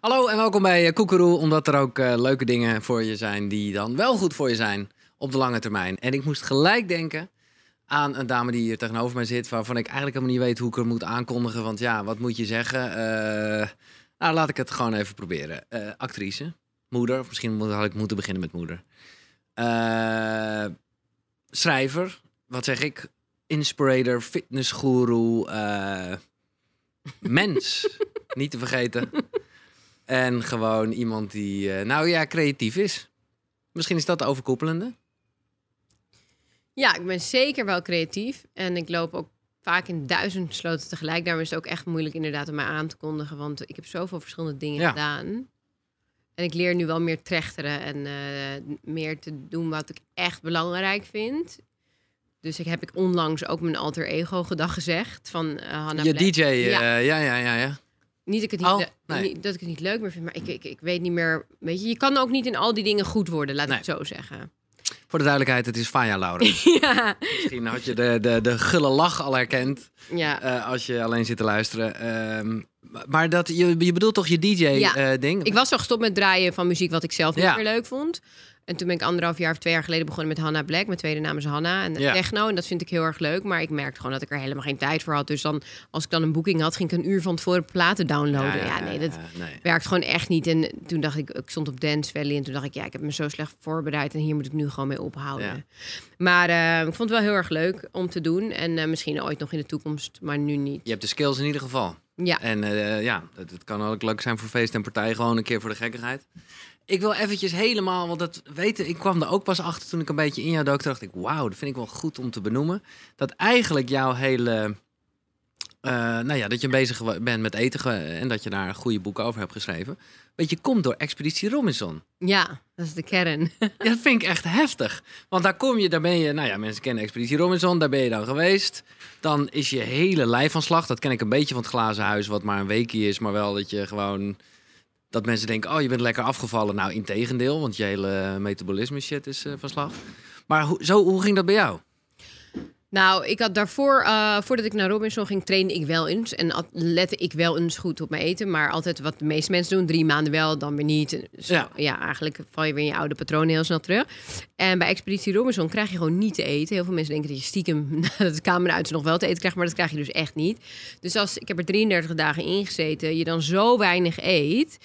Hallo en welkom bij eh, Koekeroe, omdat er ook eh, leuke dingen voor je zijn die dan wel goed voor je zijn op de lange termijn. En ik moest gelijk denken aan een dame die hier tegenover mij zit, waarvan ik eigenlijk helemaal niet weet hoe ik er moet aankondigen. Want ja, wat moet je zeggen? Eh, nou, laat ik het gewoon even proberen. actrice, moeder, of misschien had ik moeten beginnen met moeder. schrijver, wat zeg ik? Inspirator, fitnessguru, mens. niet te vergeten. En gewoon iemand die, eh, nou ja, creatief is. Misschien is dat de overkoepelende. Ja, ik ben zeker wel creatief. En ik loop ook vaak in duizend sloten tegelijk. Daarom is het ook echt moeilijk inderdaad om mij aan te kondigen. Want ik heb zoveel verschillende dingen ja. gedaan. En ik leer nu wel meer trechteren en eh, meer te doen wat ik echt belangrijk vind. Dus ik heb ik onlangs ook mijn alter ego gedag gezegd van uh, Hannah Je DJ, ja, ja, ja, ja. Niet dat ik het oh, niet, dat ik het niet leuk meer vind, maar ik, ik, ik weet niet meer. Weet je, je kan ook niet in al die dingen goed worden, laat ik het zo zeggen. Voor de duidelijkheid, het is Faya Laurens. Misschien had je de, de, de gulle lach al herkend ja. Eh, als je alleen zit te luisteren. Ehm, maar dat, je, je bedoelt toch je DJ-ding? Eh, ik was al gestopt met draaien van muziek wat ik zelf niet meer leuk vond. En toen ben ik anderhalf jaar of twee jaar geleden begonnen met Hanna Black. Mijn tweede naam is Hanna en ja. techno. En dat vind ik heel erg leuk. Maar ik merkte gewoon dat ik er helemaal geen tijd voor had. Dus dan, als ik dan een boeking had, ging ik een uur van tevoren platen downloaden. Ja, nee, dat werkt gewoon echt niet. En toen dacht ik, ik stond op Dance Valley. En toen dacht ik, ja, ik heb me zo slecht voorbereid. En hier moet ik nu gewoon mee ophouden. Maar eh, ik vond het wel heel erg leuk om te doen. En eh, misschien ooit nog in de toekomst, maar nu niet. Je hebt de skills in ieder geval. Ja. En eh, ja, het, het, kan ook leuk zijn voor feesten en partijen. Gewoon een keer voor de gekkigheid ik wil eventjes helemaal, want dat weten, ik kwam er ook pas achter toen ik een beetje in jou dook. dacht ik, wauw, dat vind ik wel goed om te benoemen. Dat eigenlijk jouw hele, eh, nou ja, dat je bezig bent met eten en dat je daar goede boeken over hebt geschreven. Weet je, komt door Expeditie Robinson. Ja, dat is de kern. ja, dat vind ik echt heftig. Want daar kom je, daar ben je, nou ja, mensen kennen Expeditie Robinson, daar ben je dan geweest. Dan is je hele lijf van slag. Dat ken ik een beetje van het glazen huis, wat maar een weekje is, maar wel dat je gewoon dat mensen denken, oh, je bent lekker afgevallen. Nou, integendeel, want je hele metabolisme shit is uh, van slag. Maar ho zo, hoe ging dat bij jou? Nou, ik had daarvoor, eh, voordat ik naar Robinson ging, trainde ik wel eens. En lette ik wel eens goed op mijn eten. Maar altijd wat de meeste mensen doen, drie maanden wel, dan weer niet. Dus, ja. eigenlijk val je weer in je oude patroon heel snel terug. En bij Expeditie Robinson krijg je gewoon niet te eten. Heel veel mensen denken dat je stiekem dat de camera uit nog wel te eten krijgt. Maar dat krijg je dus echt niet. Dus als ik heb er 33 dagen ingezeten, je dan zo weinig eet.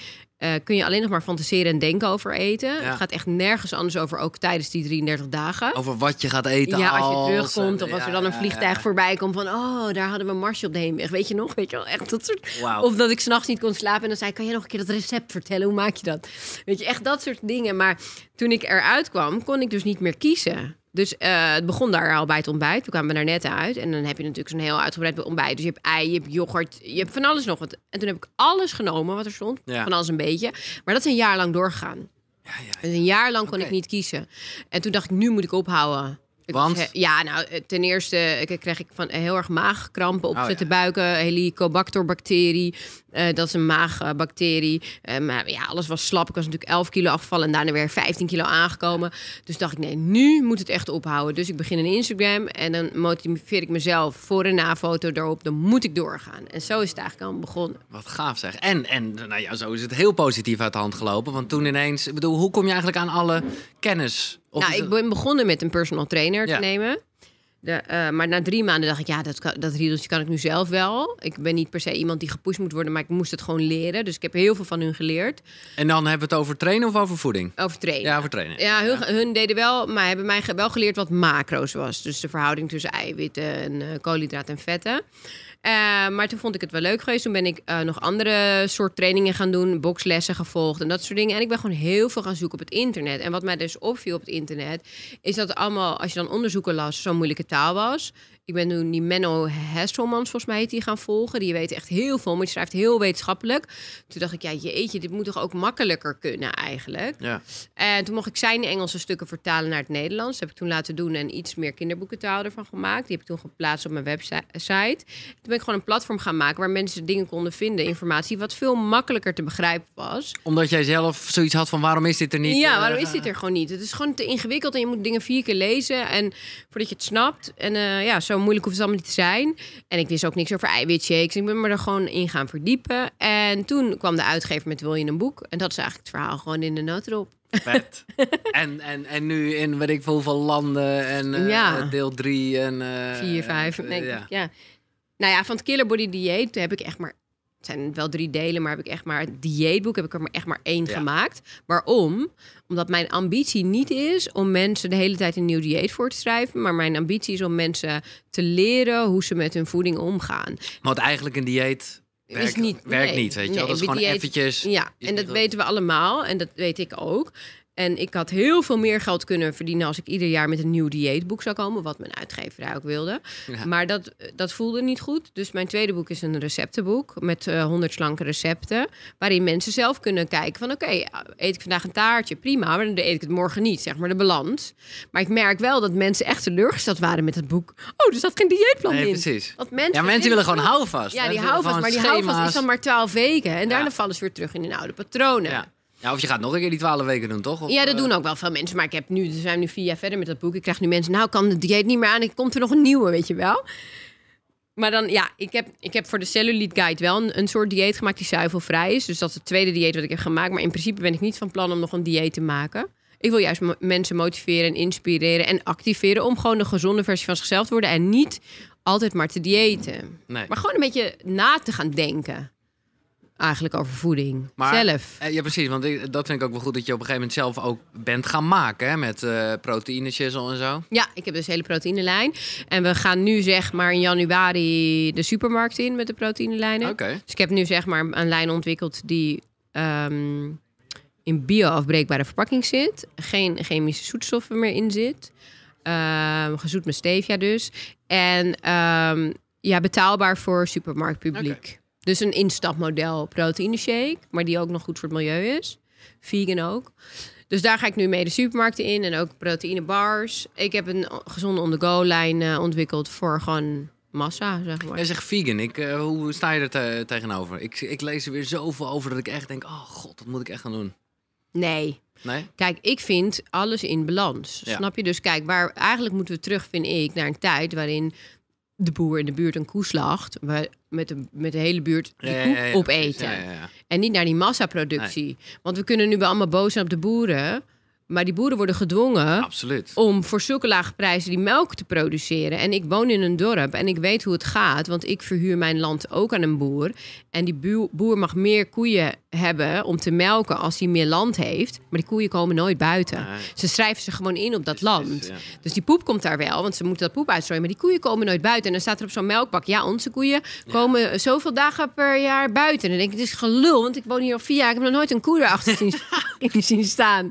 Eh, kun je alleen nog maar fantaseren en denken over eten. Het gaat echt nergens anders over, ook tijdens die 33 dagen. Over wat je gaat eten. Ja, als je terugkomt of als er dan een vliegtuig voorbij komt van, oh, daar hadden we Marsje op de heenweg. Weet je nog? Weet je wel, echt dat soort. Of dat ik s'nachts niet kon slapen en dan zei, kan jij nog een keer dat recept vertellen? Hoe maak je dat? Weet je, echt dat soort dingen. Maar toen ik eruit kwam, kon ik dus niet meer kiezen. Dus eh, het begon daar al bij het ontbijt. we kwamen daar net uit. En dan heb je natuurlijk zo'n heel uitgebreid ontbijt. Dus je hebt ei, je hebt yoghurt, je hebt van alles nog wat. En toen heb ik alles genomen wat er stond. Van alles een beetje. Maar dat is een jaar lang doorgegaan. Ja, ja, dus een jaar lang kon ik niet kiezen. En toen dacht ik, nu moet ik ophouden. Want? Ja, nou, eh, ten eerste eh, kreeg ik van eh, heel erg maagkrampen, op oh, buiken, helicobacter Uh, dat is een maagbacterie. Uh, maar ja, alles was slap. Ik was natuurlijk 11 kilo afgevallen en daarna weer 15 kilo aangekomen. Dus dacht ik, nee, nu moet het echt ophouden. Dus ik begin een Instagram en dan motiveer ik mezelf voor een foto erop. Dan moet ik doorgaan. En zo is het eigenlijk al begonnen. Wat gaaf zeg. En, en nou ja, zo is het heel positief uit de hand gelopen. Want toen ineens, ik bedoel, hoe kom je eigenlijk aan alle kennis nou, ik ben begonnen met een personal trainer te nemen. Eh, maar na drie maanden dacht ik, ja, dat, dat riedeltje kan ik nu zelf wel. Ik ben niet per se iemand die gepusht moet worden, maar ik moest het gewoon leren. Dus ik heb heel veel van hun geleerd. En dan hebben we het over trainen of over voeding? Over trainen. Ja, over trainen. Ja, hun, deden wel, maar hebben mij wel geleerd wat macro's was. Dus de verhouding tussen eiwitten en eh, koolhydraten en vetten. Eh, maar toen vond ik het wel leuk geweest. Toen ben ik eh, nog andere soort trainingen gaan doen, bokslessen gevolgd en dat soort dingen. En ik ben gewoon heel veel gaan zoeken op het internet. En wat mij dus opviel op het internet, is dat allemaal, als je dan onderzoeken las, zo'n moeilijke taal was. Ik ben toen die Menno Hesselmans, volgens mij, die gaan volgen. Die weet echt heel veel, maar die schrijft heel wetenschappelijk. Toen dacht ik, ja, jeetje, dit moet toch ook makkelijker kunnen eigenlijk. Ja. En toen mocht ik zijn Engelse stukken vertalen naar het Nederlands. Dat heb ik toen laten doen en iets meer kinderboekentaal ervan gemaakt. Die heb ik toen geplaatst op mijn website. Toen ben ik gewoon een platform gaan maken waar mensen dingen konden vinden, informatie, wat veel makkelijker te begrijpen was. Omdat jij zelf zoiets had van waarom is dit er niet? Ja, eh, waarom is dit er gewoon niet? Het is gewoon te ingewikkeld en je moet dingen vier keer lezen en voordat je het snapt. En eh, ja, zo zo moeilijk hoeft het allemaal niet te zijn. En ik wist ook niks over eiwitshakes. Ik ben me er gewoon in gaan verdiepen. En toen kwam de uitgever met Wil je een boek? En dat is eigenlijk het verhaal gewoon in de notendop. Vet. en, en, en nu in weet ik veel van landen en eh, ja. deel drie en... 4, eh, vijf 5. Eh, ja. Nou ja, van het Killer Body Dieet heb ik echt maar het zijn wel drie delen, maar heb ik echt maar het dieetboek heb ik er maar echt maar één gemaakt. Waarom? Omdat mijn ambitie niet is om mensen de hele tijd een nieuw dieet voor te schrijven, maar mijn ambitie is om mensen te leren hoe ze met hun voeding omgaan. Want eigenlijk een dieet werkt, is niet, werkt niet, weet je Dat is gewoon eventjes. Ja, en dat weten we allemaal en dat weet ik ook. En ik had heel veel meer geld kunnen verdienen als ik ieder jaar met een nieuw dieetboek zou komen, wat mijn uitgever ook wilde. Maar dat, dat voelde niet goed. Dus mijn tweede boek is een receptenboek met eh, honderd 100 slanke recepten, waarin mensen zelf kunnen kijken van oké, eh, eet ik vandaag een taartje, prima, maar dan eet ik het morgen niet, zeg maar de balans. Maar ik merk wel dat mensen echt teleurgesteld waren met het boek. Oh, er dus zat geen dieetplan nee, in. Precies. mensen ja, mensen willen gewoon houvast. Ja, die houvast, maar die houvast is dan maar 12 weken en daarna vallen ze weer terug in hun oude patronen. Ja. Ja, of je gaat nog een keer die twaalf weken doen, toch? ja, dat eh, doen ook wel veel mensen. Maar ik heb nu, we zijn nu vier jaar verder met dat boek. Ik krijg nu mensen, nou kan het dieet niet meer aan. Ik kom er nog een nieuwe, weet je wel. Maar dan, ja, ik heb, ik heb voor de Cellulite Guide wel een, een soort dieet gemaakt die zuivelvrij is. Dus dat is het tweede dieet wat ik heb gemaakt. Maar in principe ben ik niet van plan om nog een dieet te maken. Ik wil juist mensen motiveren en inspireren en activeren om gewoon een gezonde versie van zichzelf te worden. En niet altijd maar te diëten. Maar gewoon een beetje na te gaan denken eigenlijk over voeding. Maar, zelf. Eh, ja, precies. Want dat vind ik ook wel goed dat je op een gegeven moment zelf ook bent gaan maken. Hè, met uh, eh, proteïne en zo. Ja, ik heb dus hele proteïnelijn. En we gaan nu zeg maar in januari de supermarkt in met de proteïnelijnen. Dus ik heb nu zeg maar een lijn ontwikkeld die... Ehm, in bio-afbreekbare verpakking zit. Geen chemische zoetstoffen meer in zit. Uh, gezoet met stevia dus. En ehm, ja, betaalbaar voor supermarktpubliek. Dus een instapmodel proteïne shake, maar die ook nog goed voor het milieu is. Vegan ook. Dus daar ga ik nu mee de supermarkten in en ook bars. Ik heb een gezonde on-the-go lijn eh, ontwikkeld voor gewoon massa, zeg maar. Jij zegt vegan. Ik, eh, hoe sta je er tegenover? Ik, ik lees er weer zoveel over dat ik echt denk, oh god, dat moet ik echt gaan doen. Nee. nee? Kijk, ik vind alles in balans. Snap je? Dus kijk, waar eigenlijk moeten we terug, vind ik, naar een tijd waarin de boer in de buurt een koe slacht, maar met de, met de hele buurt die koe opeten. En niet naar die massaproductie. Want we kunnen nu wel allemaal boos zijn op de boeren. Maar die boeren worden gedwongen om voor zulke lage prijzen die melk te produceren. En ik woon in een dorp en ik weet hoe het gaat, want ik verhuur mijn land ook aan een boer. En die boer mag meer koeien hebben om te melken als hij meer land heeft. Maar die koeien komen nooit buiten. Ze schrijven ze gewoon in op dat land. Dus die poep komt daar wel, want ze moeten dat poep uitstrooien. Maar die koeien komen nooit buiten. En dan staat er op zo'n melkbak, ja, onze koeien komen zoveel dagen per jaar buiten. En dan denk ik, het is gelul, want ik woon hier al vier jaar. Ik heb nog nooit een koe erachter zien, staan.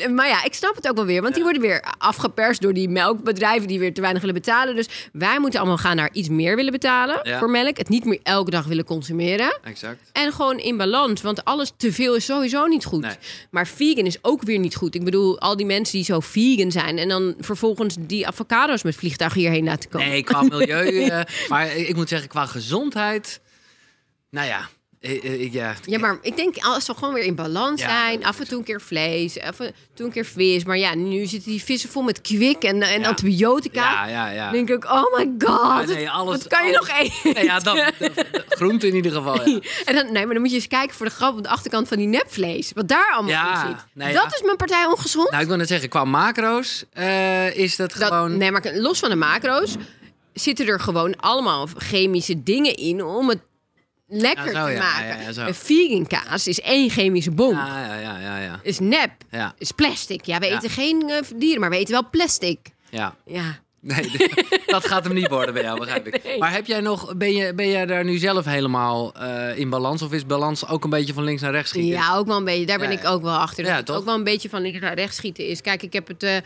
Eh, maar ja, ik snap het ook wel weer. Want die worden weer afgeperst door die melkbedrijven die weer te weinig willen betalen. Dus wij moeten allemaal gaan naar iets meer willen betalen voor melk. Het niet meer elke dag willen consumeren. Exact. En gewoon in balans. Want alles te veel is sowieso niet goed. Maar vegan is ook weer niet goed. Ik bedoel, al die mensen die zo vegan zijn. En dan vervolgens die avocado's met vliegtuigen hierheen laten komen. Nee, qua milieu. Eh, maar ik moet zeggen, qua gezondheid. Nou ja, eh, eh, eh, ja. ja, maar ik denk als we gewoon weer in balans zijn, af en toe een keer vlees, af en toe een keer vis. Maar ja, nu zitten die vissen vol met kwik en, en antibiotica. Ja, ja, Dan denk ik, oh my god, nee, alles, wat kan je nog eten? ja, dan groente in ieder geval. en dan, nee, maar dan moet je eens kijken voor de grap op de achterkant van die nepvlees. Wat daar allemaal in zit. Nee, dat is mijn partij ongezond. Nou, ik wil net zeggen, qua macro's is dat, dat gewoon... Nee, maar los van de macro's zitten er gewoon allemaal chemische dingen in om het lekker te maken. een vegan kaas is één chemische bom. Ja, ja, ja, ja, Is nep. Is plastic. Ja, we eten geen eh, dieren, maar we eten wel plastic. Ja. Ja. Nee, dat gaat hem niet worden bij jou, begrijp ik. Maar heb jij nog, ben, je, ben jij daar nu zelf helemaal eh, in balans? Of is balans ook een beetje van links naar rechts schieten? Ja, ook wel een beetje. Daar ben ik ook wel achter. Dat ja, toch? ook wel een beetje van links naar rechts schieten is. Kijk, ik heb het eh,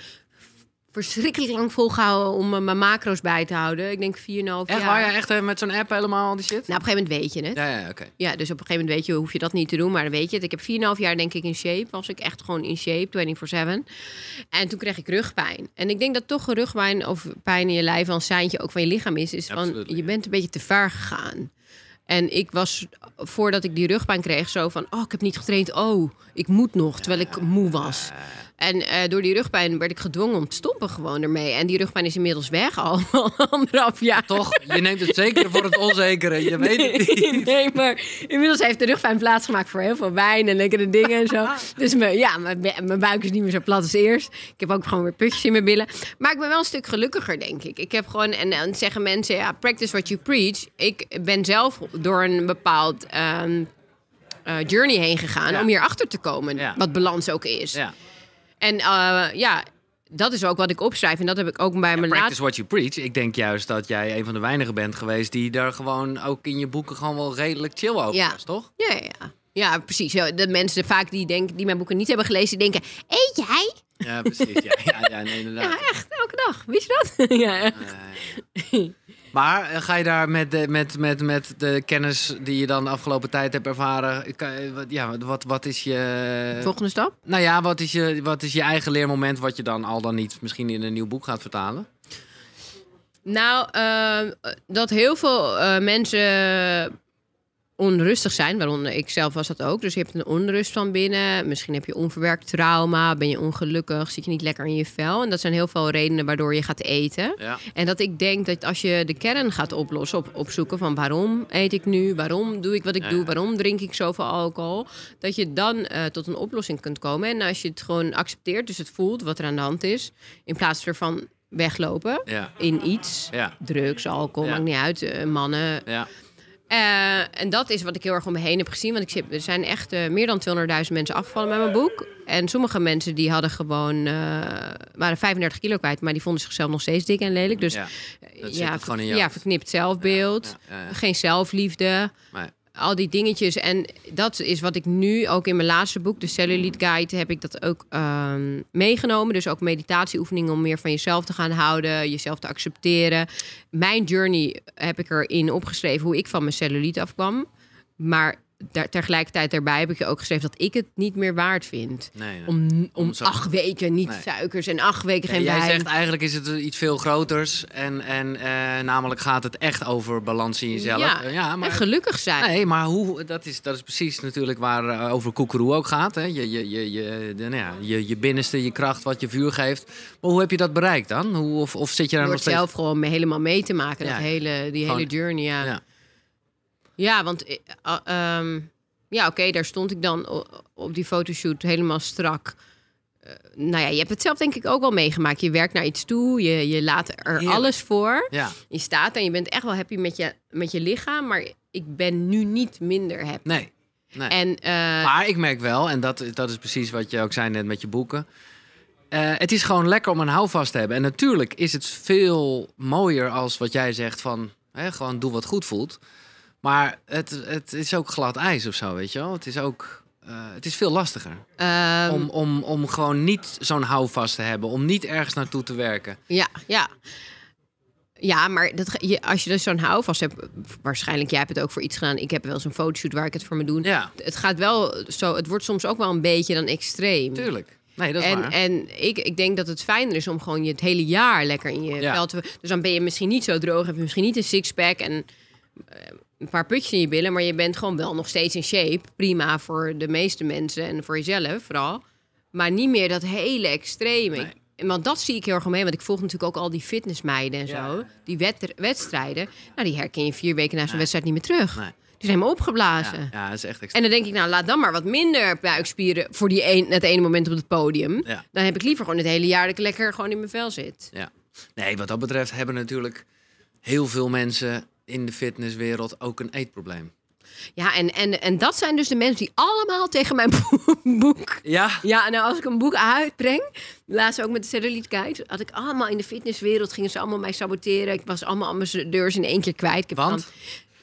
verschrikkelijk lang volgehouden om eh, mijn macro's bij te houden. Ik denk 4,5 jaar. Echt waar? Ja, echt eh, met zo'n app helemaal al die shit? Nou, op een gegeven moment weet je het. Ja, ja, Ja, dus op een gegeven moment weet je, hoef je dat niet te doen, maar dan weet je het. Ik heb 4,5 jaar denk ik in shape. Was ik echt gewoon in shape, 24-7. En toen kreeg ik rugpijn. En ik denk dat toch rugpijn of pijn in je lijf al een seintje ook van je lichaam is. Is van, je bent een beetje te ver gegaan. En ik was, voordat ik die rugpijn kreeg, zo van... Oh, ik heb niet getraind. Oh, ik moet nog, terwijl ik moe was. En eh, door die rugpijn werd ik gedwongen om te stoppen gewoon ermee. En die rugpijn is inmiddels weg al, anderhalf jaar. Toch, je neemt het zeker voor het onzekere. Je weet het niet. Nee, maar inmiddels heeft de rugpijn plaatsgemaakt voor heel veel wijn en lekkere dingen en zo. Dus ja, mijn, mijn buik is niet meer zo plat als eerst. Ik heb ook gewoon weer putjes in mijn billen. Maar ik ben wel een stuk gelukkiger, denk ik. Ik heb gewoon, en, dan zeggen mensen, ja, practice what you preach. Ik ben zelf door een bepaald... Ehm, eh, journey heen gegaan ja. om hierachter te komen, wat balans ook is. Ja. En eh, ja, dat is ook wat ik opschrijf. En dat heb ik ook bij mijn laatste... Practice what you preach. Ik denk juist dat jij een van de weinigen bent geweest... die daar gewoon ook in je boeken gewoon wel redelijk chill over was, toch? Ja, ja, ja. precies. De mensen vaak die, denken, die mijn boeken niet hebben gelezen... die denken, eet jij? Ja, precies. Ja, ja, inderdaad. Ja, echt. Elke dag. Wist je dat? ja, echt. Maar eh, ga je daar met de, met, met, met de kennis die je dan de afgelopen tijd hebt ervaren... Eh, ja, wat, wat is je... Eh, Volgende stap? Nou ja, wat is, je, wat is je eigen leermoment wat je dan al dan niet misschien in een nieuw boek gaat vertalen? Nou, ehm, dat heel veel mensen onrustig zijn, waaronder eh, ik zelf was dat ook. Dus je hebt een onrust van binnen. Misschien heb je onverwerkt trauma, ben je ongelukkig, zit je niet lekker in je vel. En dat zijn heel veel redenen waardoor je gaat eten. En dat ik denk dat als je de kern gaat oplossen, op, opzoeken van waarom eet ik nu, waarom doe ik wat ik doe, waarom drink ik zoveel alcohol, dat je dan eh, tot een oplossing kunt komen. En als je het gewoon accepteert, dus het voelt wat er aan de hand is, in plaats ervan weglopen in iets, drugs, alcohol, maakt niet uit, eh, mannen. Eh, en dat is wat ik heel erg om me heen heb gezien. Want ik zit, er zijn echt eh, meer dan 200.000 mensen afgevallen met mijn boek. En sommige mensen die hadden gewoon, eh, waren 35 kilo kwijt, maar die vonden zichzelf nog steeds dik en lelijk. Dus ja, ja, ja, verknipt zelfbeeld, geen zelfliefde al die dingetjes. En dat is wat ik nu ook in mijn laatste boek, de Cellulite Guide, heb ik dat ook ehm, meegenomen. Dus ook meditatieoefeningen om meer van jezelf te gaan houden, jezelf te accepteren. Mijn journey heb ik erin opgeschreven hoe ik van mijn cellulite afkwam. Maar daar, tegelijkertijd daarbij heb ik je ook geschreven dat ik het niet meer waard vind. Om, om acht weken niet suikers en acht weken geen wijn. Jij zegt eigenlijk is het iets veel groters. En, en eh, namelijk gaat het echt over balans in jezelf. Ja, eh, ja maar, en gelukkig zijn. Nee, maar hoe, dat, is, dat is precies natuurlijk waar eh, over Koekeroe ook gaat. Hè? Je, je, je, je, de, nou ja, je, je binnenste, je kracht, wat je vuur geeft. Maar hoe heb je dat bereikt dan? Hoe, of, of zit je daar nog steeds... zelf gewoon helemaal mee te maken. Ja, dat hele, die hele journey, ja. Ja, want uh, ja, oké, daar stond ik dan op die fotoshoot helemaal strak. Eh, nou ja, je hebt het zelf denk ik ook wel meegemaakt. Je werkt naar iets toe, je, je laat er alles voor. Je staat en je bent echt wel happy met je, met je lichaam, maar ik ben nu niet minder happy. Nee. nee. En, eh, maar ik merk wel, en dat, dat is precies wat je ook zei net met je boeken. het is gewoon lekker om een houvast te hebben. En natuurlijk is het veel mooier als wat jij zegt van hè, gewoon doe wat goed voelt. Maar het, het is ook glad ijs of zo, weet je wel. Het is ook... Eh, het is veel lastiger. Ehm, om, om, om gewoon niet zo'n houvast te hebben. Om niet ergens naartoe te werken. Ja, ja. Ja, maar dat, je, als je dus zo'n houvast hebt, waarschijnlijk jij hebt het ook voor iets gedaan. Ik heb wel eens een fotoshoot waar ik het voor me doe. Ja. Het, gaat wel zo, het wordt soms ook wel een beetje dan extreem. Tuurlijk. Nee, dat is en, waar. en ik, ik denk dat het fijner is om gewoon je het hele jaar lekker in je ja. vel te... Dus dan ben je misschien niet zo droog, heb je misschien niet een sixpack en... Eh, een paar putjes in je billen, maar je bent gewoon wel nog steeds in shape. Prima voor de meeste mensen en voor jezelf vooral. Maar niet meer dat hele extreme. want dat zie ik heel erg omheen. Want ik volg natuurlijk ook al die fitnessmeiden en zo. Die wedstrijden. Nou, die herken je vier weken na zo'n wedstrijd niet meer terug. Die zijn helemaal opgeblazen. Ja, dat is echt extreem. En dan denk ik, nou, laat dan maar wat minder buikspieren voor die een, het ene moment op het podium. Dan heb ik liever gewoon het hele jaar dat ik lekker gewoon in mijn vel zit. Ja. Nee, wat dat betreft hebben natuurlijk heel veel mensen in de fitnesswereld ook een eetprobleem. Ja, en, en, en dat zijn dus de mensen die allemaal tegen mijn boek. Ja. Ja, nou, als ik een boek uitbreng, ze ook met de Cellulite kijkt, had ik allemaal in de fitnesswereld, gingen ze allemaal mij saboteren. Ik was allemaal ambassadeurs in één keer kwijt. Ik Want?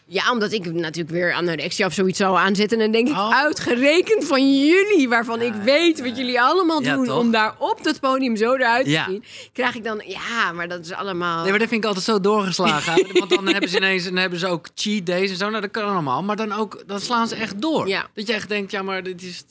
Ja, omdat ik natuurlijk weer aan anorexia of zoiets zou aanzetten. En denk ik, oh. uitgerekend van jullie, waarvan ik weet wat jullie allemaal doen om daar op dat podium zo eruit te zien. Krijg ik dan, ja, maar dat is allemaal. Nee, maar dat vind ik altijd zo doorgeslagen. want dan hebben ze ineens dan hebben ze ook cheat days en zo. Nou, dat kan allemaal. Maar dan ook, dan slaan ze echt door. Dat je echt denkt, ja, maar dit is.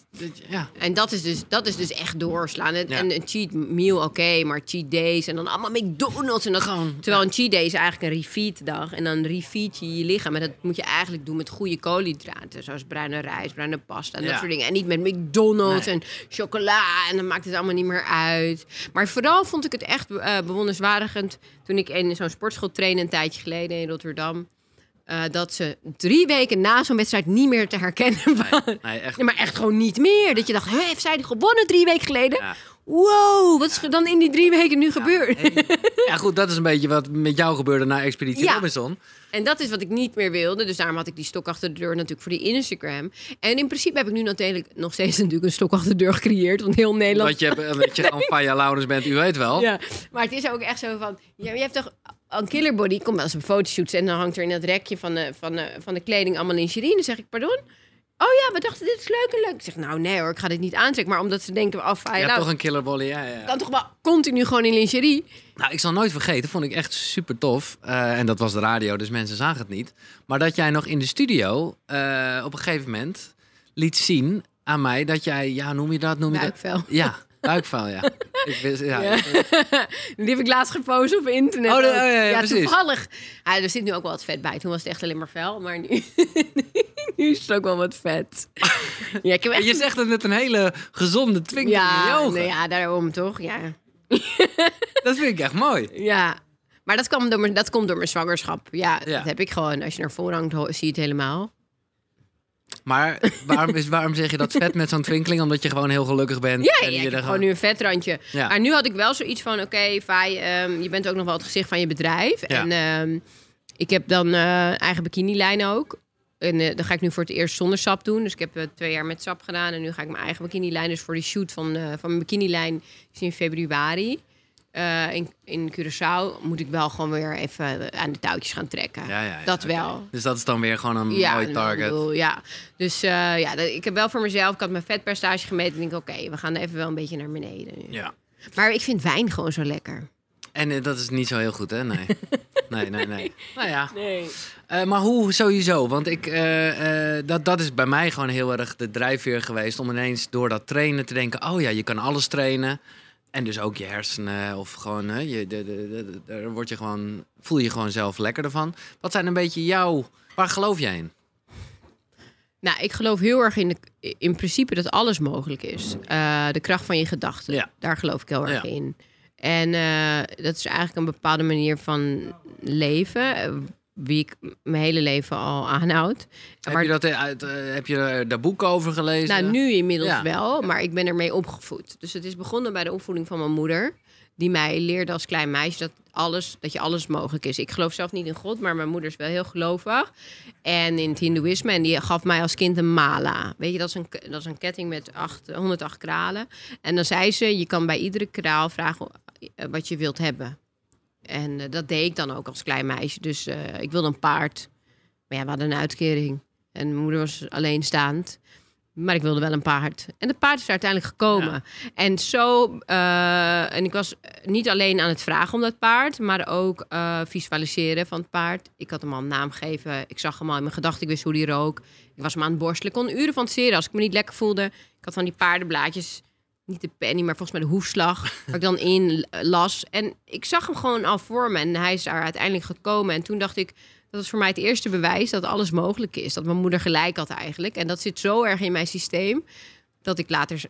ja. En dat is, dus, dat is dus echt doorslaan. En een cheat meal, oké, maar cheat days en dan allemaal McDonald's. En dat, Gewoon, terwijl een cheat day is eigenlijk een refeed dag. En dan refeed je je lichaam. Met dat moet je eigenlijk doen met goede koolhydraten. Zoals bruine rijst, bruine pasta en dat soort dingen. En niet met McDonald's en chocola. En dan maakt het allemaal niet meer uit. Maar vooral vond ik het echt uh, toen ik in zo'n sportschool trainde een tijdje geleden in Rotterdam... Eh, dat ze drie weken na zo'n wedstrijd niet meer te herkennen waren. Nee, maar echt gewoon niet meer. Dat je dacht, heeft zij gewonnen drie weken geleden? Ja. Wow, wat is er dan in die drie weken nu gebeurd? Ja, goed, dat is een beetje wat met jou gebeurde na Expeditie ja. Robinson. En dat is wat ik niet meer wilde. Dus daarom had ik die stok achter de deur natuurlijk voor die Instagram. En in principe heb ik nu natuurlijk nog steeds natuurlijk een stok achter de deur gecreëerd. Want heel Nederland... Want je, dat je van Faya Laurens bent, u weet wel. Ja, maar het is ook echt zo van... je hebt toch een killer body, kom wel eens een fotoshoots en dan hangt er in dat rekje van de, van van de kleding allemaal in En dan zeg ik, pardon? Oh ja, we dachten, dit is leuk en leuk. Ik zeg, nou nee hoor, ik ga dit niet aantrekken. Maar omdat ze denken, af, oh, ja, nou, toch een killer ja, ja. Kan toch wel continu gewoon in lingerie. Nou, ik zal nooit vergeten, vond ik echt super tof. Eh, en dat was de radio, dus mensen zagen het niet. Maar dat jij nog in de studio eh, op een gegeven moment liet zien aan mij dat jij, ja, noem je dat, noem je Buikvel. dat? Ja, Buikvuil, ja. ik ja. Die heb ik laatst gepost op internet. Oh, oh ja, ja toevallig. Ja, er zit nu ook wel wat vet bij. Toen was het echt alleen maar vuil, maar nu, nu is het ook wel wat vet. ja, ik echt... Je zegt het met een hele gezonde twinkel ja, in Nee, ja, daarom toch? Ja. dat vind ik echt mooi. Ja, maar dat, door mijn, dat komt door mijn zwangerschap. Ja, dat heb ik gewoon. Als je naar voren hangt, zie je het helemaal. Maar waarom, is, waarom zeg je dat vet met zo'n twinkeling? Omdat je gewoon heel gelukkig bent. Ja, en je gewoon nu een vetrandje. Ja. Maar nu had ik wel zoiets van, oké, okay, ehm, je bent ook nog wel het gezicht van je bedrijf. Ja. En ehm, ik heb dan uh, eigen bikinilijn ook. En uh, dan ga ik nu voor het eerst zonder sap doen. Dus ik heb eh, twee jaar met sap gedaan. En nu ga ik mijn eigen bikinilijn. Dus voor de shoot van, van mijn bikinilijn is in februari. Eh, in, in Curaçao moet ik wel gewoon weer even aan de touwtjes gaan trekken. dat wel. Dus dat is dan weer gewoon een mooi target. Bedoel, ja, dus eh, ja, ik heb wel voor mezelf, ik had mijn vetpercentage gemeten. En denk, oké, we gaan even wel een beetje naar beneden. Ja. Maar ik vind wijn gewoon zo lekker. En eh, dat is niet zo heel goed, hè? Nee. nee, nee, nee. Nou ja. Nee. maar hoe sowieso? Want ik, dat, dat is bij mij gewoon heel erg de drijfveer geweest. Om ineens door dat trainen te denken: oh ja, je kan alles trainen. En dus ook je hersenen of gewoon, hè, je, de, de, daar word je gewoon, voel je gewoon zelf lekkerder van. Wat zijn een beetje jouw, waar geloof jij in? Nou, ik geloof heel erg in, de, in principe dat alles mogelijk is. Eh, de kracht van je gedachten, daar geloof ik heel erg in. En eh, dat is eigenlijk een bepaalde manier van leven, wie ik mijn hele leven al aanhoud. Heb, je, dat, eh, uit, eh, heb je daar boeken over gelezen? Nou, nu inmiddels wel, maar ik ben ermee opgevoed. Dus het is begonnen bij de opvoeding van mijn moeder. Die mij leerde als klein meisje dat, alles, dat je alles mogelijk is. Ik geloof zelf niet in God, maar mijn moeder is wel heel gelovig. En in het hindoeïsme. En die gaf mij als kind een mala. Weet je, dat is een, dat is een ketting met acht, 108 kralen. En dan zei ze, je kan bij iedere kraal vragen eh, wat je wilt hebben. En eh, dat deed ik dan ook als klein meisje. Dus eh, ik wilde een paard. Maar ja, we hadden een uitkering. En mijn moeder was alleenstaand. Maar ik wilde wel een paard. En het paard is uiteindelijk gekomen. En zo. Eh, en ik was niet alleen aan het vragen om dat paard. Maar ook visualiseren van het paard. Ik had hem al een naam gegeven. Ik zag hem al in mijn gedachten. Ik wist hoe die rook. Ik was hem aan het borstelen. Ik kon uren van het seren. Als ik me niet lekker voelde. Ik had van die paardenblaadjes niet de penny, maar volgens mij de hoefslag. waar ik dan in las. En ik zag hem gewoon al voor me. En hij is daar uiteindelijk gekomen. En toen dacht ik, dat is voor mij het eerste bewijs dat alles mogelijk is. Dat mijn moeder gelijk had eigenlijk. En dat zit zo erg in mijn systeem. Dat ik later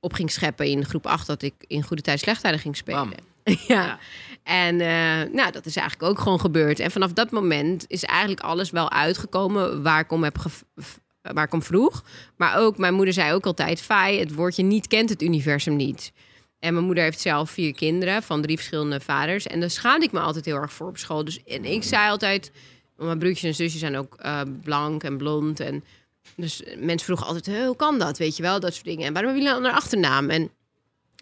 op ging scheppen in groep 8. Dat ik in goede tijd slechttijden ging spelen. ja. En eh, nou, dat is eigenlijk ook gewoon gebeurd. En vanaf dat moment is eigenlijk alles wel uitgekomen waar ik om heb waar ik om vroeg. Maar ook, mijn moeder zei ook altijd, Fai, het woordje niet kent het universum niet. En mijn moeder heeft zelf vier kinderen van drie verschillende vaders. En daar schaamde ik me altijd heel erg voor op school. Dus en ik zei altijd, mijn broertjes en zusjes zijn ook eh, blank en blond. En dus mensen vroegen altijd, hoe kan dat? Weet je wel, dat soort dingen. En waarom willen jullie een andere achternaam? En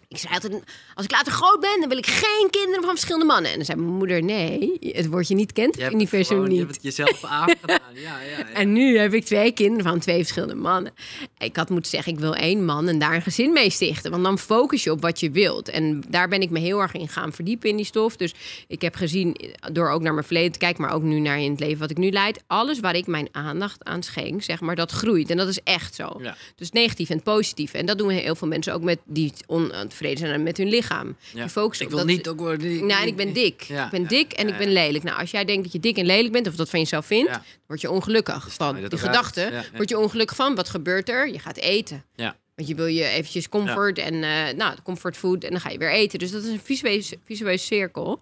ik zei altijd, als ik later groot ben, dan wil ik geen kinderen van verschillende mannen. En dan zei mijn moeder, nee, het woord je niet kent, je universum niet. Je hebt het jezelf aangedaan, ja, ja, En nu heb ik twee kinderen van twee verschillende mannen. Ik had moeten zeggen, ik wil één man en daar een gezin mee stichten. Want dan focus je op wat je wilt. En daar ben ik me heel erg in gaan verdiepen in die stof. Dus ik heb gezien, door ook naar mijn verleden te kijken, maar ook nu naar in het leven wat ik nu leid. Alles waar ik mijn aandacht aan schenk, zeg maar, dat groeit. En dat is echt zo. Dus negatief en positief. En dat doen heel veel mensen ook met die... On, tevreden zijn met hun lichaam. Je focust ik wil dat... niet ook worden. Die... Nee, nou, ik ben dik. Ik ben dik en ik ben lelijk. Nou, als jij denkt dat je dik en lelijk bent of dat van jezelf vindt, word je ongelukkig van. Die gedachte word je ongelukkig van. Wat gebeurt er? Je gaat eten. Ja. Want je wil je eventjes comfort en uh, nou, comfort food en dan ga je weer eten. Dus dat is een visuele, cirkel.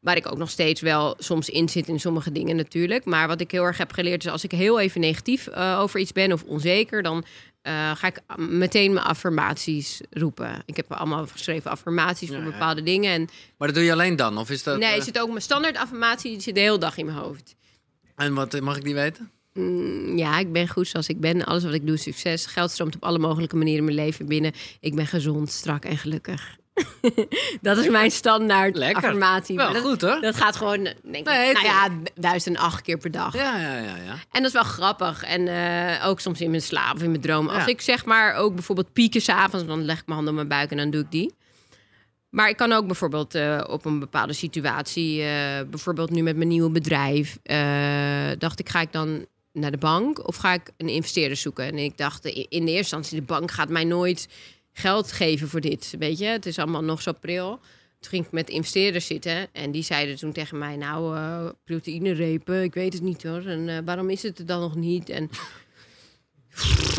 Waar ik ook nog steeds wel soms in zit in sommige dingen natuurlijk. Maar wat ik heel erg heb geleerd is als ik heel even negatief eh, over iets ben of onzeker, dan eh, ga ik meteen mijn affirmaties roepen. Ik heb allemaal geschreven affirmaties voor bepaalde dingen. En... Maar dat doe je alleen dan? Of is dat, nee, uh... zit ook mijn standaard affirmatie die zit de hele dag in mijn hoofd. En wat eh, mag ik die weten? Mm, ja, ik ben goed zoals ik ben. Alles wat ik doe succes. Geld stroomt op alle mogelijke manieren mijn leven binnen. Ik ben gezond, strak en gelukkig. dat is mijn standaard Lekker. affirmatie. Wel dat, goed hoor. Dat gaat gewoon, denk ik, nee, nou ja, duizend acht keer per dag. Ja, ja, ja, ja. En dat is wel grappig. En eh, ook soms in mijn slaap of in mijn droom. Als ik zeg maar ook bijvoorbeeld pieken s'avonds, dan leg ik mijn handen op mijn buik en dan doe ik die. Maar ik kan ook bijvoorbeeld eh, op een bepaalde situatie, eh, bijvoorbeeld nu met mijn nieuwe bedrijf, dacht ik, ga ik dan naar de bank of ga ik een investeerder zoeken? En ik dacht in de eerste instantie, de bank gaat mij nooit geld geven voor dit. Weet je, het is allemaal nog zo pril. Toen ging ik met investeerders zitten en die zeiden toen tegen mij: Nou, eh, proteïne repen, ik weet het niet hoor. En eh, waarom is het er dan nog niet? En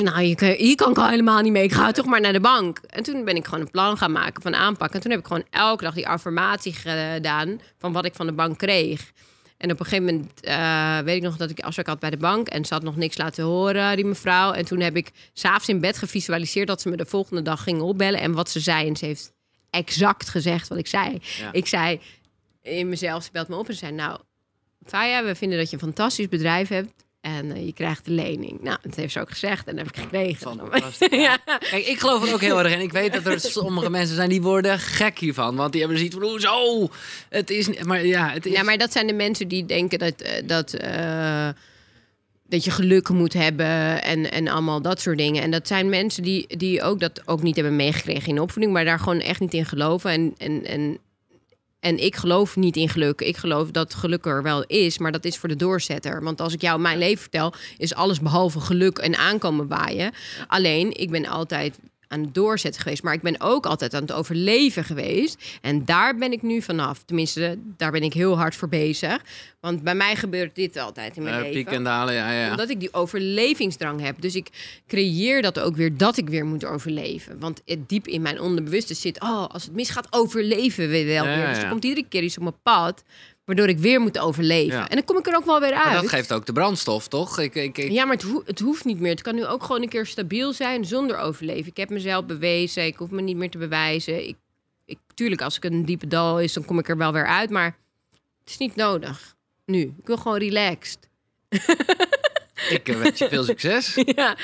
nou, je kan, hier kan ik al helemaal niet mee. Ik ga toch maar naar de bank. En toen ben ik gewoon een plan gaan maken van aanpak. En toen heb ik gewoon elke dag die affirmatie gedaan van wat ik van de bank kreeg. En op een gegeven moment eh, weet ik nog dat ik afspraak had bij de bank. En ze had nog niks laten horen, die mevrouw. En toen heb ik s'avonds in bed gevisualiseerd dat ze me de volgende dag ging opbellen. En wat ze zei. En ze heeft exact gezegd wat ik zei. Ik zei in mezelf, ze belt me op en ze zei... Nou, Faya, we vinden dat je een fantastisch bedrijf hebt. En eh, je krijgt de lening. Nou, dat heeft ze ook gezegd en dat heb ik gekregen. Ja. Kijk, ik geloof er ook heel erg in. Ik weet dat er sommige mensen zijn die worden gek hiervan. Want die hebben zoiets van, hoezo? Het is... Maar ja, het is... ja, maar dat zijn de mensen die denken dat... Eh, dat eh, dat je geluk moet hebben en, en allemaal dat soort dingen. En dat zijn mensen die, die ook dat ook niet hebben meegekregen in de opvoeding, maar daar gewoon echt niet in geloven. En, en, en en ik geloof niet in geluk. Ik geloof dat geluk er wel is, maar dat is voor de doorzetter. Want als ik jou mijn leven vertel, is alles behalve geluk en aankomen waaien. Alleen, ik ben altijd aan het doorzetten geweest. Maar ik ben ook altijd aan het overleven geweest. En daar ben ik nu vanaf. Tenminste, daar ben ik heel hard voor bezig. Want bij mij gebeurt dit altijd in mijn leven. Piek en dalen, ja, ja. Omdat ik die overlevingsdrang heb. Dus ik creëer dat ook weer dat ik weer moet overleven. Want het diep in mijn onderbewuste zit... oh, als het misgaat, overleven we wel weer. Dus er komt iedere keer iets op mijn pad... Waardoor ik weer moet overleven. En dan kom ik er ook wel weer uit. dat geeft ook de brandstof, toch? Ik, ik, Ja, maar het, het, hoeft niet meer. Het kan nu ook gewoon een keer stabiel zijn zonder overleven. Ik heb mezelf bewezen. Ik hoef me niet meer te bewijzen. Ik, ik, tuurlijk, als ik een diepe dal is, dan kom ik er wel weer uit. Maar het is niet nodig. Nu. Ik wil gewoon relaxed. Ik eh, wens je veel succes. Ja.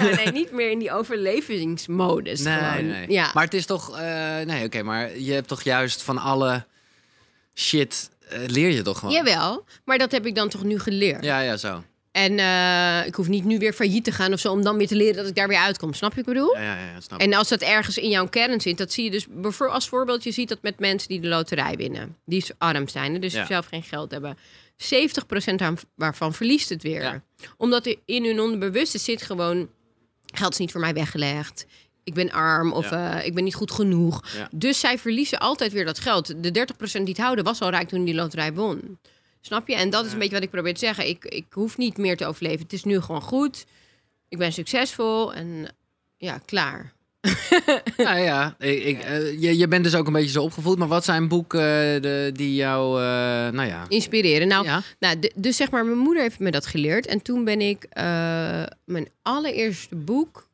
nee, niet meer in die overlevingsmodus. Nee, nee. Ja. Maar het is toch... Eh, nee, oké, maar je hebt toch juist van alle shit eh, leer je toch gewoon? Jawel, maar dat heb ik dan toch nu geleerd. Ja, ja, zo. En eh, ik hoef niet nu weer failliet te gaan of zo om dan weer te leren dat ik daar weer uitkom. Snap je wat ik bedoel? Ja, ja, ja, snap en als dat ergens in jouw kern zit, dat zie je dus als voorbeeld, je ziet dat met mensen die de loterij winnen, die arm zijn, dus zelf geen geld hebben. 70% waarvan verliest het weer. Omdat Omdat in hun onderbewuste zit gewoon geld is niet voor mij weggelegd ik ben arm of eh, ik ben niet goed genoeg. Dus zij verliezen altijd weer dat geld. De 30% die het houden was al rijk toen die loterij won. Snap je? En dat is een beetje wat ik probeer te zeggen. Ik, ik hoef niet meer te overleven. Het is nu gewoon goed. Ik ben succesvol en ja, klaar. nou ja, ik, eh, je, je, bent dus ook een beetje zo opgevoed. Maar wat zijn boeken eh, de, die jou, nou ja... Inspireren. Nou, ja. nou dus zeg maar, mijn moeder heeft me dat geleerd. En toen ben ik mijn allereerste boek,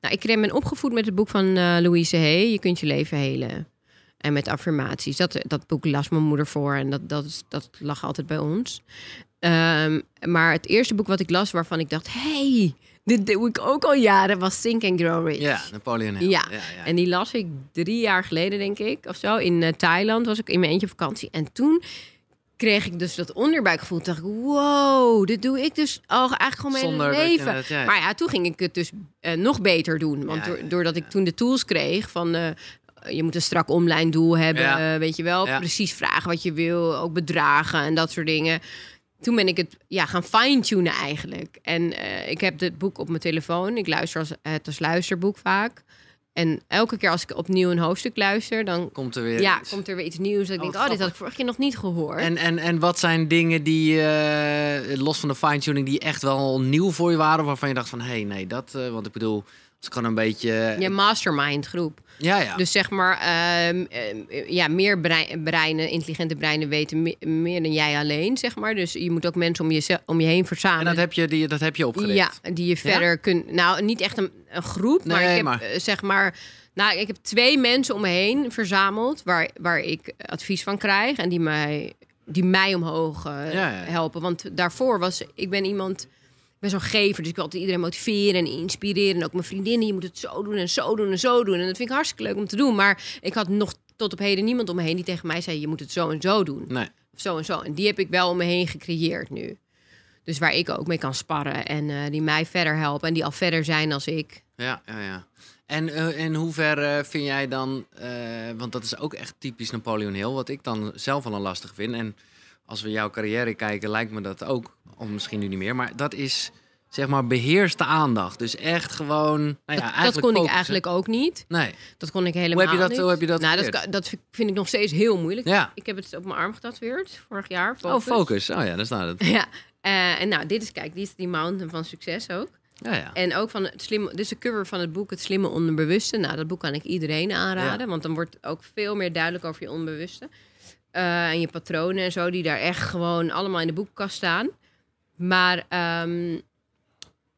nou, ik ben opgevoed met het boek van eh, Louise Hay, Je kunt je leven helen. En met affirmaties. Dat, dat boek las mijn moeder voor en dat, dat, dat lag altijd bij ons. Ehm, maar het eerste boek wat ik las waarvan ik dacht... hey, dit doe ik ook al jaren, was Think and Grow Rich. Ja, Napoleon Hill. Ja. Ja, en die las ik drie jaar geleden, denk ik, of zo. In eh, Thailand was ik in mijn eentje op vakantie. En toen kreeg ik dus dat onderbuikgevoel. Toen dacht ik, wow, dit doe ik dus al eigenlijk gewoon mijn leven. Maar ja, toen ging ik het dus eh, nog beter doen. Want doordat ik toen de tools kreeg van... Eh, je moet een strak online doel hebben, weet je wel. Precies vragen wat je wil, ook bedragen en dat soort dingen toen ben ik het ja, gaan fine-tunen eigenlijk. En eh, ik heb dit boek op mijn telefoon. Ik luister als, het als luisterboek vaak. En elke keer als ik opnieuw een hoofdstuk luister, dan komt er weer, ja, iets. Komt er weer iets nieuws. Dat ik oh, denk, oh, dit had ik vorige keer nog niet gehoord. En, en, en wat zijn dingen die, eh, los van de fine-tuning, die echt wel nieuw voor je waren? Waarvan je dacht van, hé, hey, nee, dat... Eh, want ik bedoel, het is gewoon een beetje. Je mastermind groep. Ja, ja. Dus zeg maar, ehm, ehm, ja, meer breinen, intelligente breinen weten meer dan jij alleen, zeg maar. Dus je moet ook mensen om je, om je heen verzamelen. En dat heb je, die, dat heb je opgericht? Ja, die je verder kunt... Nou, niet echt een, groep, maar ik heb eh, zeg maar... Nou, ik heb twee mensen om me heen verzameld waar, waar ik advies van krijg. En die mij, die mij omhoog eh, helpen. Want daarvoor was... Ik ben iemand ben zo'n gever, dus ik wil iedereen motiveren en inspireren. En ook mijn vriendinnen, je moet het zo doen en zo doen en zo doen. En dat vind ik hartstikke leuk om te doen. Maar ik had nog tot op heden niemand om me heen die tegen mij zei, je moet het zo en zo doen. Nee. Of zo en zo. En die heb ik wel om me heen gecreëerd nu. Dus waar ik ook mee kan sparren en eh, die mij verder helpen en die al verder zijn als ik. Ja, ja, ja. En in eh, hoeverre eh, vind jij dan, want dat is ook echt typisch Napoleon Heel, wat ik dan zelf al een lastig vind. En als we jouw carrière kijken, lijkt me dat ook. Of misschien nu niet meer, maar dat is zeg maar beheerste aandacht. Dus echt gewoon. Nou ja, dat, kon ik eigenlijk ook niet. Nee. Dat kon ik helemaal hoe heb je dat, niet. Hoe heb je dat, nou, dat, dat, vind ik nog steeds heel moeilijk. Ja. Ik heb het op mijn arm getatoeëerd vorig jaar. Oh, focus. Oh ja, daar staat het. Ja. Eh, en nou, dit is, kijk, dit is die mountain van succes ook. Ja, ja. En ook van het slimme, dus de cover van het boek Het Slimme Onderbewuste. Nou, dat boek kan ik iedereen aanraden, want dan wordt ook veel meer duidelijk over je onbewuste. Eh, en je patronen en zo, die daar echt gewoon allemaal in de boekkast staan. Maar ehm,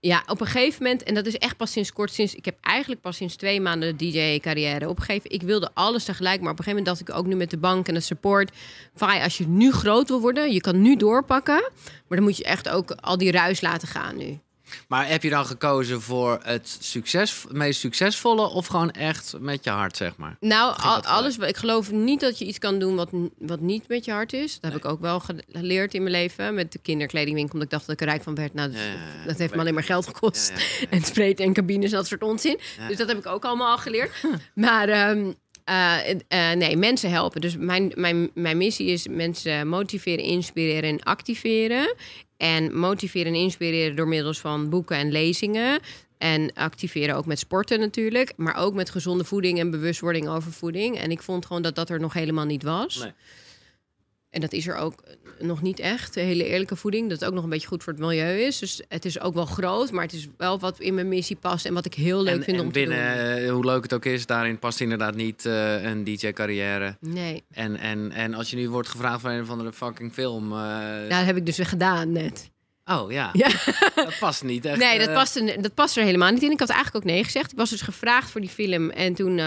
ja, op een gegeven moment, en dat is echt pas sinds kort, sinds ik heb eigenlijk pas sinds twee maanden de DJ-carrière opgegeven. Ik wilde alles tegelijk, maar op een gegeven moment dacht ik ook nu met de bank en het support. Vaai, als je nu groot wil worden, je kan nu doorpakken, maar dan moet je echt ook al die ruis laten gaan nu. Maar heb je dan gekozen voor het succes, meest succesvolle of gewoon echt met je hart, zeg maar? Nou, alles. Ik geloof niet dat je iets kan doen wat, wat niet met je hart is. Dat heb ik ook wel geleerd in mijn leven. Met de kinderkledingwinkel, omdat ik dacht dat ik er rijk van werd. Nou, dat heeft me alleen maar geld gekost. En spreet en cabines, dat soort onzin. Dus dat heb ik ook allemaal al geleerd. maar... Ehm, eh, eh, nee, mensen helpen. Dus mijn, mijn, mijn missie is mensen motiveren, inspireren en activeren. En motiveren en inspireren door middels van boeken en lezingen. En activeren ook met sporten natuurlijk. Maar ook met gezonde voeding en bewustwording over voeding. En ik vond gewoon dat dat er nog helemaal niet was. En dat is er ook eh, nog niet echt. De hele eerlijke voeding. Dat ook nog een beetje goed voor het milieu is. Dus het is ook wel groot. Maar het is wel wat in mijn missie past. En wat ik heel leuk vind om binnen, te doen. Eh, hoe leuk het ook is, daarin past inderdaad niet eh, een DJ-carrière. Nee. En, en, en als je nu wordt gevraagd voor een of andere fucking film. Uh... Nou, dat heb ik dus weer gedaan net. Oh ja. ja. Dat past niet echt. Nee, dat past, dat past er helemaal niet in. Ik had eigenlijk ook nee gezegd. Ik was dus gevraagd voor die film. En toen,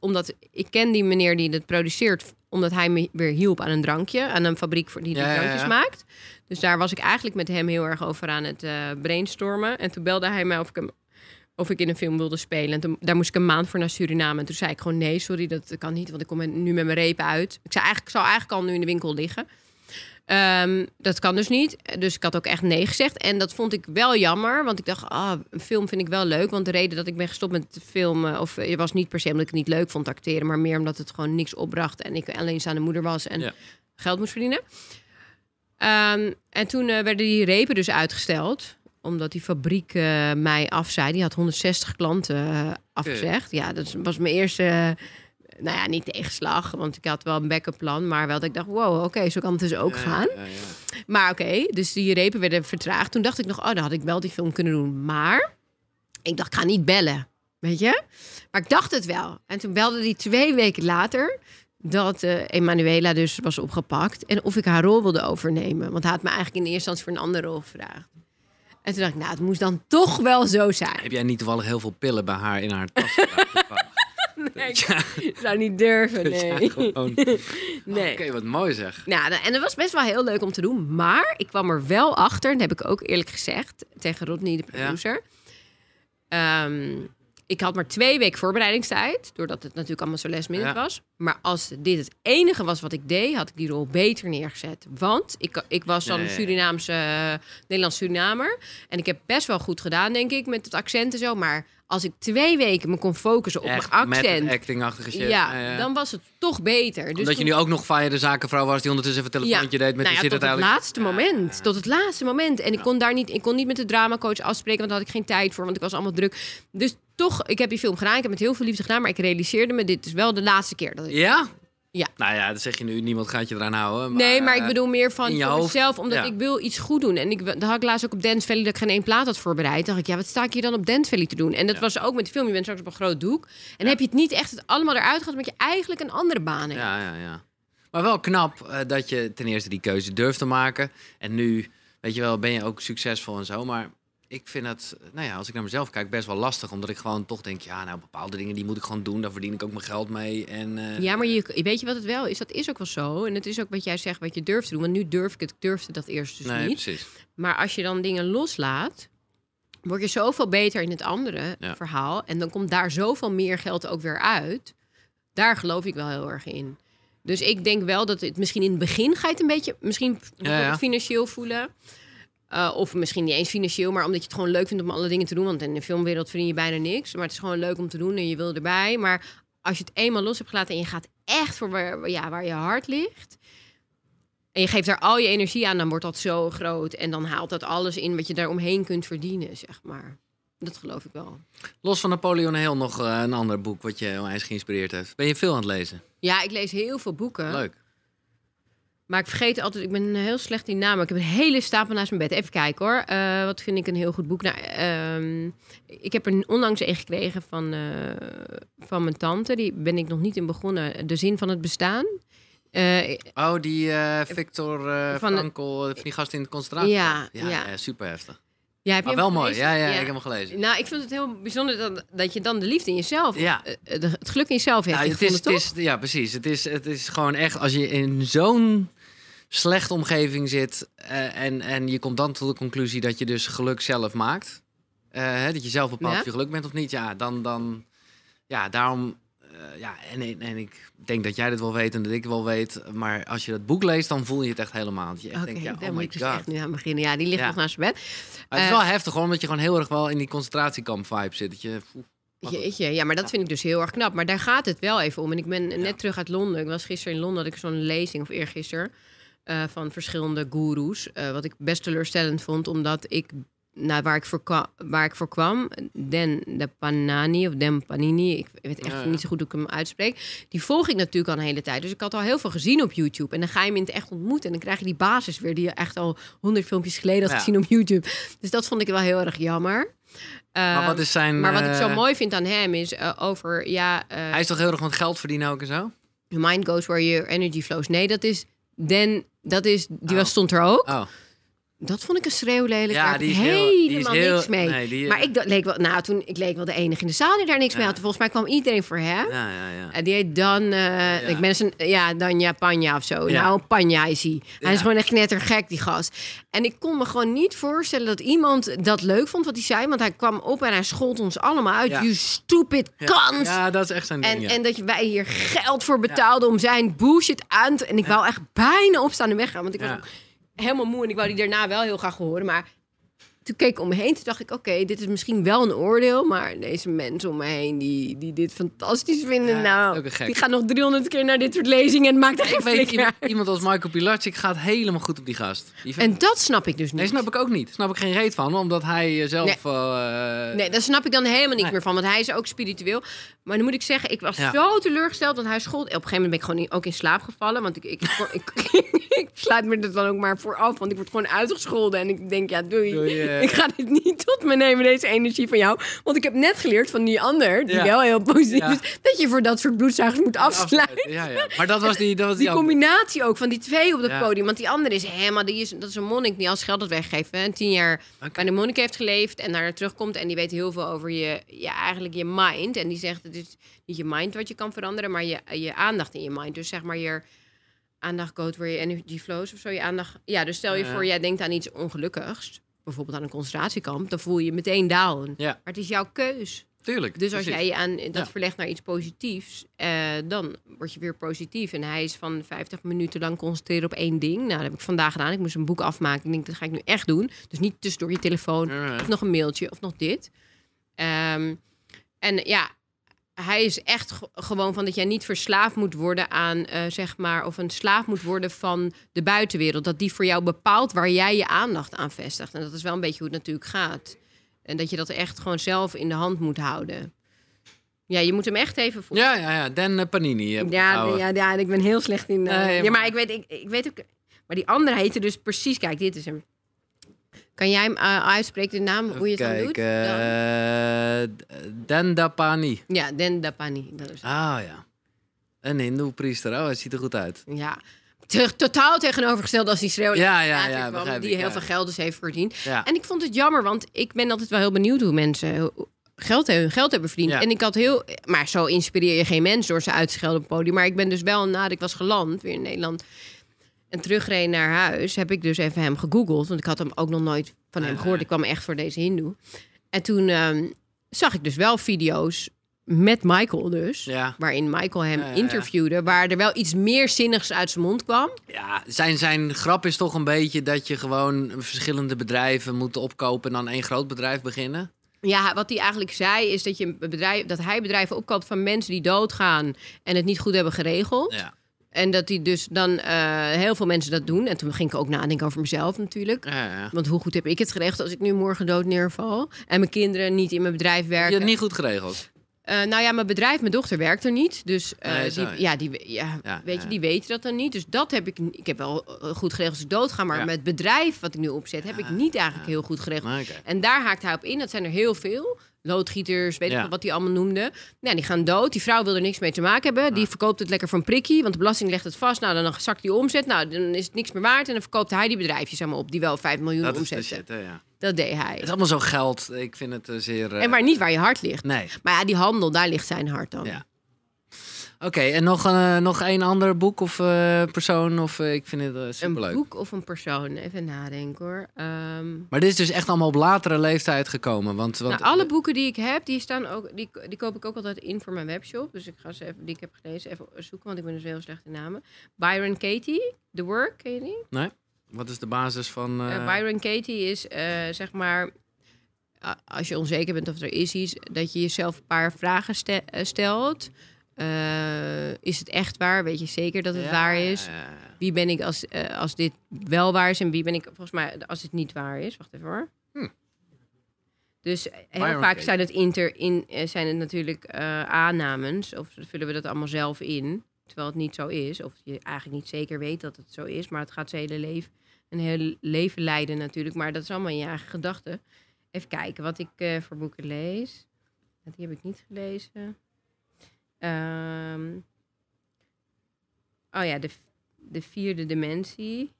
omdat ik ken die meneer die het produceert omdat hij me weer hielp aan een drankje. Aan een fabriek voor die, die drankjes maakt. Dus daar was ik eigenlijk met hem heel erg over aan het eh, brainstormen. En toen belde hij mij of ik hem of ik in een film wilde spelen. En toen, daar moest ik een maand voor naar Suriname. En toen zei ik gewoon nee, sorry, dat kan niet, want ik kom nu met mijn repen uit. Ik zei eigenlijk, zou eigenlijk al nu in de winkel liggen. Ehm, dat kan dus niet. Dus ik had ook echt nee gezegd. En dat vond ik wel jammer. Want ik dacht, ah, een film vind ik wel leuk. Want de reden dat ik ben gestopt met filmen... of eh, het was niet per se omdat ik het niet leuk vond acteren... maar meer omdat het gewoon niks opbracht... en ik alleen de moeder was en geld moest verdienen. Ehm, en toen eh, werden die repen dus uitgesteld omdat die fabriek uh, mij afzei. Die had 160 klanten afgezegd. Ja, dat was mijn eerste nou ja, niet tegenslag, want ik had wel een backup plan, maar wel dat ik dacht, wow, oké, zo kan het dus ook gaan. Ja, ja, maar oké, dus die repen werden vertraagd. Toen dacht ik nog, oh, dan had ik wel die film kunnen doen. Maar ik dacht, ik ga niet bellen, weet je? Maar ik dacht het wel. En toen belde die twee weken later dat eh, Emanuela dus was opgepakt en of ik haar rol wilde overnemen. Want hij had me eigenlijk in eerste instantie voor een andere rol gevraagd. En toen dacht ik, nou, het moest dan toch wel zo zijn. Heb jij niet toevallig heel veel pillen bij haar in haar tas? nee, ik zou niet durven, nee. Ja, nee. Oké, wat mooi zeg. Nou, nou en dat was best wel heel leuk om te doen. Maar ik kwam er wel achter, dat heb ik ook eerlijk gezegd tegen Rodney, de producer. Ja. Ehm, ik had maar twee weken voorbereidingstijd, doordat het natuurlijk allemaal zo lesmiddel was. Maar als dit het enige was wat ik deed, had ik die rol beter neergezet. Want ik, ik was dan een Surinaamse, eh, Nederlands Surinamer. En ik heb best wel goed gedaan, denk ik, met het accent en zo. Maar als ik twee weken me kon focussen op mijn accent. en acting Ja, ja, ja, dan was het toch beter. Dus dat je nu ook nog via de zakenvrouw was die ondertussen even een telefoontje deed met nou zit tot het laatste moment. Tot het laatste moment. En ik kon daar niet, ik kon niet met de dramacoach afspreken, want daar had ik geen tijd voor, want ik was allemaal druk. Dus toch, ik heb die film gedaan. Ik heb het heel veel liefde gedaan. Maar ik realiseerde me, dit is wel de laatste keer dat ik... Ja? Ja. Nou ja, dat zeg je nu, niemand gaat je eraan houden. Maar, nee, maar ik eh, bedoel meer van voor omdat ik wil iets goed doen. En ik, de had ik laatst ook op Dance Valley dat ik geen één plaat had voorbereid. dacht ik, ja, wat sta ik hier dan op Dance Valley te doen? En dat was ook met de film, je bent straks op een groot doek. En heb je het niet echt het allemaal eruit gehad, met je eigenlijk een andere baan hebt. Ja, ja, ja. Maar wel knap eh, dat je ten eerste die keuze durft te maken. En nu, weet je wel, ben je ook succesvol en zo, maar ik vind het, nou ja, als ik naar mezelf kijk, best wel lastig. Omdat ik gewoon toch denk, ja, nou, bepaalde dingen die moet ik gewoon doen. Daar verdien ik ook mijn geld mee. En, eh, ja, maar je, weet je wat het wel is? Dat is ook wel zo. En het is ook wat jij zegt, wat je durft te doen. Want nu durf ik het, durfde dat eerst dus nee, niet. Precies. Maar als je dan dingen loslaat, word je zoveel beter in het andere verhaal. En dan komt daar zoveel meer geld ook weer uit. Daar geloof ik wel heel erg in. Dus ik denk wel dat het misschien in het begin ga je het een beetje misschien financieel voelen. Eh, of misschien niet eens financieel, maar omdat je het gewoon leuk vindt om alle dingen te doen. Want in de filmwereld verdien je bijna niks. Maar het is gewoon leuk om te doen en je wil erbij. Maar als je het eenmaal los hebt gelaten en je gaat echt voor waar, ja, waar je hart ligt. En je geeft daar al je energie aan, dan wordt dat zo groot. En dan haalt dat alles in wat je daaromheen kunt verdienen, zeg maar. Dat geloof ik wel. Los van Napoleon heel nog eh, een ander boek wat je onwijs geïnspireerd heeft. Ben je veel aan het lezen? Ja, ik lees heel veel boeken. Leuk. Maar ik vergeet altijd, ik ben heel slecht in namen. Ik heb een hele stapel naast mijn bed. Even kijken hoor. Eh, wat vind ik een heel goed boek? Nou, ehm, ik heb er onlangs een gekregen van, eh, van mijn tante. Die ben ik nog niet in begonnen. De zin van het bestaan. Eh, oh, die Victor van Frankl, die gast in het concentratie. Ja, ja, ja. super heftig. Ja, heb je ah, wel mooi. Ja, ja, ik heb hem gelezen. Nou, ik vind het heel bijzonder dat, dat je dan de liefde in jezelf, eh, eh, het geluk in jezelf hebt. Nou, het, is, het is, ja, precies. Het is, het is gewoon echt, als je in zo'n slechte omgeving zit eh, en, en je komt dan tot de conclusie dat je dus geluk zelf maakt. hè, dat je zelf bepaalt of je geluk bent of niet. Ja, dan, dan ja, daarom eh, ja, en, en ik denk dat jij dit wel weet en dat ik wel weet. Maar als je dat boek leest, dan voel je het echt helemaal. Oh ik je denkt, ja, oh my god. Echt beginnen. Ja, die ligt nog naast je bed. het is eh, wel heftig, hoor, omdat je gewoon heel erg wel in die concentratiekamp-vibe zit. Dat je... ja, maar dat vind ik dus heel erg knap. Maar daar gaat het wel even om. En ik ben net terug uit Londen. Ik was gisteren in Londen, had ik zo'n lezing, of eergisteren, uh, van verschillende goeroes. wat ik best teleurstellend vond, omdat ik nou, waar, ik voor kwam, waar ik voor kwam, Den de Panani of Den Panini, ik weet echt niet zo goed hoe ik hem uitspreek. Die volg ik natuurlijk al een hele tijd. Dus ik had al heel veel gezien op YouTube. En dan ga je hem in het echt ontmoeten. En dan krijg je die basis weer die je echt al honderd filmpjes geleden had gezien op YouTube. Dus dat vond ik wel heel erg jammer. maar, wat ehm, is zijn, maar wat ik zo eh, mooi vind aan hem is eh, over. Ja, eh, hij is toch heel erg van geld verdienen ook en zo? Your mind goes where your energy flows. Nee, dat is Den. Dat is, die was, oh. stond er ook. Oh. Dat vond ik een schreeuwlelijk. Ja, die is helemaal, die is heel, niks mee. maar eh, ik leek wel, nou, toen ik leek wel de enige in de zaal die daar niks mee had. Volgens mij kwam iedereen voor hem. Ja, ja, ja. En die heet dan, eh, ik ben dus ja, Danja Panja of zo. Nou, Panja is hij. Hij is gewoon echt gek die gast. En ik kon me gewoon niet voorstellen dat iemand dat leuk vond wat hij zei. Want hij kwam op en hij schold ons allemaal uit. You stupid kans. Ja, dat is echt zijn ding, en, en dat wij hier geld voor betaalden om zijn bullshit aan te... En ik wou echt bijna opstaan en weggaan. Want ik was helemaal moe en ik wou die daarna wel heel graag horen. Maar toen keek ik om me heen. Toen dacht ik, oké, dit is misschien wel een oordeel. Maar deze mensen om me heen die, die dit fantastisch vinden. nou, die gaan nog 300 keer naar dit soort lezingen en maakt er geen weet, iemand, iemand als Michael Pilatschik gaat helemaal goed op die gast. en dat snap ik dus niet. Nee, snap ik ook niet. Snap ik geen reet van, omdat hij eh, zelf... Nee, eh, nee daar snap ik dan helemaal niet meer van. Want hij is ook spiritueel. Maar dan moet ik zeggen, ik was zo teleurgesteld. dat hij school. Op een gegeven moment ben ik gewoon ook in slaap gevallen. Want ik, ik, ik, ik sluit me er dan ook maar voor af. Want ik word gewoon uitgescholden. En ik denk, ja, doei. doei eh. Ik ga dit niet tot me nemen, deze energie van jou. Want ik heb net geleerd van die ander, die wel heel positief is. Dat je voor dat soort bloedzuigers moet afsluiten. Ja, ja. Maar dat was die. Dat was die, combinatie ook van die twee op het podium. Want die andere is helemaal. Die is, dat is een monnik die als geld dat weggeven. en tien jaar okay. bij de monnik heeft geleefd. En daar terugkomt. En die weet heel veel over je, je, eigenlijk je mind. En die zegt is niet je mind wat je kan veranderen, maar je, je aandacht in je mind. Dus zeg maar je aandacht goat where je energy flows of zo. Je aandacht, ja, dus stel je voor, jij denkt aan iets ongelukkigs, bijvoorbeeld aan een concentratiekamp, dan voel je je meteen down. Ja. Maar het is jouw keus. Tuurlijk. Dus als jij aan dat verlegt naar iets positiefs, eh, dan word je weer positief. En hij is van 50 minuten lang concentreren op één ding. Nou, dat heb ik vandaag gedaan. Ik moest een boek afmaken. Ik denk, dat ga ik nu echt doen. Dus niet tussendoor je telefoon, of nog een mailtje, of nog dit. Ehm, en ja, hij is echt gewoon van dat jij niet verslaafd moet worden aan, eh, zeg maar, of een slaaf moet worden van de buitenwereld. Dat die voor jou bepaalt waar jij je aandacht aan vestigt. En dat is wel een beetje hoe het natuurlijk gaat. En dat je dat echt gewoon zelf in de hand moet houden. Ja, je moet hem echt even voelen. Ja, ja, ja. Dan eh, Panini. Ja, ja, ja, En ik ben heel slecht in. Eh, ja, maar, maar ik weet, ik, ik weet ook. Maar die andere heette dus precies. Kijk, dit is hem. Kan jij hem uh, uitspreken, de naam, hoe je het Kijk, doet? Uh, Dendapani. Ja, Dendapani. Dat ah ja. Een hindoe priester. Oh, hij ziet er goed uit. Ja. totaal tegenovergesteld als die schreeuwde ja, ja, ja, kwam, die heel veel geld dus heeft verdiend. Ja. En ik vond het jammer, want ik ben altijd wel heel benieuwd hoe mensen geld, hun geld hebben verdiend. Ja. En ik had heel... Maar zo inspireer je geen mens door ze uit te schelden op podium. Maar ik ben dus wel, nadat ik was geland, weer in Nederland en terugreed naar huis, heb ik dus even hem gegoogeld. Want ik had hem ook nog nooit van hem ah, gehoord. Ik kwam echt voor deze hindoe. En toen ehm, zag ik dus wel video's met Michael dus. Waarin Michael hem interviewde. Waar er wel iets meer zinnigs uit zijn mond kwam. Ja, zijn, zijn grap is toch een beetje dat je gewoon verschillende bedrijven moet opkopen... en dan één groot bedrijf beginnen. Ja, wat hij eigenlijk zei is dat, je bedrijf, dat hij bedrijven opkoopt van mensen die doodgaan... en het niet goed hebben geregeld. Ja. En dat die dus dan eh, heel veel mensen dat doen. En toen ging ik ook nadenken over mezelf natuurlijk. Ja, Want hoe goed heb ik het geregeld als ik nu morgen dood neerval? En mijn kinderen niet in mijn bedrijf werken. Je hebt niet goed geregeld. Eh, nou ja, mijn bedrijf, mijn dochter werkt er niet. Dus eh, die, ja, die, ja, weet je, die weten dat dan niet. Dus dat heb ik. Ik heb wel eh, goed geregeld als ik ga, Maar met het bedrijf wat ik nu opzet, heb ik niet eigenlijk heel goed geregeld. En daar haakt hij op in. Dat zijn er heel veel. Loodgieters, weet ik wat die allemaal noemden. Nou, die gaan dood. Die vrouw wil er niks mee te maken hebben. Die verkoopt het lekker van prikkie. Want de belasting legt het vast. Nou, dan zakt die omzet. Nou, dan is het niks meer waard. En dan verkoopt hij die bedrijfjes allemaal op. Die wel 5 miljoen omzet. omzetten. ja. Dat deed hij. Het is allemaal zo geld. Ik vind het eh, zeer... Eh, en maar niet waar je hart ligt. Nee. Maar ja, die handel, daar ligt zijn hart dan. Ja. Oké, en nog, uh, nog een ander boek of persoon? Of, ik vind het superleuk. Een boek of een persoon? Even nadenken hoor. Ehm, maar dit is dus echt allemaal op latere leeftijd gekomen? Want, want... Nou, alle boeken die ik heb, die, staan ook, die, die koop ik ook altijd in voor mijn webshop. Dus ik ga ze even, die ik heb gelezen, even zoeken. Want ik ben dus heel slecht in namen. Byron Katie, The Work, ken je die? Nee. Wat is de basis van. Eh, eh, Byron Katie is eh, zeg maar. Als je onzeker bent of er is iets, dat je jezelf een paar vragen stelt. is het echt waar? Weet je zeker dat het waar is? Wie ben ik als, als dit wel waar is? En wie ben ik volgens mij als het niet waar is? Wacht even hoor. Hm. Dus heel vaak zijn het, inter, in, zijn het natuurlijk uh, aannames. Of vullen we dat allemaal zelf in. Terwijl het niet zo is. Of je eigenlijk niet zeker weet dat het zo is. Maar het gaat zijn hele leven een heel leven leiden natuurlijk. Maar dat is allemaal in je eigen gedachten. Even kijken wat ik eh, voor boeken lees. Die heb ik niet gelezen. Ehm, oh ja, de, de vierde dimensie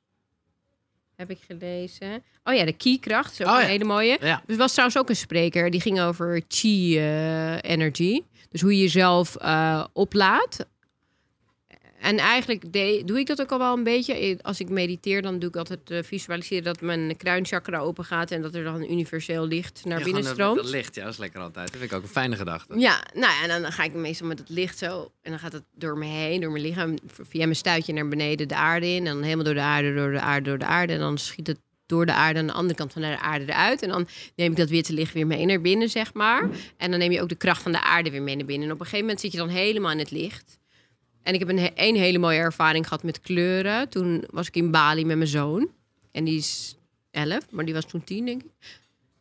heb ik gelezen. Oh ja, de keykracht is ook oh een hele mooie. Ja. Er was trouwens ook een spreker die ging over chi eh, energy. Dus hoe je jezelf uh, oplaadt en eigenlijk doe ik dat ook al wel een beetje. Als ik mediteer, dan doe ik altijd eh, visualiseren dat mijn kruinchakra open gaat en dat er dan een universeel licht naar binnen stroomt. Dat, dat licht, ja, dat is lekker altijd. Dat vind ik ook een fijne gedachte. Ja, nou ja, en dan ga ik meestal met het licht zo. En dan gaat het door me heen, door mijn lichaam, via mijn stuitje naar beneden de aarde in. En dan helemaal door de aarde, door de aarde, door de aarde. En dan schiet het door de aarde aan de andere kant van de aarde eruit. En dan neem ik dat witte licht weer mee naar binnen, zeg maar. En dan neem je ook de kracht van de aarde weer mee naar binnen. En op een gegeven moment zit je dan helemaal in het licht. En ik heb een, een hele mooie ervaring gehad met kleuren. Toen was ik in Bali met mijn zoon. En die is elf, maar die was toen tien, denk ik.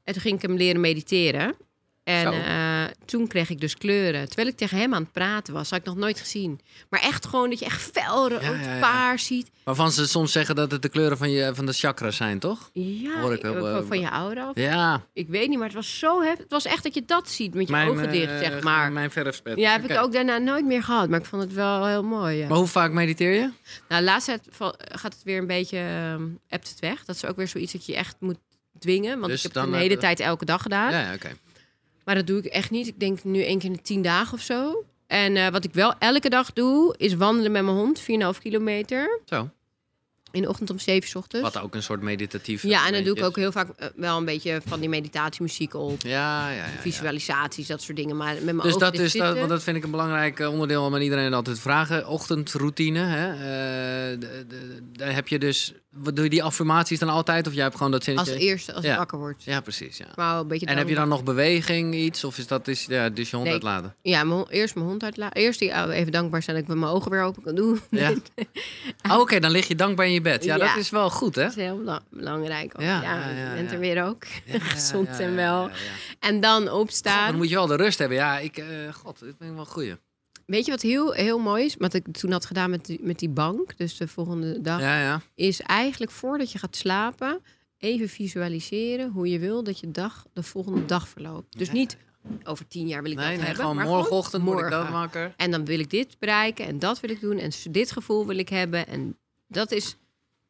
En toen ging ik hem leren mediteren. En eh, toen kreeg ik dus kleuren. Terwijl ik tegen hem aan het praten was, had ik nog nooit gezien. Maar echt gewoon dat je echt fel paars ziet. Waarvan ze soms zeggen dat het de kleuren van, je, van de chakras zijn, toch? Ja, Hoor ik, wel, van je aura. Ja. Ik weet niet, maar het was zo heftig. Het was echt dat je dat ziet met je mijn, ogen dicht, eh, zeg maar. Mijn verfspet. Ja, heb okay. ik ook daarna nooit meer gehad. Maar ik vond het wel heel mooi. Maar hoe vaak mediteer je? Nou, laatst gaat het weer een beetje... Um, het weg. Dat is ook weer zoiets dat je echt moet dwingen. Want dus ik heb het een hele eh, tijd elke dag gedaan. Ja, oké. Maar dat doe ik echt niet. Ik denk nu één keer in de tien dagen of zo. En eh, wat ik wel elke dag doe, is wandelen met mijn hond, 4,5 kilometer. Zo. In de ochtend om zeven, ochtends. Wat ook een soort meditatief. Ja, en dan doe ik ook heel vaak eh, wel een beetje van die meditatiemuziek op. Ja, ja, ja, Visualisaties, dat soort dingen. Maar met mijn dus dat is dat, want dat vind ik een belangrijk eh, onderdeel om aan iedereen altijd vragen. Ochtendroutine. Hè? daar heb je dus doe je die affirmaties dan altijd? Of jij hebt gewoon dat Als eerste, als wakker wordt. Ja, precies. Ja. een beetje en heb je dan nog beweging, iets? Of is dat is, ja, dus je hond nee, Ja, mijn, eerst mijn hond uitladen Eerst die, oh, even dankbaar zijn dat ik met mijn ogen weer open kan doen. Ja. Oh, oké, dan lig je dankbaar in je bed. Ja, dat is wel goed, hè? Dat is heel belangrijk. Ja, je bent er weer ook. Gezond en wel. En dan opstaan. dan moet je wel de rust hebben. Ja, ik, eh, god, ik ben wel goeie. Weet je wat heel, heel mooi is? Wat ik toen had gedaan met die, met die bank, dus de volgende dag, is eigenlijk voordat je gaat slapen, even visualiseren hoe je wil dat je dag de volgende dag verloopt. Dus niet over tien jaar wil ik dat nee, hebben. Gewoon maar morgenochtend morgen. ik dat maken. En dan wil ik dit bereiken en dat wil ik doen en dit gevoel wil ik hebben en dat is.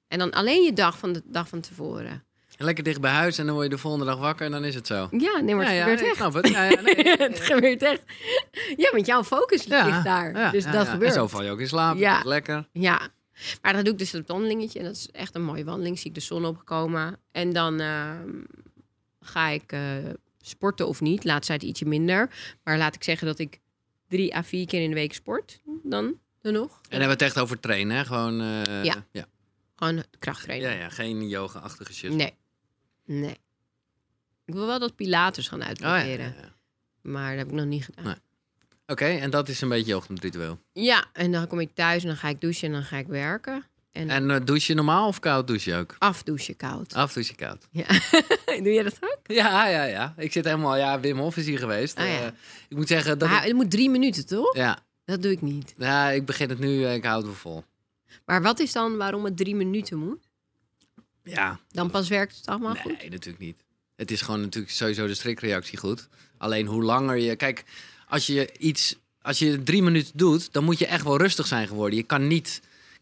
En dan alleen je dag van de dag van tevoren. Lekker dicht bij huis en dan word je de volgende dag wakker en dan is het zo. Ja, nee, maar het ja, gebeurt echt. het. Ja, nee, het eh, gebeurt echt. Ja, want jouw focus ligt daar. dus dat gebeurt. En zo val je ook in slaap. Ja. lekker. Ja. Maar dan doe ik dus het wandelingetje. En dat is echt een mooie wandeling. Zie ik de zon opkomen. En dan ehm, ga ik eh, sporten of niet. Laatst tijd ietsje minder. Maar laat ik zeggen dat ik drie à vier keer in de week sport. Dan, dan nog. En dan hebben we het echt over trainen, Gewoon, uh, ja. ja. Gewoon krachttrainen. Ja, ja. geen yoga-achtige shit. Nee. Nee. Ik wil wel dat Pilatus gaan uitproberen. Oh maar dat heb ik nog niet gedaan. Oké, en dat is een beetje je ochtendritueel. Ja, en dan kom ik thuis en dan ga ik douchen en dan ga ik werken. En, en eh, douche je normaal of koud douche je ook? Afdouchen koud. Afdouchen koud. Ja. Doe jij dat ook? Ja, ja, ja. Ik zit helemaal... Ja, Wim Hof is hier geweest. Ah, eh, ik moet zeggen... Dat Het moet drie minuten, toch? Ja. Dat doe ik niet. Ja, ik begin het nu en eh, ik houd het vol. Maar wat is dan waarom het drie minuten moet? Ja. Dan pas werkt het allemaal nee, goed? Nee, natuurlijk niet. Het is gewoon natuurlijk sowieso de strikreactie goed. Alleen hoe langer je... Kijk, als je iets... Als je drie minuten doet, dan moet je echt wel rustig zijn geworden. Je kan niet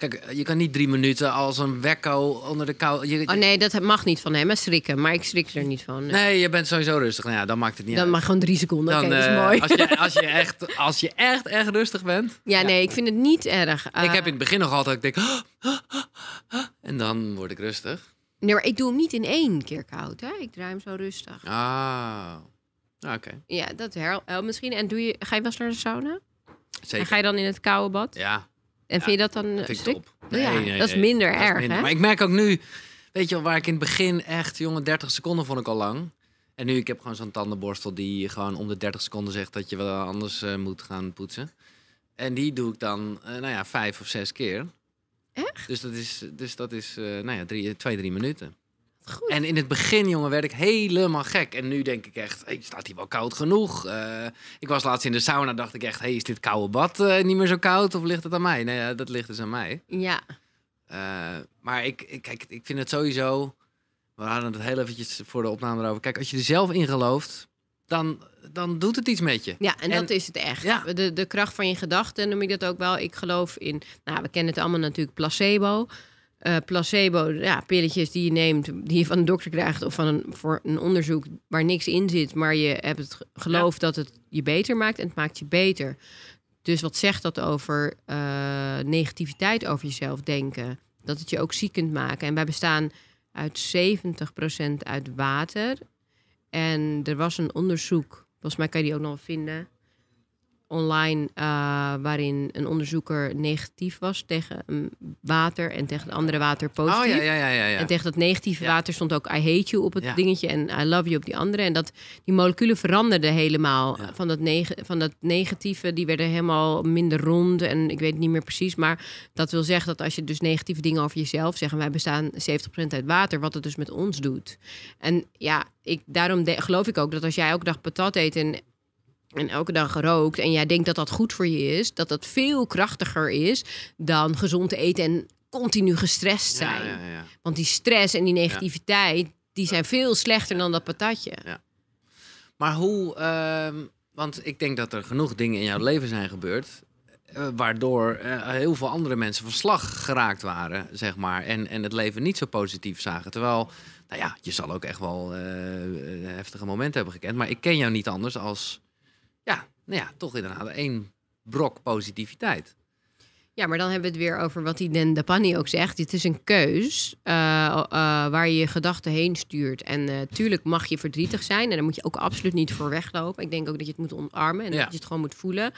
Kijk, je kan niet drie minuten als een wekko onder de kou. oh nee, dat mag niet van hem, Maar schrikken. Maar ik schrik er niet van. Nee, je bent sowieso rustig. Nou ja, dan maakt het niet dan uit. Dan gewoon drie seconden. Dan, dat is eh, mooi. Als je, als je, echt, als je echt, echt rustig bent. Ja, nee, ik vind het niet erg. ik heb eh, in het begin nog altijd, ik denk, oh, en dan word ik rustig. Nee, maar ik doe hem niet in één keer koud, hè. Ik draai hem zo rustig. Ah, oké. Ja, dat helpt misschien. En doe je, ga je wel naar de sauna? Zeker. En ga je dan in het koude bad? Ja. En vind je dat dan een ja, dat is minder erg. Hè? Maar ik merk ook nu, weet je wel, waar ik in het begin echt, jongen, 30 seconden vond ik al lang. En nu, ik heb gewoon zo'n tandenborstel die gewoon om de 30 seconden zegt dat je wel anders eh, moet gaan poetsen. En die doe ik dan, eh, nou ja, vijf of zes keer. Echt? Dus dat is, dus dat is eh, nou ja, twee, drie minuten. En in het begin, jongen, werd ik helemaal gek. En nu denk ik echt, staat hier wel koud genoeg? Eh, ik was laatst in de sauna, dacht ik echt, hey, is dit koude bad eh, niet meer zo koud? Of ligt het aan mij? Nee, nou ja, dat ligt dus aan mij. Ja. Eh, maar ik, kijk, ik vind het sowieso... We hadden het heel eventjes voor de opname erover. Kijk, als je er zelf in gelooft, dan, dan doet het iets met je. Ja, en, dat is het echt. Ja. De, de kracht van je gedachten noem ik dat ook wel. Ik geloof in... Nou, we kennen het allemaal natuurlijk, placebo... Eh, placebo, ja, pilletjes die je neemt, die je van de dokter krijgt of van een, voor een onderzoek waar niks in zit, maar je hebt het geloof dat het je beter maakt en het maakt je beter. Dus wat zegt dat over eh, negativiteit over jezelf denken? Dat het je ook ziek kunt maken. En wij bestaan uit 70% uit water. En er was een onderzoek, volgens mij kan je die ook nog vinden, online eh, waarin een onderzoeker negatief was tegen water en tegen het andere water oh, positief. En tegen dat negatieve water stond ook I hate you op het dingetje en I love you op die andere. En dat die moleculen veranderden helemaal van, dat van dat negatieve. Die werden helemaal minder rond en ik weet niet meer precies. Maar dat wil zeggen dat als je dus negatieve dingen over jezelf zegt, wij bestaan 70% uit water, wat het dus met ons doet. En ja, ik, daarom geloof ik ook dat als jij elke dag patat eet en en elke dag gerookt en jij denkt dat dat goed voor je is, dat dat veel krachtiger is dan gezond eten en continu gestrest zijn. Ja, ja, ja. Want die stress en die negativiteit, die zijn veel slechter dan dat patatje. Maar hoe, ehm, want ik denk dat er genoeg dingen in jouw leven zijn gebeurd. Eh, waardoor eh, heel veel andere mensen van slag geraakt waren, zeg maar. En, en het leven niet zo positief zagen. Terwijl, nou ja, je zal ook echt wel eh, heftige momenten hebben gekend. Maar ik ken jou niet anders als ja, nou ja, toch inderdaad één brok positiviteit. Ja, maar dan hebben we het weer over wat die Den panny ook zegt. Het is een keus eh, eh, waar je je gedachten heen stuurt. En uh, tuurlijk mag je verdrietig zijn. En daar moet je ook absoluut niet voor weglopen. Ik denk ook dat je het moet omarmen en dat je het gewoon moet voelen.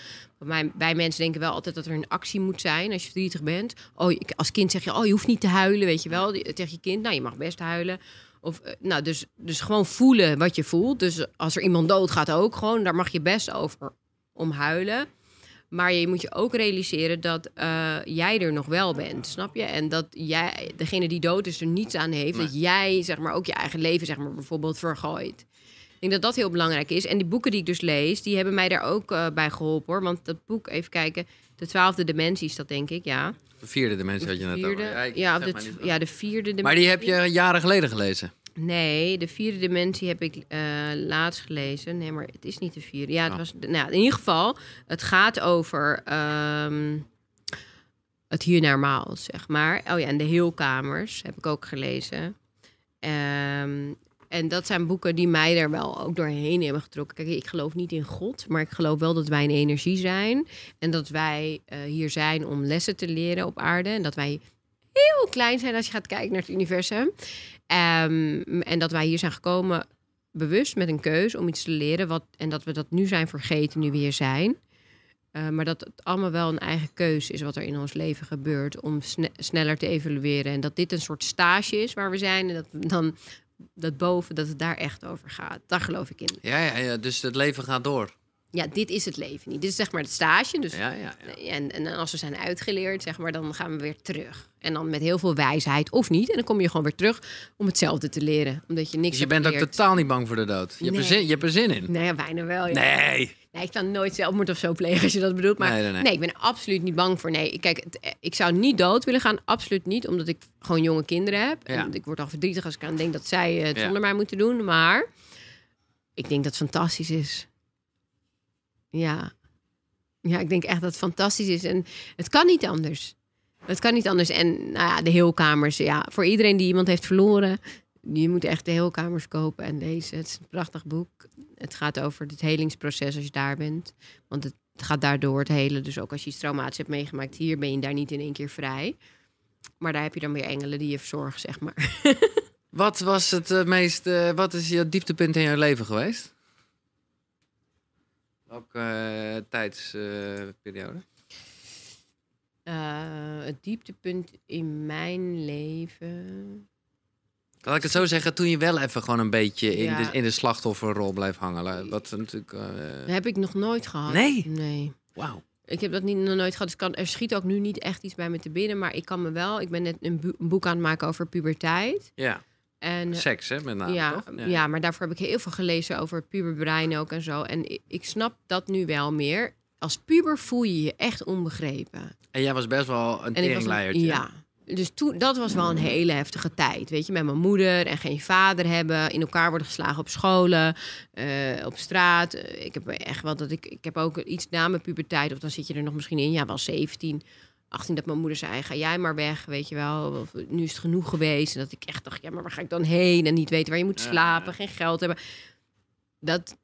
Bij mensen denken wel altijd dat er een actie moet zijn als je verdrietig bent. Oh, als kind zeg je, oh, je hoeft niet te huilen, weet je wel, tegen je kind. Nou, je mag best huilen. Of, eh, nou, dus, dus gewoon voelen wat je voelt. Dus als er iemand doodgaat ook gewoon, daar mag je best over om huilen. Maar je moet je ook realiseren dat eh, jij er nog wel bent, snap je? En dat jij, degene die dood is, er niets aan heeft. Dat jij, zeg maar, ook je eigen leven, zeg maar, bijvoorbeeld vergooit. Ik denk dat dat heel belangrijk is. En die boeken die ik dus lees, die hebben mij daar ook eh, bij geholpen, hoor. Want dat boek, even kijken, De Twaalfde Dimensie is dat, denk ik, ja vierde dimensie had je net vierde, Ja, ja, de, ja, de vierde dimensie. Maar die heb je jaren geleden gelezen? Nee, de vierde dimensie heb ik eh, laatst gelezen. Nee, maar het is niet de vierde. Ja, het oh. was, nou, in ieder geval, het gaat over um, het hiernamaals, zeg maar. Oh ja, en de heelkamers heb ik ook gelezen. Ehm, en dat zijn boeken die mij er wel ook doorheen hebben getrokken. Kijk, ik geloof niet in God, maar ik geloof wel dat wij een energie zijn. En dat wij eh, hier zijn om lessen te leren op aarde. En dat wij heel klein zijn als je gaat kijken naar het universum. Ehm, en dat wij hier zijn gekomen bewust met een keus om iets te leren. Wat, en dat we dat nu zijn vergeten, nu we hier zijn. Eh, maar dat het allemaal wel een eigen keuze is wat er in ons leven gebeurt om sneller te evolueren. En dat dit een soort stage is waar we zijn. En dat we dan dat boven, dat het daar echt over gaat. Daar geloof ik in. Ja, ja, ja. dus het leven gaat door. Ja, dit is het leven niet. Dit is zeg maar het stage. Dus, ja, ja, En, en als we zijn uitgeleerd, zeg maar, dan gaan we weer terug. En dan met heel veel wijsheid of niet. En dan kom je gewoon weer terug om hetzelfde te leren. Omdat je niks. Dus je bent ook totaal niet bang voor de dood. Je, hebt, er zin, je hebt er zin in. Nee, bijna wel. Nee. Nee, ik kan nooit zelfmoord of zo plegen als je dat bedoelt. Maar nee, ik ben absoluut niet bang voor. Nee, kijk, het, eh, ik zou niet dood willen gaan. Absoluut niet. Omdat ik gewoon jonge kinderen heb. En ik word al verdrietig als ik aan denk dat zij eh, het zonder mij moeten doen. Maar ik denk dat het fantastisch is. Ja. Ja, ik denk echt dat het fantastisch is. En het kan niet anders. Het kan niet anders. En nou ja, de heelkamers, ja, voor iedereen die iemand heeft verloren, je moet echt de kamers kopen en lezen. Het is een prachtig boek. Het gaat over het helingsproces als je daar bent. Want het gaat daardoor het hele. Dus ook als je iets traumatisch hebt meegemaakt hier, ben je daar niet in één keer vrij. Maar daar heb je dan weer engelen die je verzorgen, zeg maar. wat was het eh, meest. Eh, wat is je dieptepunt in je leven geweest? Welke eh, tijdsperiode? het dieptepunt in mijn leven. Laat ik het zo zeggen, toen je wel even gewoon een beetje in, de, in de slachtofferrol blijft hangen. Dat natuurlijk. Uh... heb ik nog nooit gehad. Nee. Nee. Wauw. Ik heb dat niet, nog nooit gehad. Dus kan, er schiet ook nu niet echt iets bij me te binnen. Maar ik kan me wel. Ik ben net een, boek aan het maken over puberteit. Ja. En, eh, Seks, hè, met name. Ja, ja, ja. maar daarvoor heb ik heel veel gelezen over het puberbrein ook en zo. En ik, snap dat nu wel meer. Als puber voel je je echt onbegrepen. En jij was best wel een teringleiertje. Ja, dus toen, dat was wel een hele heftige tijd. Weet je, met mijn moeder en geen vader hebben. In elkaar worden geslagen op scholen, eh, op straat. Eh, ik heb echt wel dat ik, ik heb ook iets na mijn puberteit, of dan zit je er nog misschien in, ja, wel 17, 18, dat mijn moeder zei: Ga jij maar weg, weet je wel. Of, nu is het genoeg geweest. En dat ik echt dacht: Ja, maar waar ga ik dan heen? En niet weten waar je moet slapen, geen geld hebben. Dat,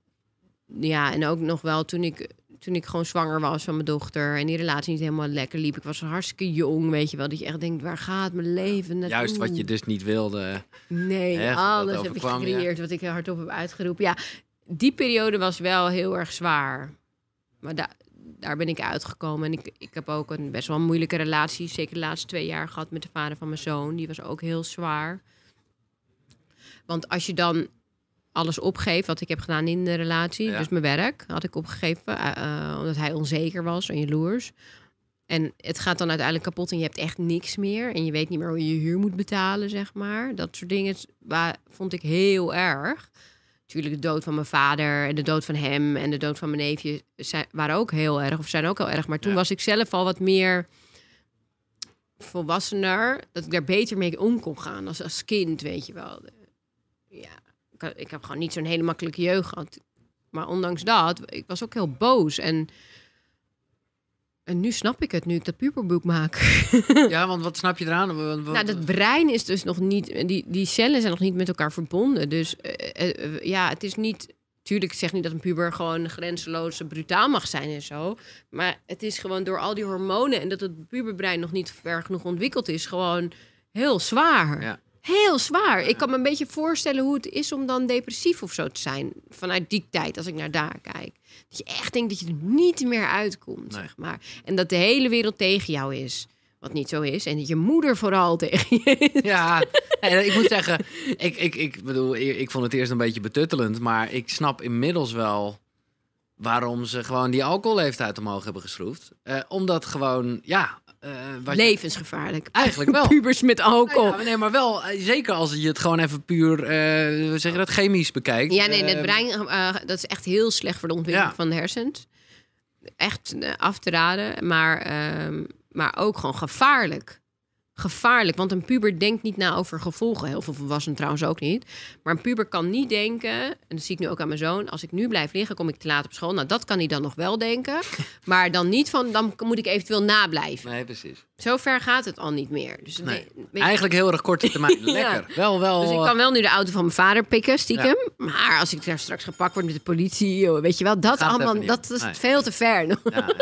ja, en ook nog wel toen ik toen ik gewoon zwanger was van mijn dochter en die relatie niet helemaal lekker liep. Ik was hartstikke jong, weet je wel. Dat je echt denkt, waar gaat mijn leven naartoe? Juist wat je dus niet wilde. Nee, alles heb ik gecreëerd wat ik hardop heb uitgeroepen. Ja, die periode was wel heel erg zwaar. Maar daar daar ben ik uitgekomen. En ik, ik heb ook een best wel moeilijke relatie, zeker de laatste twee jaar gehad met de vader van mijn zoon. Die was ook heel zwaar. Want als je dan alles opgeef wat ik heb gedaan in de relatie. Dus mijn werk had ik opgegeven, eh, eh, omdat hij onzeker was en jaloers. En het gaat dan uiteindelijk kapot en je hebt echt niks meer. En je weet niet meer hoe je je huur moet betalen, zeg maar. Dat soort dingen waar, vond ik heel erg. Natuurlijk de dood van mijn vader en de dood van hem en de dood van mijn neefje zijn, waren ook heel erg. Of zijn ook heel erg. Maar toen was ik zelf al wat meer volwassener. Dat ik daar beter mee om kon gaan als, als kind, weet je wel. Ja, ik, ik heb gewoon niet zo'n hele makkelijke jeugd gehad. Maar ondanks dat, ik was ook heel boos. En, en nu snap ik het, nu ik dat puberboek maak. ja, want wat snap je eraan? Nou, dat brein is dus nog niet... Die, die cellen zijn nog niet met elkaar verbonden. Dus eh, eh, eh, ja, het is niet... Tuurlijk, ik zeg niet dat een puber gewoon grenzeloos brutaal mag zijn en zo. Maar het is gewoon door al die hormonen... en dat het puberbrein nog niet ver genoeg ontwikkeld is... gewoon heel zwaar. Ja. Heel zwaar. Ik kan me een beetje voorstellen hoe het is om dan depressief of zo te zijn. Vanuit die tijd, als ik naar daar kijk. Dat je echt denkt dat je er niet meer uitkomt, zeg maar. En dat de hele wereld tegen jou is. Wat niet zo is. En dat je moeder vooral tegen je is. Ja, en ik moet zeggen, ik, ik, ik bedoel, ik, vond het eerst een beetje betuttelend. Maar ik snap inmiddels wel waarom ze gewoon die uit omhoog hebben geschroefd. Eh, omdat gewoon, ja, eh, Levensgevaarlijk. Eigenlijk wel. Pubers met alcohol. Ja, nee, maar wel, eh, zeker als je het gewoon even puur, uh, zeg dat, chemisch bekijkt. Ja, nee, het ehm, brein, dat is echt heel slecht voor de ontwikkeling van de hersens. Echt af te raden, maar, ehm, maar ook gewoon gevaarlijk gevaarlijk. Want een puber denkt niet na over gevolgen. Heel veel volwassenen trouwens ook niet. Maar een puber kan niet denken, en dat zie ik nu ook aan mijn zoon... als ik nu blijf liggen, kom ik te laat op school. Nou, dat kan hij dan nog wel denken. maar dan niet van, dan moet ik eventueel nablijven. Nee, precies. Zo ver gaat het al niet meer. Dus nee, Eigenlijk heel erg korte termijn. Lekker. wel, wel, dus ik eh, kan wel nu de auto van mijn vader pikken, stiekem. Maar als ik daar straks gepakt word met de politie, weet je wel, dat, dat is veel te ver. Ja,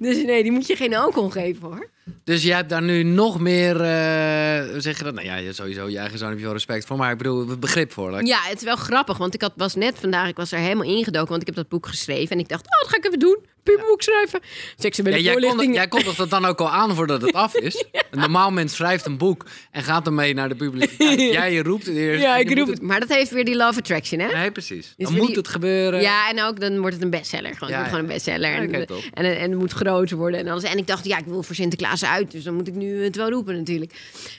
dus nee, die moet je geen alcohol geven hoor. Dus jij hebt daar nu nog meer, uh, zeg je dat? Nou ja, sowieso, je eigen zoon heb je wel respect voor, maar ik bedoel, begrip voor. Ja, het is wel grappig, want ik had, was net vandaag, ik was er helemaal ingedoken, want ik heb dat boek geschreven en ik dacht, oh, dat ga ik even doen puberboek schrijven. seksuele ze ja, Jij kondigt dat dan ook al aan voordat het af is. Een normaal mens schrijft een boek en gaat ermee naar de publiek. jij roept het eerst. Ja, ik roep het. Maar dat heeft weer die love attraction, hè? Nee, precies. Dus dan moet het gebeuren. Ja, en ook dan wordt het een bestseller. Gewoon, gewoon een bestseller. en, en, en, het moet groter worden en alles. En ik dacht, ja, ik wil voor Sinterklaas uit. Dus dan moet ik nu het wel roepen natuurlijk.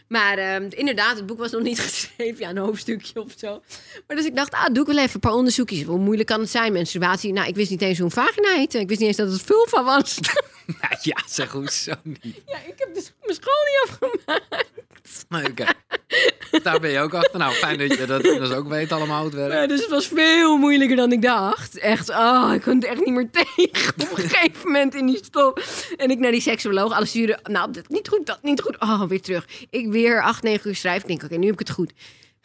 Maar ehm, inderdaad, het boek was nog niet geschreven. Ja, een hoofdstukje of zo. Maar dus ik dacht, ah, doe ik wel even een paar onderzoekjes. Hoe moeilijk kan het zijn, menstruatie? Nou, ik wist niet eens hoe een vagina Ik wist niet dat het vulva was. ja, zeg hoezo niet? Ja, ik heb dus mijn school niet afgemaakt. Oké. Daar ben je ook achter. Nou, fijn dat je dat, dat ook weet allemaal Ja, dus het was veel moeilijker dan ik dacht. Echt, oh, ik kon het echt niet meer tegen. Op een gegeven moment in die stop. En ik naar die seksuoloog, alles sturen. Nou, dat niet goed, dat niet goed. Oh, weer terug. Ik weer acht, negen uur schrijf. Ik denk, oké, nu heb ik het goed.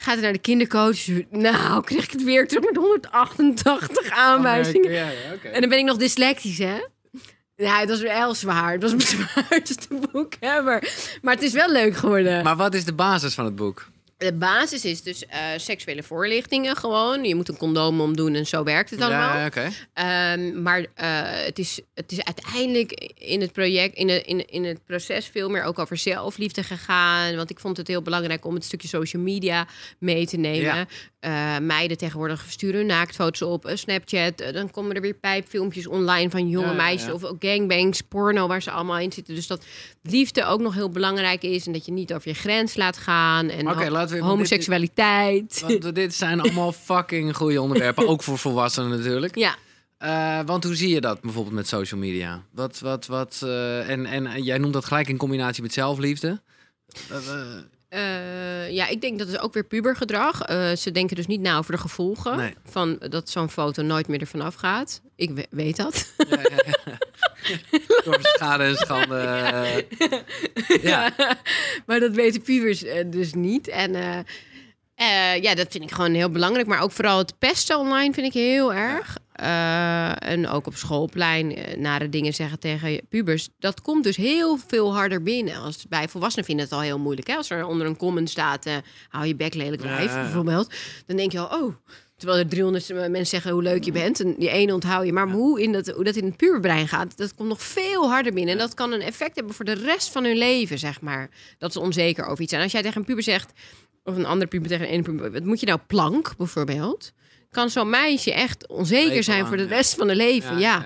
Gaat hij naar de kindercoach. Nou, kreeg ik het weer terug met 188 aanwijzingen. En dan ben ik nog dyslectisch, hè? Ja, het was weer heel zwaar. Het was mijn zwaarste boek ever. Maar het is wel leuk geworden. Maar wat is de basis van het boek? de basis is dus eh, seksuele voorlichtingen gewoon. Je moet een condoom omdoen en zo werkt het allemaal. Ja, ehm, maar eh, het, is, het is uiteindelijk in het project, in, eh, in, in het proces veel meer ook over zelfliefde gegaan. Want ik vond het heel belangrijk om het stukje social media mee te nemen uh, meiden tegenwoordig sturen naaktfoto's op, Snapchat. Eh, dan komen er weer pijpfilmpjes online van jonge meisjes of ook gangbangs, porno waar ze allemaal in zitten. Dus dat liefde ook nog heel belangrijk is en dat je niet over je grens laat gaan en laten we, homoseksualiteit. want dit zijn allemaal fucking goede onderwerpen, ook voor volwassenen natuurlijk. Ja. Eh, want hoe zie je dat bijvoorbeeld met social media? Wat, wat, wat, en, en jij noemt dat gelijk in combinatie met zelfliefde. Eh, ja, ik denk dat is ook weer pubergedrag. Uh, ze denken dus niet na over de gevolgen van dat zo'n foto nooit meer ervan afgaat. Ik weet dat. Door schade en schande. Ja. Eh, maar dat weten pubers dus niet. En eh, ja, dat vind ik gewoon heel belangrijk. Maar ook vooral het pesten online vind ik heel erg. Eh, en ook op schoolplein eh, nare dingen zeggen tegen pubers. Dat komt dus heel veel harder binnen. Als bij volwassenen vinden het al heel moeilijk. Hè? Als er onder een comment staat, hou je bek lelijk wijf bijvoorbeeld. Dan denk je al, oh... Terwijl er 300 mensen zeggen hoe leuk je bent. En die ene onthoud je. Maar hoe, in dat, hoe dat in het puberbrein gaat, dat komt nog veel harder binnen. En dat kan een effect hebben voor de rest van hun leven, zeg maar. Dat ze onzeker over iets zijn. Als jij tegen een puber zegt, of een ander puber tegen een puber. Wat moet je nou plank bijvoorbeeld? Kan zo'n meisje echt onzeker zijn voor de rest van haar leven? ja.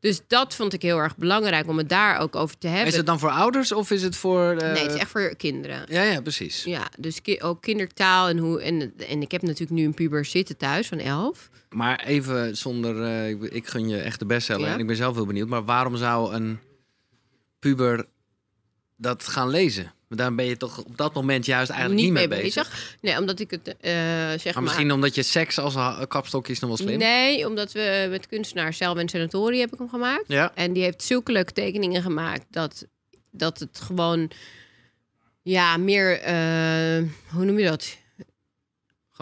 Dus dat vond ik heel erg belangrijk om het daar ook over te hebben. Is het dan voor ouders of is het voor. Eh, nee, het is echt voor kinderen. Ja, ja, precies. Ja, dus ook kindertaal en hoe. En, en ik heb natuurlijk nu een puber zitten thuis van elf. Maar even zonder. Eh, ik gun je echt de bestseller en ik ben zelf heel benieuwd. Maar waarom zou een puber dat gaan lezen? Maar daar ben je toch op dat moment juist eigenlijk niet, niet mee, bezig. Nee, omdat ik het eh, zeg maar... misschien omdat je seks als kapstok is nog wel slim? Nee, omdat we met kunstenaar Selma en Sanatorie heb ik hem gemaakt. Ja. En die heeft zulke leuke tekeningen gemaakt dat, dat het gewoon... Ja, meer... Eh, hoe noem je dat?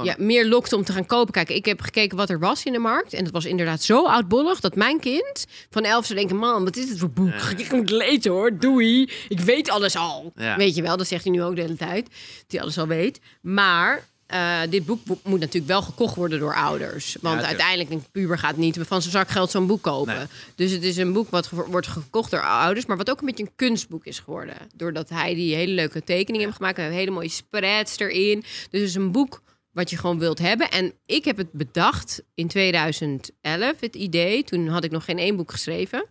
Ja, meer lokte om te gaan kopen. Kijk, ik heb gekeken wat er was in de markt. En het was inderdaad zo oudbollig dat mijn kind van elf zou denken... Man, wat is het voor boek? Ja. Ik moet lezen hoor, doei. Ik weet alles al. Weet je wel, dat zegt hij nu ook de hele tijd. Dat hij alles al weet. Maar eh, dit boek moet natuurlijk wel gekocht worden door ouders. Want uiteindelijk een puber gaat niet van zijn zakgeld zo'n boek kopen. Dus het is een boek wat wordt gekocht door ouders, maar wat ook een beetje een kunstboek is geworden. Doordat hij die hele leuke tekeningen ja. heeft gemaakt, een hele mooie spreads erin. Dus het is een boek wat je gewoon wilt hebben. En ik heb het bedacht in 2011, het idee. Toen had ik nog geen één boek geschreven.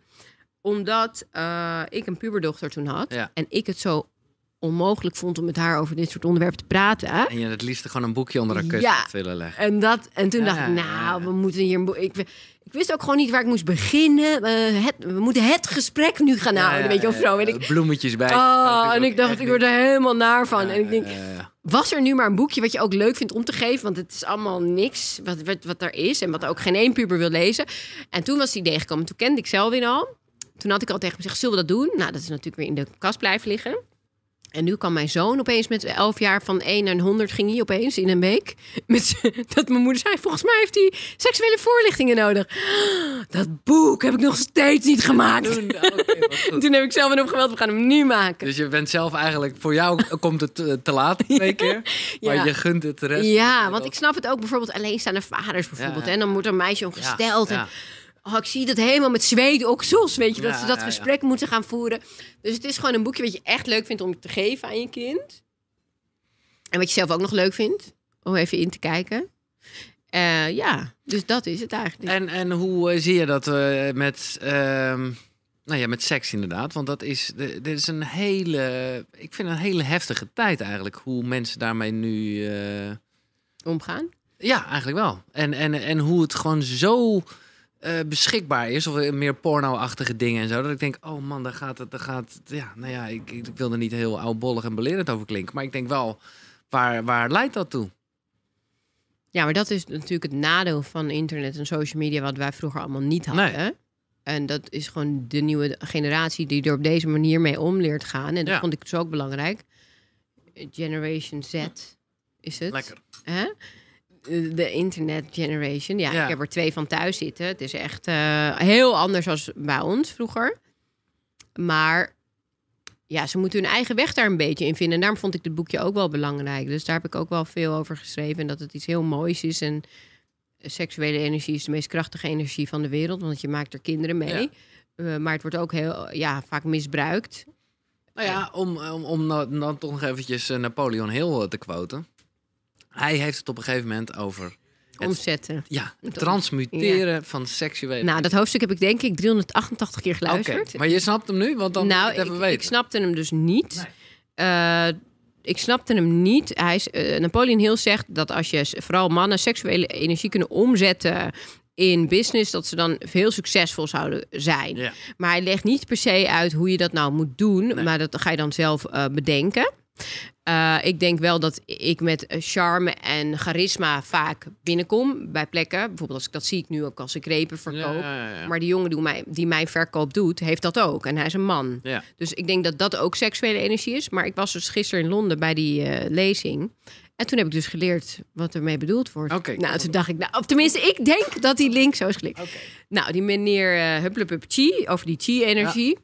Omdat eh, ik een puberdochter toen had. En ik het zo onmogelijk vond om met haar over dit soort onderwerpen te praten. En je het liefst gewoon een boekje onder een kussen willen leggen. En, dat, en toen dacht ik, nou, we moeten hier een Ik, wist ook gewoon niet waar ik moest beginnen. Eh, het, we moeten het gesprek nu gaan houden, weet je, of zo. En ik, bloemetjes bij. Oh, en ik dacht, ik word er helemaal naar van. en ik denk, was er nu maar een boekje wat je ook leuk vindt om te geven? Want het is allemaal niks wat, wat, er is en wat ook geen één puber wil lezen. En toen was het idee gekomen. Toen kende ik Selwin al. Toen had ik al tegen mezelf gezegd, zullen we dat doen? Nou, dat is natuurlijk weer in de kast blijven liggen. En nu kan mijn zoon opeens met 11 jaar van 1 naar 100 ging hij opeens in een week. Met, dat mijn moeder zei: Volgens mij heeft hij seksuele voorlichtingen nodig. Dat boek heb ik nog steeds niet gemaakt. Toen heb ik zelf een opgeweld. geweld, we gaan hem nu maken. Dus je bent zelf eigenlijk, voor jou komt het eh, te laat twee keer. Maar je gunt het de rest. Ja, want ik snap het ook bijvoorbeeld alleenstaande vaders bijvoorbeeld. en dan moet een meisje ongesteld. En, Oh, ik zie dat helemaal met Zweden ook zoals, weet je. Dat ze dat gesprek moeten gaan voeren. Dus het is gewoon een boekje wat je echt leuk vindt om te geven aan je kind. En wat je zelf ook nog leuk vindt, om even in te kijken. Eh, ja, dus dat is het eigenlijk. En, en hoe eh, zie je dat eh, met, ehm, nou ja, met seks inderdaad? Want dat is, dit is een hele, ik vind een hele heftige tijd eigenlijk. Hoe mensen daarmee nu... Omgaan? Ja, eigenlijk wel. En, en, en hoe het gewoon zo eh, beschikbaar is. Of meer porno-achtige dingen en zo. Dat ik denk, oh man, daar gaat het. Daar gaat ja, nou ja, ik, ik, wil er niet heel oudbollig en belerend over klinken. Maar ik denk wel, waar, waar leidt dat toe? Ja, maar dat is natuurlijk het nadeel van internet en social media, wat wij vroeger allemaal niet hadden. En dat is gewoon de nieuwe generatie die er op deze manier mee om leert gaan. En dat vond ik dus ook belangrijk. Generation Z is het. Lekker. Eh, de internet generation. Ja, ik heb er twee van thuis zitten. Het is echt eh, heel anders als bij ons vroeger. Maar ja, ze moeten hun eigen weg daar een beetje in vinden. En daarom vond ik dit boekje ook wel belangrijk. Dus daar heb ik ook wel veel over geschreven. En dat het iets heel moois is. En seksuele energie is de meest krachtige energie van de wereld. Want je maakt er kinderen mee. Eh, maar het wordt ook heel ja, vaak misbruikt. Nou ja, om, om, om dan toch nog eventjes Napoleon Hill te quoten. Hij heeft het op een gegeven moment over omzetten. Ja, transmuteren van seksuele. Nou, dat hoofdstuk heb ik denk ik 388 keer geluisterd. maar je snapt hem nu, want dan nou, ik, ik snapte hem dus niet. Eh, ik snapte hem niet. Hij, eh, Napoleon Hill zegt dat als je vooral mannen seksuele energie kunnen omzetten in business, dat ze dan veel succesvol zouden zijn. Maar hij legt niet per se uit hoe je dat nou moet doen, maar dat ga je dan zelf eh, bedenken. Eh, ik denk wel dat ik met eh, charme en charisma vaak binnenkom bij plekken. Bijvoorbeeld als ik dat zie ik nu ook als ik repen verkoop. Maar die jongen die, mij, die mijn verkoop doet, heeft dat ook. En hij is een man. Dus ik denk dat dat ook seksuele energie is. Maar ik was dus gisteren in Londen bij die eh, lezing. En toen heb ik dus geleerd wat ermee bedoeld wordt. nou, toen dacht ik, nou, of tenminste, ik denk dat die link zo is Nou, die meneer uh, Chi, over die Chi-energie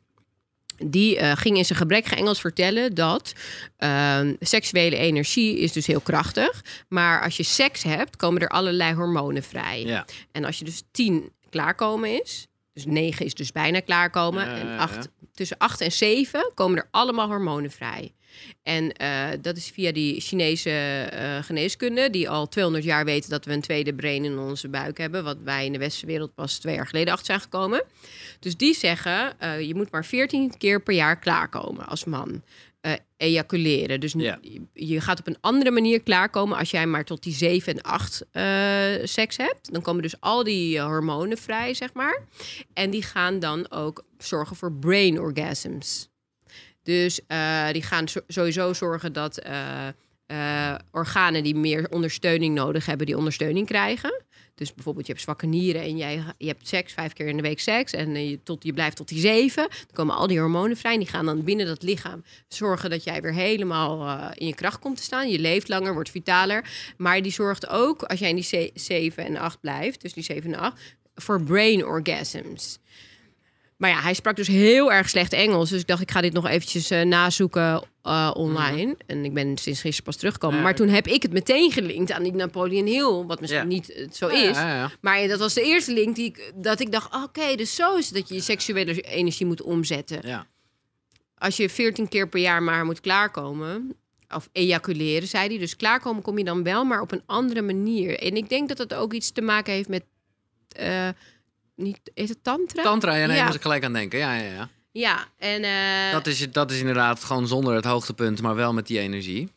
die eh, ging in zijn gebrekkige Engels vertellen dat ehm, seksuele energie is dus heel krachtig. Maar als je seks hebt, komen er allerlei hormonen vrij. En als je dus tien klaarkomen is, dus negen is dus bijna klaarkomen. en tussen acht en zeven komen er allemaal hormonen vrij. En eh, dat is via die Chinese eh, geneeskunde, die al 200 jaar weten dat we een tweede brein in onze buik hebben, wat wij in de westerse wereld pas twee jaar geleden achter zijn gekomen. Dus die zeggen, eh, je moet maar 14 keer per jaar klaarkomen als man. ejaculeren. Dus je gaat op een andere manier klaarkomen als jij maar tot die 7 en 8 seks hebt. Dan komen dus al die hormonen vrij, zeg maar. En die gaan dan ook zorgen voor brain orgasms. Dus eh, die gaan sowieso zorgen dat eh, eh, organen die meer ondersteuning nodig hebben, die ondersteuning krijgen. Dus bijvoorbeeld, je hebt zwakke nieren en jij, je hebt seks, vijf keer in de week seks. En je, tot, je blijft tot die zeven. Dan komen al die hormonen vrij. En die gaan dan binnen dat lichaam zorgen dat jij weer helemaal in je kracht komt te staan. Je leeft langer, wordt vitaler. Maar die zorgt ook, als jij in die zeven en acht blijft, dus die zeven en acht, voor brain orgasms. Maar ja, hij sprak dus heel erg slecht Engels. Dus ik dacht, ik ga dit nog eventjes eh, nazoeken eh, online. Mhm. En ik ben sinds gisteren pas teruggekomen. maar toen heb ik het meteen gelinkt aan die Napoleon Hill. Wat misschien niet eh, zo is. maar dat was de eerste link die ik, dat ik dacht... oké, dus zo is het dat je je seksuele energie moet omzetten. Als je veertien keer per jaar maar moet klaarkomen... of ejaculeren, zei hij. Dus klaarkomen kom je dan wel, maar op een andere manier. En ik denk dat dat ook iets te maken heeft met niet, is het tantra? Tantra, ja, nee, ja. moet ik gelijk aan denken. Ja, ja, ja. Ja, en... Eh, dat, is, dat is inderdaad gewoon zonder het hoogtepunt, maar wel met die energie.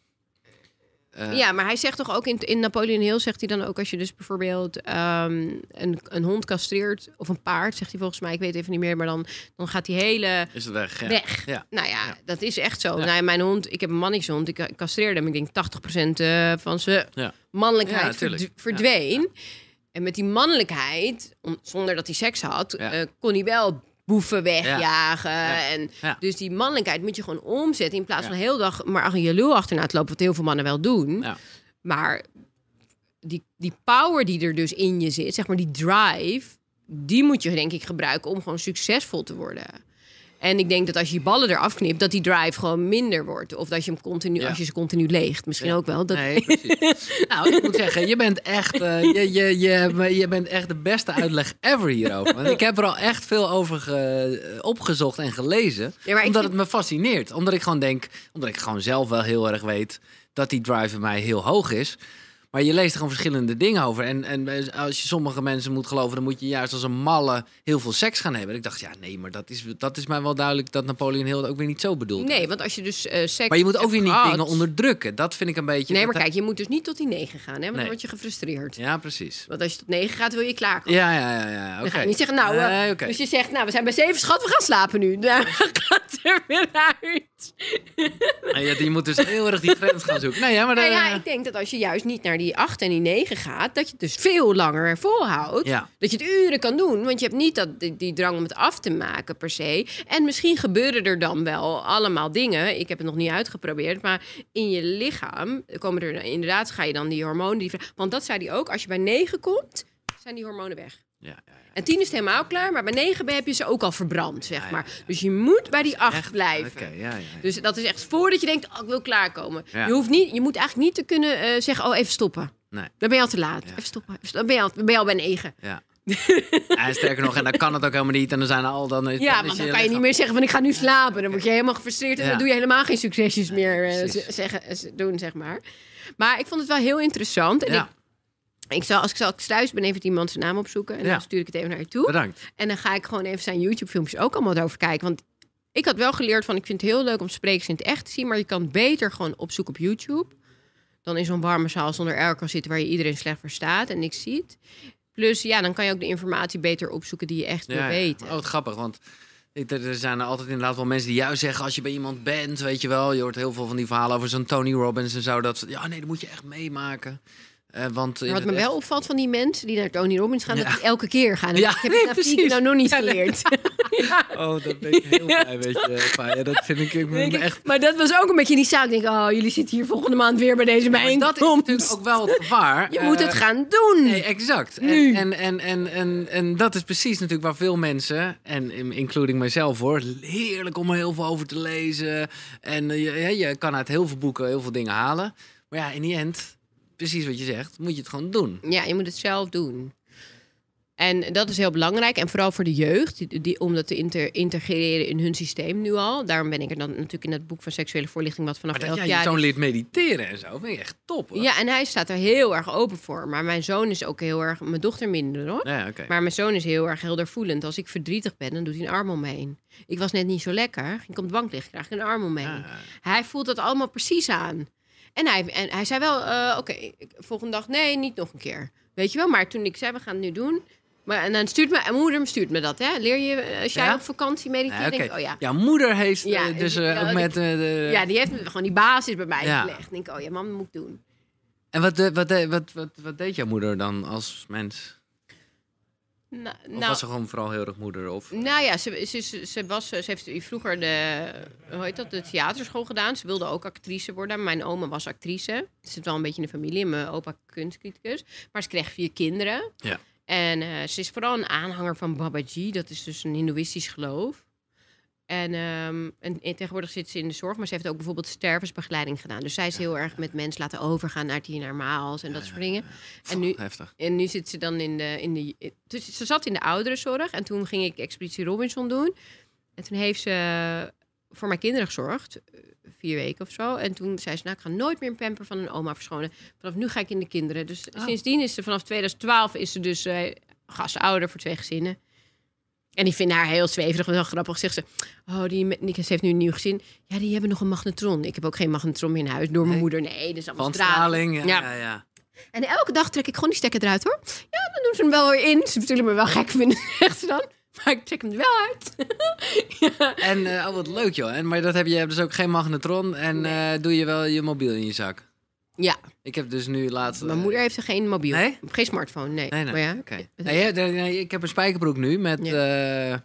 Eh, ja, maar hij zegt toch ook in, in Napoleon Hill, zegt hij dan ook als je dus bijvoorbeeld ehm, een, een hond castreert of een paard, zegt hij volgens mij, ik weet even niet meer, maar dan, dan gaat die hele... Is het weg. Ja. weg. Ja. Nou ja, dat is echt zo. Nou, mijn hond, ik heb een manningshond, ik castreerde hem, ik denk 80% eh, van zijn mannelijkheid verdween. En met die mannelijkheid, zonder dat hij seks had, eh, kon hij wel boeven wegjagen. En Dus die mannelijkheid moet je gewoon omzetten. In plaats van heel dag maar achter je achterna te lopen, wat heel veel mannen wel doen. Maar die, die power die er dus in je zit, zeg maar die drive, die moet je denk ik gebruiken om gewoon succesvol te worden. En ik denk dat als je je ballen eraf knipt, dat die drive gewoon minder wordt. Of dat je hem continu, als je ze continu leegt, misschien ook wel. Dat... Nee, precies. nou, ik moet zeggen, je bent, echt, eh, je, je, je, je, bent echt de beste uitleg ever hierover. Want ik heb er al echt veel over ge, opgezocht en gelezen. omdat het me fascineert. Omdat ik gewoon denk, omdat ik gewoon zelf wel heel erg weet dat die drive bij mij heel hoog is. Maar je leest er gewoon verschillende dingen over. En, en als je sommige mensen moet geloven, dan moet je juist als een malle heel veel seks gaan hebben. ik dacht, ja, nee, maar dat is, dat is mij wel duidelijk dat Napoleon Hill dat ook weer niet zo bedoelt. Nee, want als je dus eh, seks. Maar je moet ook weer niet dingen onderdrukken. Dat vind ik een beetje. Nee, maar kijk, je moet dus niet tot die negen gaan, hè? Want dan word je gefrustreerd. Ja, precies. Want als je tot negen gaat, wil je klaar. Ja, ja, ja. ja. Dan ga je niet zeggen, nou, eh, eh, dus je zegt, nou, we zijn bij zeven, schat, we gaan slapen nu. Nou, gaat er weer uit. ja, je moet dus heel erg die grens gaan zoeken. Nee, ja, maar nou ik denk dat als je juist niet naar die die 8 en die 9 gaat, dat je het dus veel langer volhoudt. Ja. Dat je het uren kan doen, want je hebt niet dat, die, die, drang om het af te maken per se. En misschien gebeuren er dan wel allemaal dingen. Ik heb het nog niet uitgeprobeerd, maar in je lichaam komen er inderdaad, ga je dan die hormonen. Die, want dat zei hij ook, als je bij 9 komt, zijn die hormonen weg. Ja, ja, En tien is het helemaal klaar, maar bij negen heb je ze ook al verbrand, zeg maar. Dus je moet bij die acht blijven. ja, Dus dat is echt voordat je denkt, oh, ik wil klaarkomen. Je, hoeft niet, je moet eigenlijk niet te kunnen eh, zeggen, oh, even stoppen. Nee. Dan ben je al te laat. Even stoppen. Dan, ben je al, ben je al bij negen. Ja. sterker nog, en dan kan het ook helemaal niet. En dan zijn er al dan. ja, maar dan, kan je niet meer zeggen van ik ga nu slapen. Dan word je helemaal gefrustreerd en dan doe je helemaal geen succesjes meer eh, zeggen, doen, zeg maar. Maar ik vond het wel heel interessant. Ik zal, als ik zal thuis ben, even iemand zijn naam opzoeken. En ja. dan stuur ik het even naar je toe. Bedankt. En dan ga ik gewoon even zijn YouTube-filmpjes ook allemaal over kijken. Want ik had wel geleerd van, ik vind het heel leuk om sprekers in het echt te zien. Maar je kan beter gewoon opzoeken op YouTube. Dan in zo'n warme zaal zonder airco zitten waar je iedereen slecht verstaat en niks ziet. Plus, ja, dan kan je ook de informatie beter opzoeken die je echt wil weten. Ja. Oh, grappig, want... Er zijn altijd inderdaad wel mensen die juist zeggen als je bij iemand bent, weet je wel. Je hoort heel veel van die verhalen over zo'n Tony Robbins en zo. Dat ja, nee, dat moet je echt meemaken. Eh, want wat me wel opvalt van die mensen die naar Tony Robbins gaan, dat die elke keer gaan. Ja, ik heb nee, precies. nou nog niet geleerd. Ja. Oh, dat ben ik heel blij, weet je. dat vind ik, ik echt... Maar dat was ook een beetje die zaak. Ik denk, oh, jullie zitten hier volgende maand weer bij deze bijeenkomst. dat is natuurlijk ook wel waar. Je moet het eh, gaan doen. Nee, exact. Nu. En, en, en, en, en, dat is precies natuurlijk waar veel mensen, en including mijzelf hoor, heerlijk om er heel veel over te lezen. En eh, je, je kan uit heel veel boeken heel veel dingen halen. Maar ja, in die end precies wat je zegt, moet je het gewoon doen. Ja, je moet het zelf doen. En dat is heel belangrijk. En vooral voor de jeugd, die, om dat te integreren in hun systeem nu al. Daarom ben ik er dan natuurlijk in dat boek van seksuele voorlichting wat vanaf maar dat jij zo'n leert mediteren en zo, vind je echt top. Hoor. Ja, en hij staat er heel erg open voor. Maar mijn zoon is ook heel erg, mijn dochter minder hoor. Ja, okay. Maar mijn zoon is heel erg heldervoelend. Als ik verdrietig ben, dan doet hij een arm omheen. Ik was net niet zo lekker. Ik kom op de bank liggen, krijg ik een arm omheen. Ah. Hij voelt dat allemaal precies aan. En hij, en hij zei wel, eh, oké, volgende dag, nee, niet nog een keer. Weet je wel, maar toen ik zei, we gaan het nu doen. Maar, en dan stuurt me, en moeder stuurt me dat, hè? Leer je, eh, als jij op vakantie mediteert, ja, denk ik, oh ja. Ja, moeder heeft eh, dus ook met... De, ja, die heeft gewoon die basis bij mij gelegd. Denk oh ja, mam moet doen. En wat, wat, wat, wat, wat, wat deed jouw moeder dan als mens? Nou, was ze gewoon vooral heel erg moeder? Of? Nou ja, ze, ze, ze, was, ze heeft vroeger de, hoe heet dat, de theaterschool gedaan. Ze wilde ook actrice worden. Mijn oma was actrice. Ze zit wel een beetje in de familie. Mijn opa kunstcriticus. Maar ze kreeg vier kinderen. Ja. En eh, ze is vooral een aanhanger van Babaji. Dat is dus een hindoeïstisch geloof. Ehm, en, en, tegenwoordig zit ze in de zorg, maar ze heeft ook bijvoorbeeld stervensbegeleiding gedaan. Dus zij is heel erg met mensen laten overgaan naar die maals en dat soort dingen. En, nu, Heftig. en nu zit ze dan in de. In de dus ze zat in de ouderenzorg en toen ging ik Expeditie Robinson doen. En toen heeft ze voor mijn kinderen gezorgd, eh, vier weken of zo. En toen zei ze, nou, ik ga nooit meer een pamper van een oma verschonen. Vanaf nu ga ik in de kinderen. Dus oh. sindsdien is ze, vanaf 2012 is ze dus uh, eh, gasouder voor twee gezinnen. En die vind haar heel zweverig, heel grappig. Zegt ze, oh, die heeft nu een nieuw gezin. Ja, die hebben nog een magnetron. Ik heb ook geen magnetron meer in huis. Door mijn moeder, nee, dat is allemaal straling. ja. ja. En elke dag trek ik gewoon die stekker eruit hoor. Ja, dan doen ze hem wel weer in. Ze zullen me wel gek vinden, zegt ze dan. Maar ik trek hem er wel uit. ja. En eh, oh, wat leuk joh. En, maar dat heb je hebt dus ook geen magnetron. En eh, doe je wel je mobiel in je zak? Ja. Ik heb dus nu laatst... Mijn eh, moeder heeft er geen mobiel. Geen smartphone, nee. nee, nee. Maar ja, ik heb een spijkerbroek nu met... Eh, ja.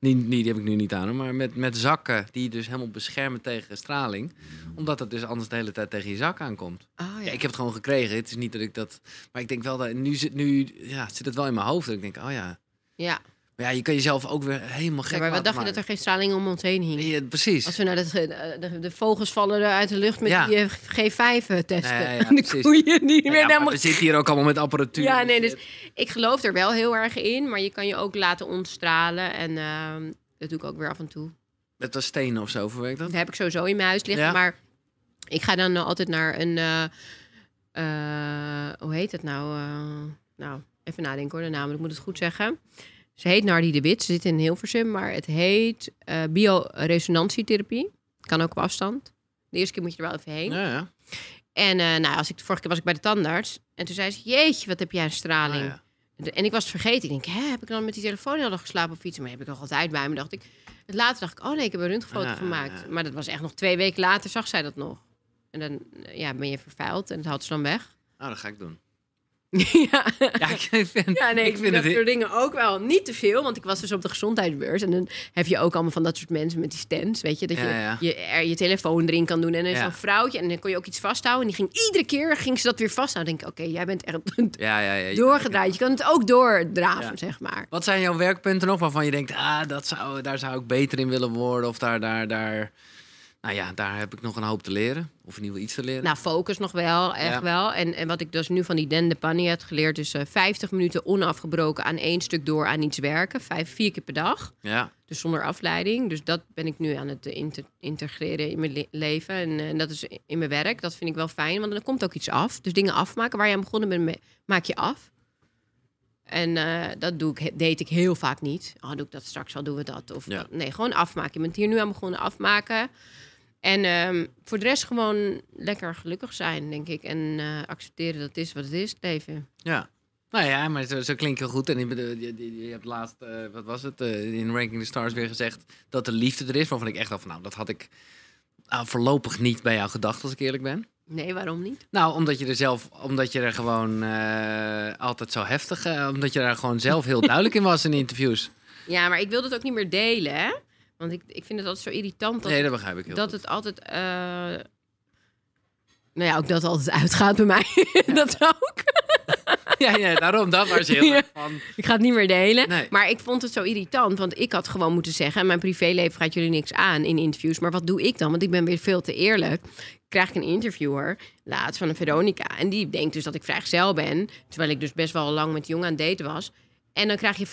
Die, die, heb ik nu niet aan, maar met, met zakken die dus helemaal beschermen tegen straling. Omdat het dus anders de hele tijd tegen je zak aankomt. Ah, ja. ja. ik heb het gewoon gekregen. Het is niet dat ik dat... Maar ik denk wel dat... Nu zit, nu, ja, zit het wel in mijn hoofd. Dat ik denk, oh ja... Ja. Maar ja, je kan jezelf ook weer helemaal gek maken. Maar wat dacht je dat er geen straling om ons heen hing? Ja, precies. Als we naar de, eh, de, de vogels vallen uit de lucht met ja. die eh, G5-testen. ja, de precies. koeien meer We zitten hier ook allemaal met apparatuur. Ja, nee, dus ik geloof er wel heel erg in. Maar je kan je ook laten ontstralen. En uh, dat doe ik ook weer af en toe. Met was stenen of zo, verwerkt dat? Dat heb ik sowieso in mijn huis liggen. Maar ik ga dan altijd naar een... Eh, hoe heet het nou? nou, even nadenken hoor, de naam. Ik moet het goed zeggen. Ze heet Nardi de Wit, ze zit in Hilversum, maar het heet eh, bioresonantietherapie. Kan ook op afstand. De eerste keer moet je er wel even heen. Ja, En uh, nou, als ik, de vorige keer was ik bij de tandarts. En toen zei ze, jeetje, wat heb jij een straling. Oh, en ik was het vergeten. Ik denk, Hè, heb ik dan met die telefoon al geslapen of iets? Maar heb ik nog altijd bij me, dacht ik. Het later dacht ik, oh nee, ik heb een röntgenfoto gemaakt. Maar dat was echt nog twee weken later, zag zij dat nog. En dan eh, ja, ben je vervuild en dat had ze dan weg. Nou, dat ga ik doen. Ja, ja ik vind, ik dat soort dingen ook wel. Niet te veel, want ik was dus op de gezondheidsbeurs. En dan heb je ook allemaal van dat soort mensen met die stands. Weet je, dat je, je er je telefoon erin kan doen. En dan is een vrouwtje. En dan kon je ook iets vasthouden. En die ging iedere keer ging ze dat weer vasthouden. Dan denk ik, oké, jij bent echt ja, ja, ja, doorgedraaid. Je kan het ook doordraven, zeg maar. Wat zijn jouw werkpunten nog waarvan je denkt, ah, dat zou, daar zou ik beter in willen worden? Of daar, daar, daar nou ja, daar heb ik nog een hoop te leren. Of in ieder geval iets te leren. Nou, focus nog wel, echt wel. En, en wat ik dus nu van die Den de heb geleerd... is uh, eh, 50 minuten onafgebroken aan één stuk door aan iets werken. Vijf, vier keer per dag. Ja. Dus zonder afleiding. Dus dat ben ik nu aan het eh, integreren in mijn leven. Eh, en, dat is in mijn werk. Dat vind ik wel fijn, want dan komt ook iets af. Dus dingen afmaken waar je aan begonnen bent, maak je af. En dat doe ik, deed ik heel vaak niet. Oh, doe ik dat straks wel, doen we dat. Of, Nee, gewoon afmaken. Je bent hier nu aan begonnen afmaken... En ehm, voor de rest gewoon lekker gelukkig zijn, denk ik. En eh, accepteren dat het is wat het is, leven. Ja. Nou ja, maar zo, klinkt heel goed. En je, je, je hebt laatst, eh, wat was het, eh, in Ranking the Stars weer gezegd... dat de liefde er is, waarvan ik echt dacht van... nou, dat had ik ah, voorlopig niet bij jou gedacht, als ik eerlijk ben. Nee, waarom niet? Nou, omdat je er zelf, omdat je er gewoon altijd zo heftig... omdat je daar gewoon zelf heel duidelijk in was in interviews. Ja, maar ik wil dat ook niet meer delen, hè? Want ik, ik vind het altijd zo irritant dat, nee, dat, begrijp ik heel dat het altijd. Eh, nou ja, ook dat altijd uitgaat bij mij. dat ook. ja, ja, daarom dat was heel van... Ik ga het niet meer delen. Maar ik vond het zo irritant, want ik had gewoon moeten zeggen... mijn privéleven gaat jullie niks aan in interviews. Maar wat doe ik dan? Want ik ben weer veel te eerlijk. Krijg ik een interviewer, laatst van een Veronica... en die denkt dus dat ik vrijgezel ben... terwijl ik dus best wel lang met jong aan het was... En dan krijg je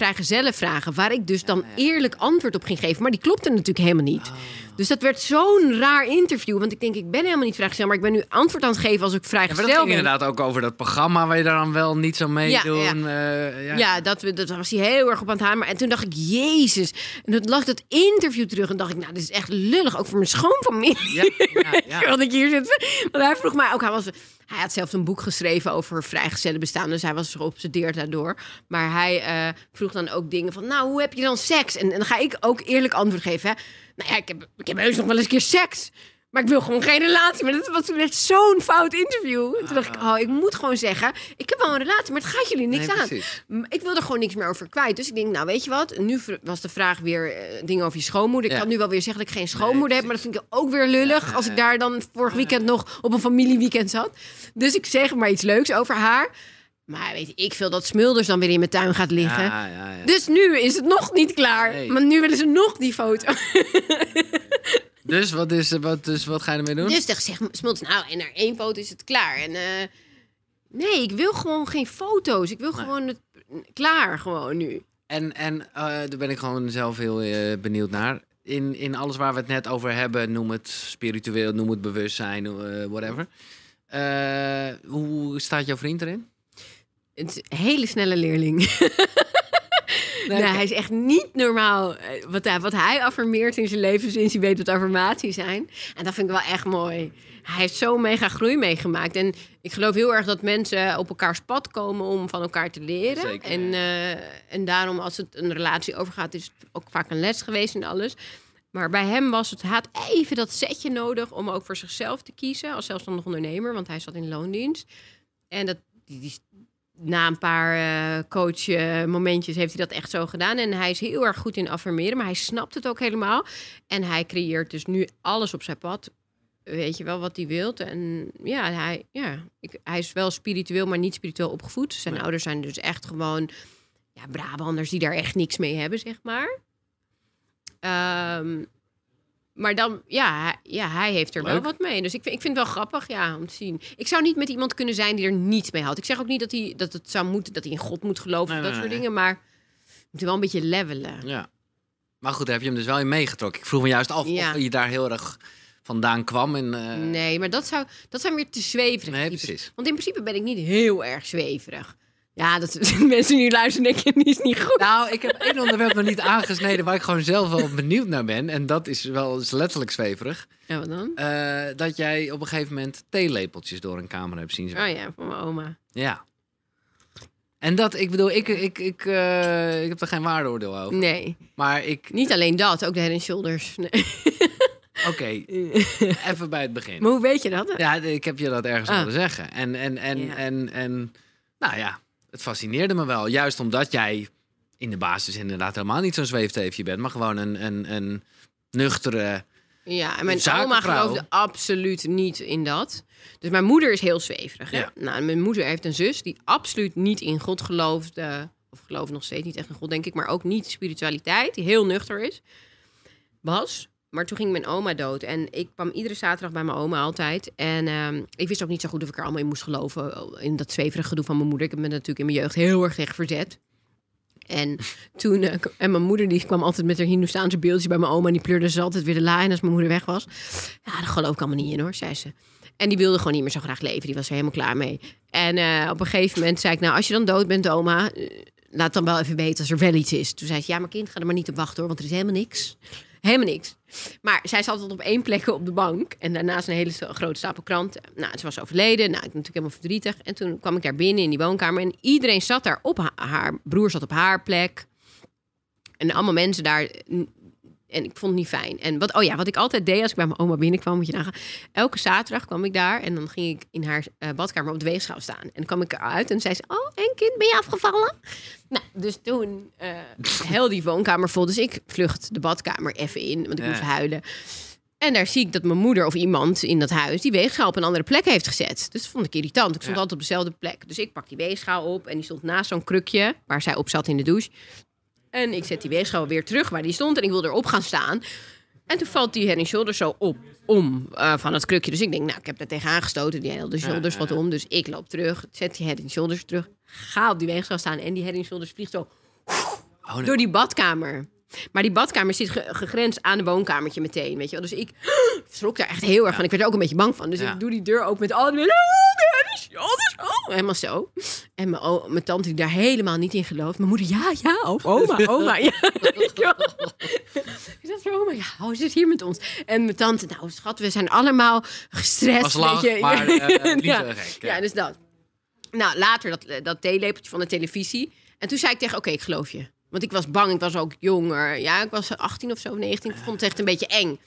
vragen, waar ik dus dan eerlijk antwoord op ging geven. Maar die klopte natuurlijk helemaal niet. Oh. Dus dat werd zo'n raar interview. Want ik denk, ik ben helemaal niet vrijgezel, maar ik ben nu antwoord aan het geven als ik vrijgezel ja, maar dat ging inderdaad ook over dat programma waar je dan wel niet zo mee ja, Ja, eh, ja. ja dat, dat, was hij heel erg op aan het hameren. En toen dacht ik, jezus. En toen lag dat interview terug en dacht ik, nou, dit is echt lullig. Ook voor mijn schoonfamilie. Ja, ja, ja. ik hier zit. Want hij vroeg mij ook, hij was hij had zelfs een boek geschreven over vrijgezellen bestaan. Dus hij was geobsedeerd daardoor. Maar hij eh, vroeg dan ook dingen van... Nou, hoe heb je dan seks? En, dan ga ik ook eerlijk antwoord geven. Hè? Nou ja, ik heb, ik heb heus nog wel eens een keer seks. Maar ik wil gewoon geen relatie. Maar dat was net zo'n fout interview. Toen dacht ik, ah. oh, ik moet gewoon zeggen... ik heb wel een relatie, maar het gaat jullie niks nee, aan. Ik wil er gewoon niks meer over kwijt. Dus ik denk, nou, weet je wat? Nu was de vraag weer eh, dingen over je schoonmoeder. Ik kan nu wel weer zeggen dat ik geen schoonmoeder heb... maar dat vind ik ook weer lullig... als ik daar dan vorig weekend nog op een familieweekend zat. Dus ik zeg maar iets leuks over haar... Maar weet ik veel dat Smulders dan weer in mijn tuin gaat liggen. Ja, ja, ja. Dus nu is het nog niet klaar. Maar nu willen ze nog die foto. Dus wat, is, wat, dus wat ga je ermee doen? Dus zeg, zegt, nou, en naar één foto is het klaar. En, eh, nee, ik wil gewoon geen foto's. Ik wil gewoon het klaar, gewoon nu. En, en eh, daar ben ik gewoon zelf heel eh, benieuwd naar. In, in alles waar we het net over hebben, noem het spiritueel, noem het bewustzijn, whatever. hoe staat jouw vriend erin? Een hele snelle leerling. Nee, nou, hij is echt niet normaal. Eh, wat hij, wat hij affirmeert in zijn leven, sinds hij weet wat affirmaties zijn. En dat vind ik wel echt mooi. Hij heeft zo'n mega groei meegemaakt. En ik geloof heel erg dat mensen op elkaars pad komen om van elkaar te leren. Zeker, en, eh, en daarom, als het een relatie overgaat, is het ook vaak een les geweest en alles. Maar bij hem was het, haat even dat setje nodig om ook voor zichzelf te kiezen. Als zelfstandig ondernemer, want hij zat in loondienst. En dat, die, na een paar uh, eh, coach-momentjes heeft hij dat echt zo gedaan. En hij is heel erg goed in affirmeren, maar hij snapt het ook helemaal. En hij creëert dus nu alles op zijn pad. Weet je wel wat hij wilt. En ja, hij, ja ik, hij is wel spiritueel, maar niet spiritueel opgevoed. Zijn ouders zijn dus echt gewoon ja, Brabanders die daar echt niks mee hebben, zeg maar. Um, maar dan, ja, hij, ja, hij heeft er wel wat mee. Dus ik vind, ik vind het wel grappig, ja, om te zien. Ik zou niet met iemand kunnen zijn die er niets mee had. Ik zeg ook niet dat hij, dat het zou moeten, dat hij in God moet geloven of dat soort dingen. Maar moet wel een beetje levelen. Ja. Maar goed, daar heb je hem dus wel in meegetrokken. Ik vroeg me juist af of je daar heel erg vandaan kwam. En, eh, Nee, maar dat, zou, dat zijn weer te zweverig. Nee, precies. Want in principe ben ik niet heel erg zweverig. Ja, dat mensen nu luisteren denken, die is niet goed. Nou, ik heb één onderwerp nog niet aangesneden waar ik gewoon zelf wel benieuwd naar ben. En dat is wel eens letterlijk zweverig. Ja, wat dan? Eh, dat jij op een gegeven moment theelepeltjes door een kamer hebt zien Oh ja, van mijn oma. Ja. En dat, ik bedoel, ik, ik, ik, eh, ik heb er geen waardeoordeel over. Nee. Maar ik... Niet alleen dat, ook de head and shoulders. Nee. Oké, even bij het begin. Maar hoe weet je dat? Ja, ik heb je dat ergens ah. gezegd. zeggen. En, en, en, en, en, nou ja, het fascineerde me wel. Juist omdat jij in de basis inderdaad helemaal niet zo'n zweefteefje bent, maar gewoon een, een, een nuchtere. Ja, en mijn oma geloofde absoluut niet in dat. Dus mijn moeder is heel zweverig. Ja. Nou, mijn moeder heeft een zus die absoluut niet in God geloofde. Of gelooft nog steeds niet echt in God, denk ik. Maar ook niet spiritualiteit, die heel nuchter is. Bas, maar toen ging mijn oma dood. En ik kwam iedere zaterdag bij mijn oma altijd. En ehm, ik wist ook niet zo goed of ik er allemaal in moest geloven. Eh, in dat zweverige gedoe van mijn moeder. Ik heb me natuurlijk in mijn jeugd heel erg tegen verzet. En toen, eh, en mijn moeder die kwam altijd met haar Hindoestaanse beeldjes bij mijn oma. En die pleurde ze altijd weer de la en als mijn moeder weg was. Ja, daar geloof ik allemaal niet in hoor, zei ze. En die wilde gewoon niet meer zo graag leven. Die was er helemaal klaar mee. En eh, op een gegeven moment zei ik, nou als je dan dood bent oma, laat dan wel even weten als er wel iets is. Toen zei ze, ja mijn kind, ga er maar niet op wachten hoor, want er is helemaal niks. Helemaal niks. Maar zij zat altijd op één plek op de bank. En daarnaast een hele grote stapel kranten. Nou, ze was overleden. Nou, ik ben natuurlijk helemaal verdrietig. En toen kwam ik daar binnen in die woonkamer. En iedereen zat daar op haar broer zat op haar plek. En allemaal mensen daar en ik vond het niet fijn. En wat, oh ja, wat ik altijd deed als ik bij mijn oma binnenkwam, moet je nagaan. Elke zaterdag kwam ik daar en dan ging ik in haar eh, badkamer op de weegschaal staan. En dan kwam ik eruit en zei ze: Oh, en kind, ben je afgevallen? Nou, dus toen uh, heel die woonkamer vol. Dus ik vlucht de badkamer even in, want ik ja. moest huilen. En daar zie ik dat mijn moeder of iemand in dat huis die weegschaal op een andere plek heeft gezet. Dus dat vond ik irritant. Ik stond altijd op dezelfde plek. Dus ik pak die weegschaal op en die stond naast zo'n krukje waar zij op zat in de douche. En ik zet die weegschaal weer terug waar die stond en ik wil erop gaan staan. En toen valt die heading shoulders zo op, om eh, van het krukje. Dus ik denk, nou, ik heb daar tegenaan gestoten. Die hele shoulders wat om. Dus ik loop terug, zet die heading shoulders terug. Ga op die weegschaal staan en die heading shoulders vliegt zo oh, door die badkamer. Maar die badkamer zit gegrensd aan de woonkamertje meteen, weet je wel. Dus ik schrok daar echt heel erg van. Ik werd er ook een beetje bang van. Dus ik doe die deur open met al die Shoulders! helemaal zo. En mijn, mijn tante die daar helemaal niet in gelooft. Mijn moeder, ja, ja, oma, oma. Ja. ik dacht, oma, oh ja, hoe zit hier met ons? En mijn tante, nou schat, we zijn allemaal gestrest. Was lang, maar eh, eh, eh, ja. ja. dus dat. Nou, later dat, dat theelepeltje van de televisie. En toen zei ik tegen, oké, ik geloof je. Want ik was bang, ik was ook jonger. Ja, ik was 18 of zo, 19. Ik vond het echt een beetje eng.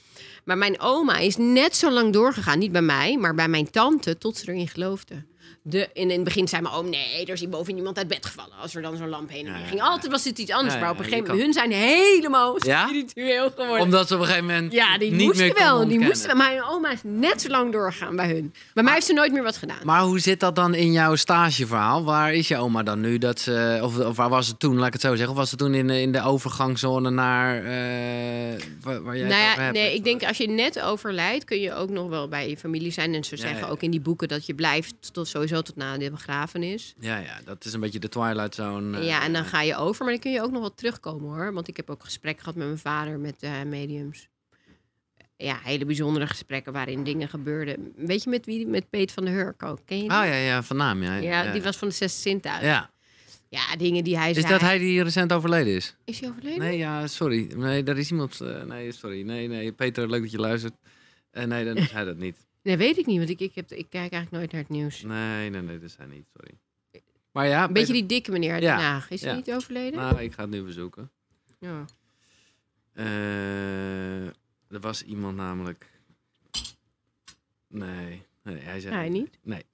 Maar mijn oma is net zo lang doorgegaan. Niet bij mij, maar bij mijn tante, tot ze erin geloofde de, in, in het begin zei mijn oom, nee, er is hier boven iemand uit bed gevallen. Als er dan zo'n lamp heen en ging. Altijd was het iets anders. maar op een gegeven moment, hun zijn helemaal spiritueel geworden. Omdat ze op een gegeven moment ja, die niet moesten meer wel. Die moesten, maar mijn oma is net zo lang doorgaan bij hun. Bij mij heeft ze nooit meer wat gedaan. Maar hoe zit dat dan in jouw stageverhaal? Waar is je oma dan nu? Dat of, of waar was ze toen, laat ik het zo zeggen? Of was ze toen in, in de overgangszone naar eh, waar, jij nou ja, hebt? Nee, ik denk als je net overlijdt, kun je ook nog wel bij je familie zijn. En ze zeggen ook in die boeken dat je blijft tot sowieso sowieso tot na de begrafenis. Ja, ja, dat is een beetje de twilight zone. ja, en dan eh. ga je over, maar dan kun je ook nog wel terugkomen hoor. Want ik heb ook gesprekken gehad met mijn vader met uh, mediums. Ja, hele bijzondere gesprekken waarin dingen gebeurden. Weet je met wie? Met Peet van der Hurk ook. Ken je oh, ja, ja, van naam. Ja, ja, die was van de Zesde Sintuig. Ja, ja, dingen die hij is zei. Is dat hij die recent overleden is? Is hij overleden? Nee, ja, sorry. Nee, daar is iemand. Eh, nee, sorry. Nee, nee, Peter, leuk dat je luistert. Uh, nee, dan is hij dat niet. Nee, weet ik niet, want ik, ik, heb, ik kijk eigenlijk nooit naar het nieuws. Nee, nee, nee, dat is hij niet, sorry. Maar ja, een beetje die dikke meneer uit Den Haag. Is hij niet overleden? Nou, ik ga het nu bezoeken. Ja. Eh, er was iemand namelijk. Nee, nee hij zei. Hij niet? Nee,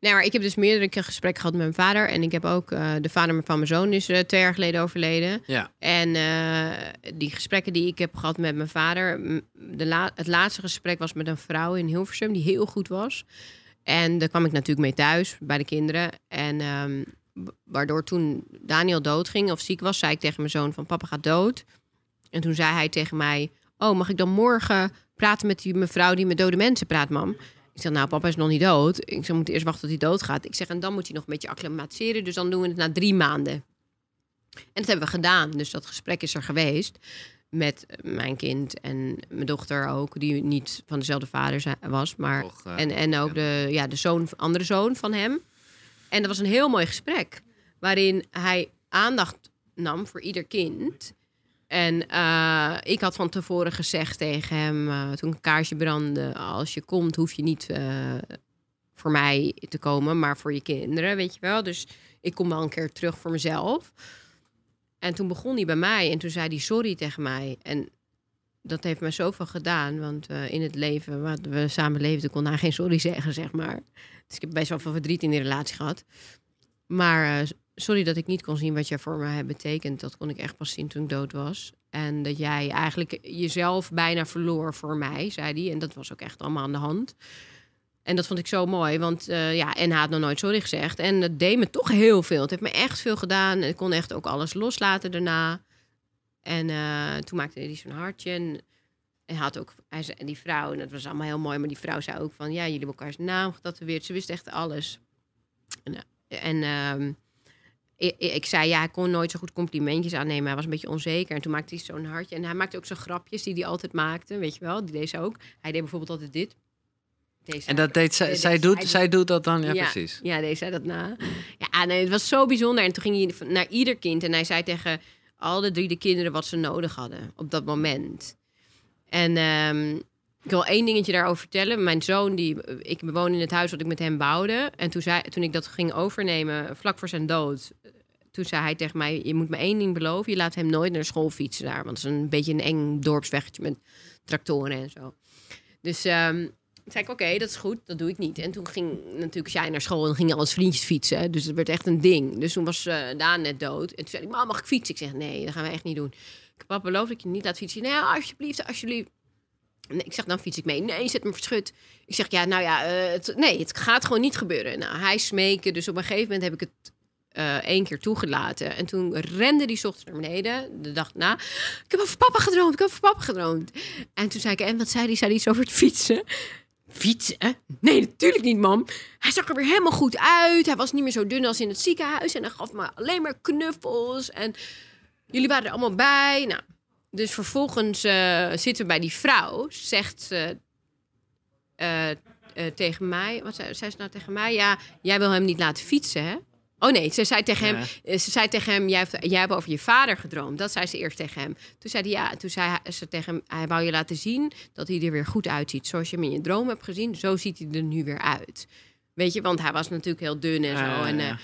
Nee, maar ik heb dus meerdere keer gesprekken gehad met mijn vader. En ik heb ook eh, de vader van mijn zoon is eh, twee jaar geleden overleden. Ja. En eh, die gesprekken die ik heb gehad met mijn vader. De het laatste gesprek was met een vrouw in Hilversum die heel goed was. En daar kwam ik natuurlijk mee thuis bij de kinderen. En ehm, waardoor toen Daniel doodging of ziek was, zei ik tegen mijn zoon van papa gaat dood. En toen zei hij tegen mij, oh mag ik dan morgen praten met die mevrouw die met dode mensen praat, mam? Ik zeg, nou, papa is nog niet dood. Ik zeg, moet eerst wachten tot hij doodgaat. Ik zeg, en dan moet hij nog een beetje acclimatiseren. Dus dan doen we het na drie maanden. En dat hebben we gedaan. Dus dat gesprek is er geweest met mijn kind en mijn dochter ook, die niet van dezelfde vader was, maar eh, en, en ook de, ja, de zoon, andere zoon van hem. En dat was een heel mooi gesprek, waarin hij aandacht nam voor ieder kind en eh, ik had van tevoren gezegd tegen hem, uh, toen een kaarsje brandde, als je komt hoef je niet eh, voor mij te komen, maar voor je kinderen, weet je wel. Dus ik kom wel een keer terug voor mezelf. En toen begon hij bij mij en toen zei hij sorry tegen mij. En dat heeft me zoveel gedaan, want in het leven wat we samen leefden kon hij geen sorry zeggen, zeg maar. Dus ik heb best wel veel verdriet in die relatie gehad. Maar sorry dat ik niet kon zien wat jij voor mij betekent. Dat kon ik echt pas zien toen ik dood was. En dat jij eigenlijk jezelf bijna verloor voor mij, zei hij. En dat was ook echt allemaal aan de hand. En dat vond ik zo mooi, want eh, ja, en had nog nooit sorry gezegd. En het deed me toch heel veel. Het heeft me echt veel gedaan. En ik kon echt ook alles loslaten daarna. En eh, toen maakte hij zo'n hartje. En, had ook, hij zei, die vrouw, en dat was allemaal heel mooi, maar die vrouw zei ook van, ja, jullie hebben elkaars naam getatoeëerd. Ze wist echt alles. En, uh, en ehm, ik, ik, zei ja, hij kon nooit zo goed complimentjes aannemen. Hij was een beetje onzeker. En toen maakte hij zo'n hartje. En hij maakte ook zo'n grapjes die hij altijd maakte. Weet je wel, die deed ze ook. Hij deed bijvoorbeeld altijd dit. Deze en dat deed zij, doet, zij doet, dat dan, ja, precies. Ja, deze dat na. Ja, nee, het was zo bijzonder. En toen ging hij naar ieder kind en hij zei tegen al de drie de kinderen wat ze nodig hadden op dat moment. En ehm, ik wil één dingetje daarover vertellen. Mijn zoon, die, ik woon in het huis wat ik met hem bouwde. En toen, zei, toen ik dat ging overnemen, vlak voor zijn dood, toen zei hij tegen mij: Je moet me één ding beloven. Je laat hem nooit naar school fietsen daar. Want het is een beetje een eng dorpsweggetje met tractoren en zo. Dus ehm, zei ik: Oké, dat is goed, dat doe ik niet. En toen ging natuurlijk zij naar school en gingen al eens vriendjes fietsen. Dus het werd echt een ding. Dus toen was eh, Daan net dood. En toen zei ik: mama, mag ik fietsen? Ik zeg: Nee, dat gaan we echt niet doen. Ik heb papa beloof dat ik je niet laat fietsen. Nee, alsjeblieft, alsjeblieft. Ik zeg, dan fiets ik mee. Nee, zet me verschut. Ik zeg, ja, nou ja, eh, het, nee, het gaat gewoon niet gebeuren. Nou, hij smeken. Dus op een gegeven moment heb ik het uh, één keer toegelaten. En toen rende die ochtend naar beneden, de dag na. Ik heb over papa gedroomd, ik heb over papa gedroomd. En toen zei ik, en wat zei hij? Zei hij iets over het fietsen? Fietsen? Nee, natuurlijk niet, mam. Hij zag er weer helemaal goed uit. Hij was niet meer zo dun als in het ziekenhuis. En hij gaf me alleen maar knuffels. En jullie waren er allemaal bij. Nou, dus vervolgens eh, zitten we bij die vrouw. Zegt ze eh, eh, tegen mij... Wat zei, zei, ze nou tegen mij? Ja, jij wil hem niet laten fietsen, hè? Oh nee, ze zei tegen hem, ze zei tegen hem jij, hebt, jij hebt over je vader gedroomd. Dat zei ze eerst tegen hem. Toen zei, hij, ja, toen zei ze tegen hem, hij wou je laten zien dat hij er weer goed uitziet. Zoals je hem in je droom hebt gezien, zo ziet hij er nu weer uit. Weet je, want hij was natuurlijk heel dun en zo. Ah, ja,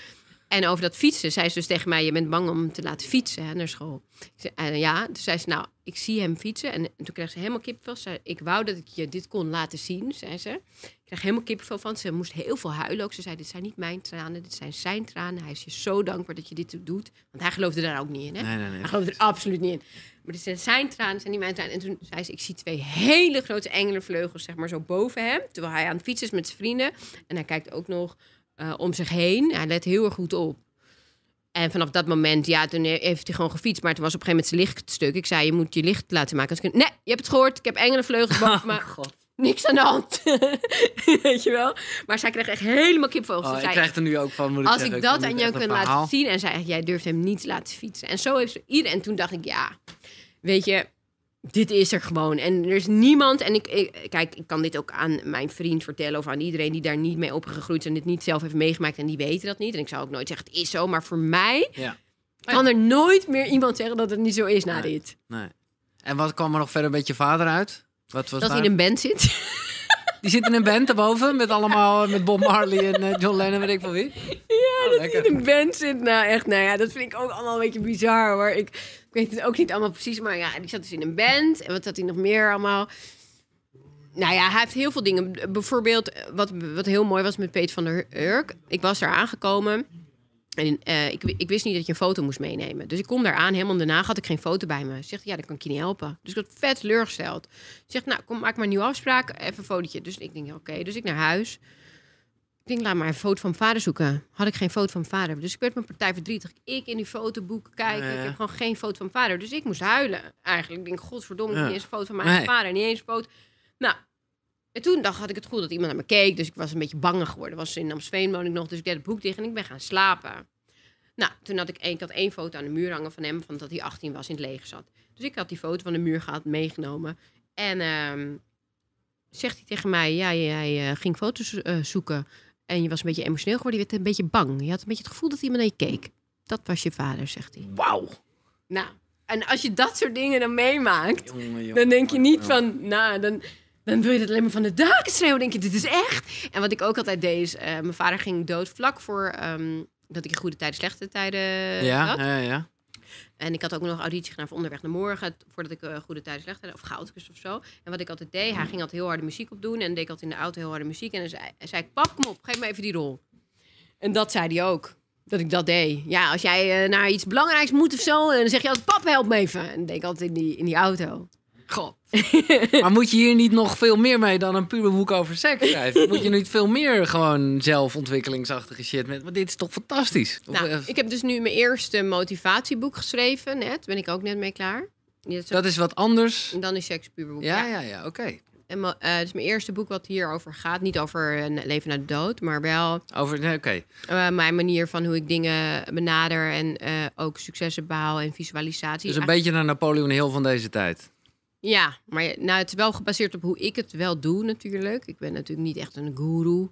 en over dat fietsen zei ze dus tegen mij: Je bent bang om te laten fietsen hè, naar school. Ik en eh, ja, toen zei ze: Nou, ik zie hem fietsen. En, toen kreeg ze helemaal kippenvel. Zei, ik wou dat ik je dit kon laten zien, zei ze. Ik kreeg helemaal kippenvel van. Ze moest heel veel huilen ook. Ze zei: Dit zijn niet mijn tranen, dit zijn zijn tranen. Hij is je zo dankbaar dat je dit doet. Want hij geloofde daar ook niet in. Hè? Nee, nee, nee. Hij geloofde er absoluut niet in. Maar dit zijn zijn tranen, zijn niet mijn tranen. En toen zei ze: Ik zie twee hele grote engelenvleugels, zeg maar, zo boven hem. Terwijl hij aan het fietsen is met zijn vrienden. En hij kijkt ook nog eh, om zich heen. Hij let heel erg goed op. En vanaf dat moment, ja, toen heeft hij gewoon gefietst. Maar toen was op een gegeven moment zijn lichtstuk. Ik zei, je moet je licht laten maken. Dus nee, je hebt het gehoord. Ik heb engelenvleugels boven oh, maar God. Niks aan de hand. Weet je wel? Maar zij kreeg echt helemaal kipvogels. Oh, ik krijg er nu ook van, moet ik Als ik dat aan jou kan laten zien. En zij jij durft hem niet laten fietsen. En zo heeft ze iedereen. En toen dacht ik, ja, weet je dit is er gewoon. En er is niemand. En ik, ik, kijk, ik kan dit ook aan mijn vriend vertellen. of aan iedereen die daar niet mee opgegroeid is. en dit niet zelf heeft meegemaakt. en die weten dat niet. En ik zou ook nooit zeggen: het is zo. Maar voor mij ja. kan er nooit meer iemand zeggen dat het niet zo is na dit. Nee. En wat kwam er nog verder met je vader uit? Wat was dat hij in een band zit. Die zit in een band erboven met allemaal met Bob Marley en eh, John Lennon, weet ik van wie. Ja, oh, dat hij in een band zit. Nou, echt, nou ja, dat vind ik ook allemaal een beetje bizar hoor. Ik, weet het ook niet allemaal precies, maar ja, die zat dus in een band. En wat had hij nog meer allemaal? Nou ja, hij heeft heel veel dingen. Bijvoorbeeld, eh, wat, wat heel mooi was met Peet van der Urk. Ik was daar aangekomen. En eh, ik, ik, wist niet dat je een foto moest meenemen. Dus ik kom daar aan, helemaal daarna had ik geen foto bij me. Zegt, ja, dan kan ik je niet helpen. Dus ik had vet teleurgesteld. Zegt, nou, kom, maak maar een nieuwe afspraak, even een fotootje. Dus ik denk, oké. Dus ik naar huis. Ik denk, laat maar een foto van vader zoeken. Had ik geen foto van vader. Dus ik werd mijn partij verdrietig. Ik in die fotoboek kijken. Ik heb gewoon geen foto van vader. Dus ik moest huilen eigenlijk. Ik denk, godverdomme, niet eens een foto van mijn vader. Niet eens een foto. Nou, en toen dacht, had ik het goed dat iemand naar me keek. Dus ik was een beetje bang geworden. Was in Amstveen woon ik nog. Dus ik deed het boek dicht en ik ben gaan slapen. Nou, toen had ik, één, ik had één foto aan de muur hangen van hem. Van dat hij 18 was in het leger zat. Dus ik had die foto van de muur gehad meegenomen. En ehm, zegt hij tegen mij, ja, jij eh, ging foto's eh, zoeken. En je was een beetje emotioneel geworden. Je werd een beetje bang. Je had een beetje het gevoel dat iemand naar je keek. Dat was je vader, zegt hij. Wauw. Nou, en als je dat soort dingen dan meemaakt, dan denk je niet van, nou, dan, dan wil je dat alleen maar van de daken schreeuwen. denk je, dit is echt. En wat ik ook altijd deed, eh, mijn vader ging dood vlak voor um, dat ik in goede tijden, slechte tijden ja, Ja, ja, ja. En ik had ook nog auditie gedaan voor Onderweg naar Morgen, voordat ik uh, Goede Tijden had, of Goudkus of zo. En wat ik altijd deed, hij mhm. ging altijd heel harde muziek opdoen en deed ik altijd in de auto heel harde muziek. En dan zei, zei ik, pap, kom op, geef me even die rol. En dat zei hij ook. Dat ik dat deed. Ja, als jij eh, naar iets belangrijks moet of zo, dan zeg je altijd, pap, help me even. En dan deed ik altijd in die, in die auto. Goh. maar moet je hier niet nog veel meer mee dan een puur boek over seks schrijven? Moet je niet veel meer gewoon zelfontwikkelingsachtige shit met? Want dit is toch fantastisch? Nou, eh, ik heb dus nu mijn eerste motivatieboek geschreven. Net ben ik ook net mee klaar. dat, dat is wat anders. dan is seks puur boek. Ja, ja, ja, oké. En het eh, is dus mijn eerste boek wat hierover gaat. Niet over een eh, leven na de dood, maar wel over oké. mijn manier van hoe ik dingen benader en ook successen behaal en visualisatie. Dus een beetje naar Napoleon Hill van deze tijd. Ja, maar nou, het is wel gebaseerd op hoe ik het wel doe natuurlijk. Ik ben natuurlijk niet echt een guru.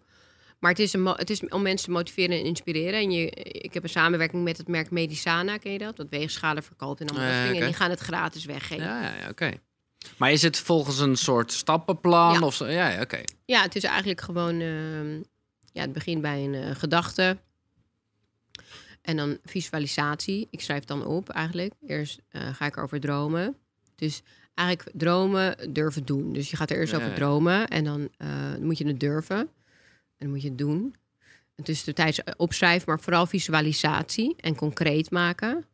Maar het is, een, het is om mensen te motiveren en inspireren. En je, ik heb een samenwerking met het merk Medisana, ken je dat? Dat weegschalen verkoopt en allemaal uh, En die gaan het gratis weggeven. Ja, ja oké. Maar is het volgens een soort stappenplan? Ja, of zo? ja, ja oké. Ja, het is eigenlijk gewoon... Ehm, ja, het begint bij een eh, gedachte. En dan visualisatie. Ik schrijf dan op eigenlijk. Eerst eh, ga ik over dromen. Dus eigenlijk dromen durven doen. Dus je gaat er eerst over dromen en eh, dan moet je het durven. En dan moet je het doen. En tussentijds opschrijven, maar vooral visualisatie en concreet maken.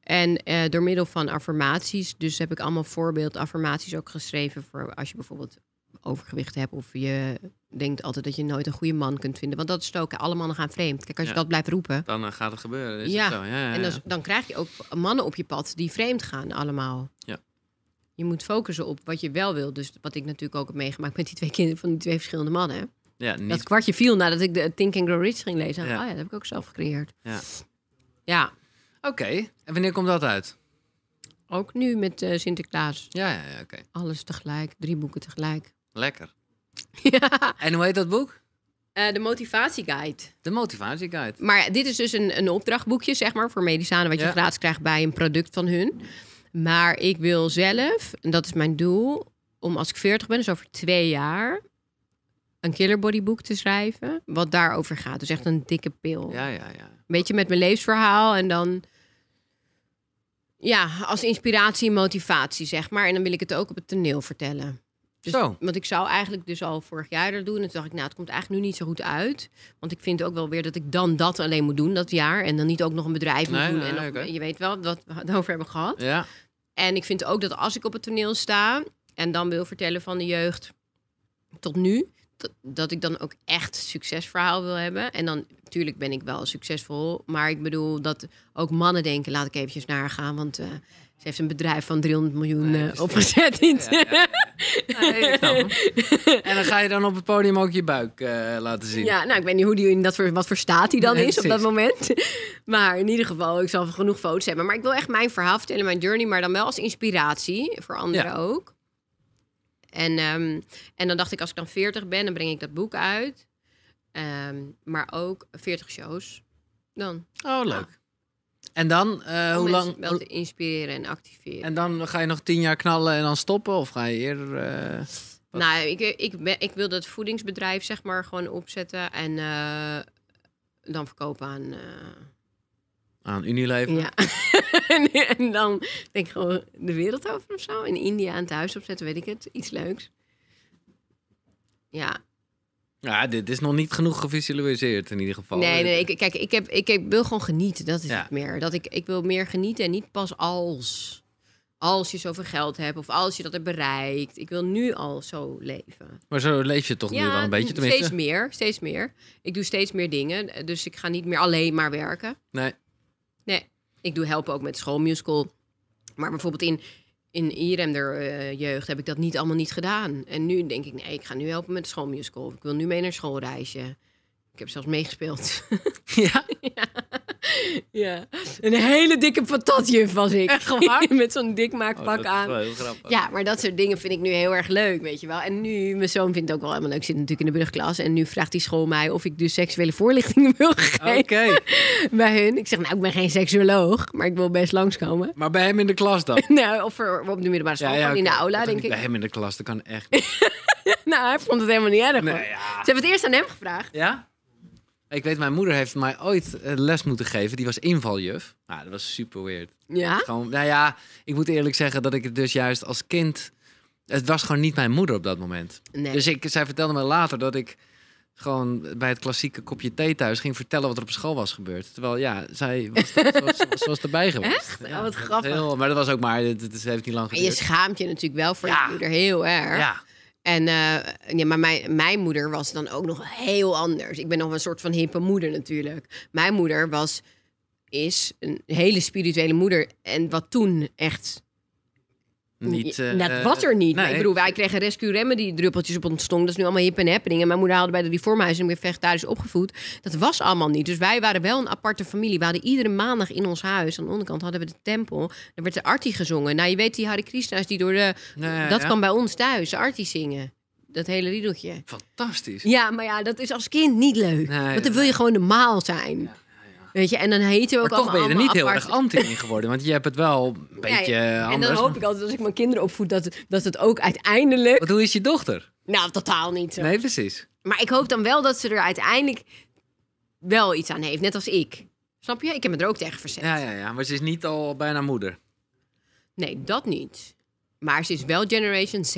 En eh, door middel van affirmaties. Dus heb ik allemaal voorbeeld affirmaties ook geschreven voor als je bijvoorbeeld overgewicht hebt of je denkt altijd dat je nooit een goede man kunt vinden. Want dat is ook. Alle mannen gaan vreemd. Kijk, als je dat blijft roepen... Dan eh, gaat het gebeuren. ja. ja. Ja, En dan, dan, krijg je ook mannen op je pad die vreemd gaan allemaal. Ja je moet focussen op wat je wel wil. Dus wat ik natuurlijk ook heb meegemaakt met die twee kinderen van die twee verschillende mannen. Ja, niet... Dat kwartje viel nadat ik de Think and Grow Rich ging lezen. Ja. Oh ja, dat heb ik ook zelf gecreëerd. Ja. ja. Oké, en wanneer komt dat uit? Ook nu met eh, Sinterklaas. Ja, ja, ja oké. Alles tegelijk, drie boeken tegelijk. Lekker. ja. En hoe heet dat boek? Uh, de motivatieguide. De motivatieguide. Maar dit is dus een, een opdrachtboekje, zeg maar, voor medicijnen... wat je gratis krijgt bij een product van hun. Maar ik wil zelf, en dat is mijn doel, om als ik 40 ben, dus over twee jaar, een killer killerbodyboek te schrijven. Wat daarover gaat. Dus echt een dikke pil. Ja, ja, ja. Beetje met mijn levensverhaal en dan. Ja, als inspiratie en motivatie, zeg maar. En dan wil ik het ook op het toneel vertellen. Dus, zo. Want ik zou eigenlijk dus al vorig jaar dat doen. En toen dacht ik, nou, het komt eigenlijk nu niet zo goed uit. Want ik vind ook wel weer dat ik dan dat alleen moet doen dat jaar. En dan niet ook nog een bedrijf moet doen. en Je weet wel wat we het over hebben gehad. Ja. En ik vind ook dat als ik op het toneel sta en dan wil vertellen van de jeugd tot nu, dat, ik dan ook echt succesverhaal wil hebben. En dan, natuurlijk ben ik wel succesvol, maar ik bedoel dat ook mannen denken, laat ik eventjes naar gaan, want eh, ze heeft een bedrijf van 300 miljoen eh, opgezet. Ja, nou, en dan ga je dan op het podium ook je buik eh, laten zien. Ja, nou, ik weet niet hoe die in dat voor, wat voor staat hij dan is op dat moment. maar in ieder geval, ik zal genoeg foto's hebben. Maar ik wil echt mijn verhaal vertellen, mijn journey, maar dan wel als inspiratie voor anderen ook. En, ehm, en dan dacht ik, als ik dan 40 ben, dan breng ik dat boek uit. Ehm, maar ook 40 shows. Dan. Oh, leuk. En dan, eh, hoe lang... wel te inspireren en activeren. En dan ga je nog tien jaar knallen en dan stoppen? Of ga je eerder... Uh, nou, ik, ik, ik wil dat voedingsbedrijf zeg maar gewoon opzetten en eh, dan verkopen aan... Aan Unilever? Ja. en dan denk ik gewoon de wereld over of zo. In India aan thuis opzetten, weet ik het. Iets leuks. Ja, ja, dit is nog niet genoeg gevisualiseerd in ieder geval. Nee, nee, ik, kijk, ik, heb, ik, ik wil gewoon genieten. Dat is het meer. Dat ik, ik wil meer genieten en niet pas als. Als je zoveel geld hebt of als je dat hebt bereikt. Ik wil nu al zo leven. Maar zo leef je toch nu wel een beetje tenminste? steeds meer, steeds meer. Ik doe steeds meer dingen. Dus ik ga niet meer alleen maar werken. Nee. Nee, ik doe helpen ook met schoolmusical. Maar bijvoorbeeld in in Iremderjeugd eh, jeugd heb ik dat niet allemaal niet gedaan. En nu denk ik, nee, ik ga nu helpen met de schoolmusical. ik wil nu mee naar schoolreisje. Ik heb zelfs meegespeeld. ja. ja, een hele dikke patatjuf was ik. Echt Met zo'n dikmaakpak oh, aan. ja, maar dat soort dingen vind ik nu heel erg leuk, weet je wel. En nu, mijn zoon vindt het ook wel helemaal leuk. Ik zit natuurlijk in de brugklas. En nu vraagt die school mij of ik dus seksuele voorlichting wil geven. Okay. bij hun. Ik zeg, nou, ik ben geen seksuoloog, maar ik wil best langskomen. Maar bij hem in de klas dan? nou, of op de middelbare school, ja, in de aula, denk ik. Bij hem in de klas, dat kan echt nou, hij vond het helemaal niet erg. Ze hebben het eerst aan hem gevraagd. Ja? Ik weet, mijn moeder heeft mij ooit les moeten geven. Die was invaljuf. Nou, dat was super weird. Ja? Gewoon, nou ja, ik moet eerlijk zeggen dat ik het dus juist als kind... Het was gewoon niet mijn moeder op dat moment. Dus ik, zij vertelde me later dat ik gewoon bij het klassieke kopje thee thuis ging vertellen wat er op school was gebeurd. Terwijl ja, zij was, was, was erbij geweest. Echt? Oh, ja, oh, wat grappig. Heel, maar dat was ook maar, het, het heeft niet lang geduurd. En je schaamt je natuurlijk wel voor je moeder heel erg. Ja. En uh, ja, maar mijn, mijn moeder was dan ook nog heel anders. Ik ben nog een soort van hippe moeder natuurlijk. Mijn moeder was, is een hele spirituele moeder. En wat toen echt niet, eh, dat eh, was er niet. Ik bedoel, wij kregen rescue remmen die druppeltjes op ons stong. Dat is nu allemaal hip en happening. En mijn moeder haalde bij de reformhuis en weer vegetarisch opgevoed. Dat was allemaal niet. Dus wij waren wel een aparte familie. We hadden iedere maandag in ons huis, aan de onderkant hadden we de tempel. Daar werd de arti gezongen. Nou, je weet die Hare Krishna's die door de... dat kan bij ons thuis, arti zingen dat hele riedeltje. Fantastisch. Ja, maar ja, dat is als kind niet leuk. want dan wil je gewoon normaal zijn. Weet je, en dan heet je ook al allemaal toch ben je er niet heel erg anti in geworden, want je hebt het wel een beetje anders. En dan hoop ik altijd als ik mijn kinderen opvoed dat, het, dat het ook uiteindelijk... Wat hoe is je dochter? Nou, totaal niet zo. Nee, precies. Maar ik hoop dan wel dat ze er uiteindelijk wel iets aan heeft, net als ik. Snap je? Ik heb me er ook tegen verzet. Ja, ja, ja. Maar ze is niet al bijna moeder. Nee, dat niet. Maar ze is wel Generation Z.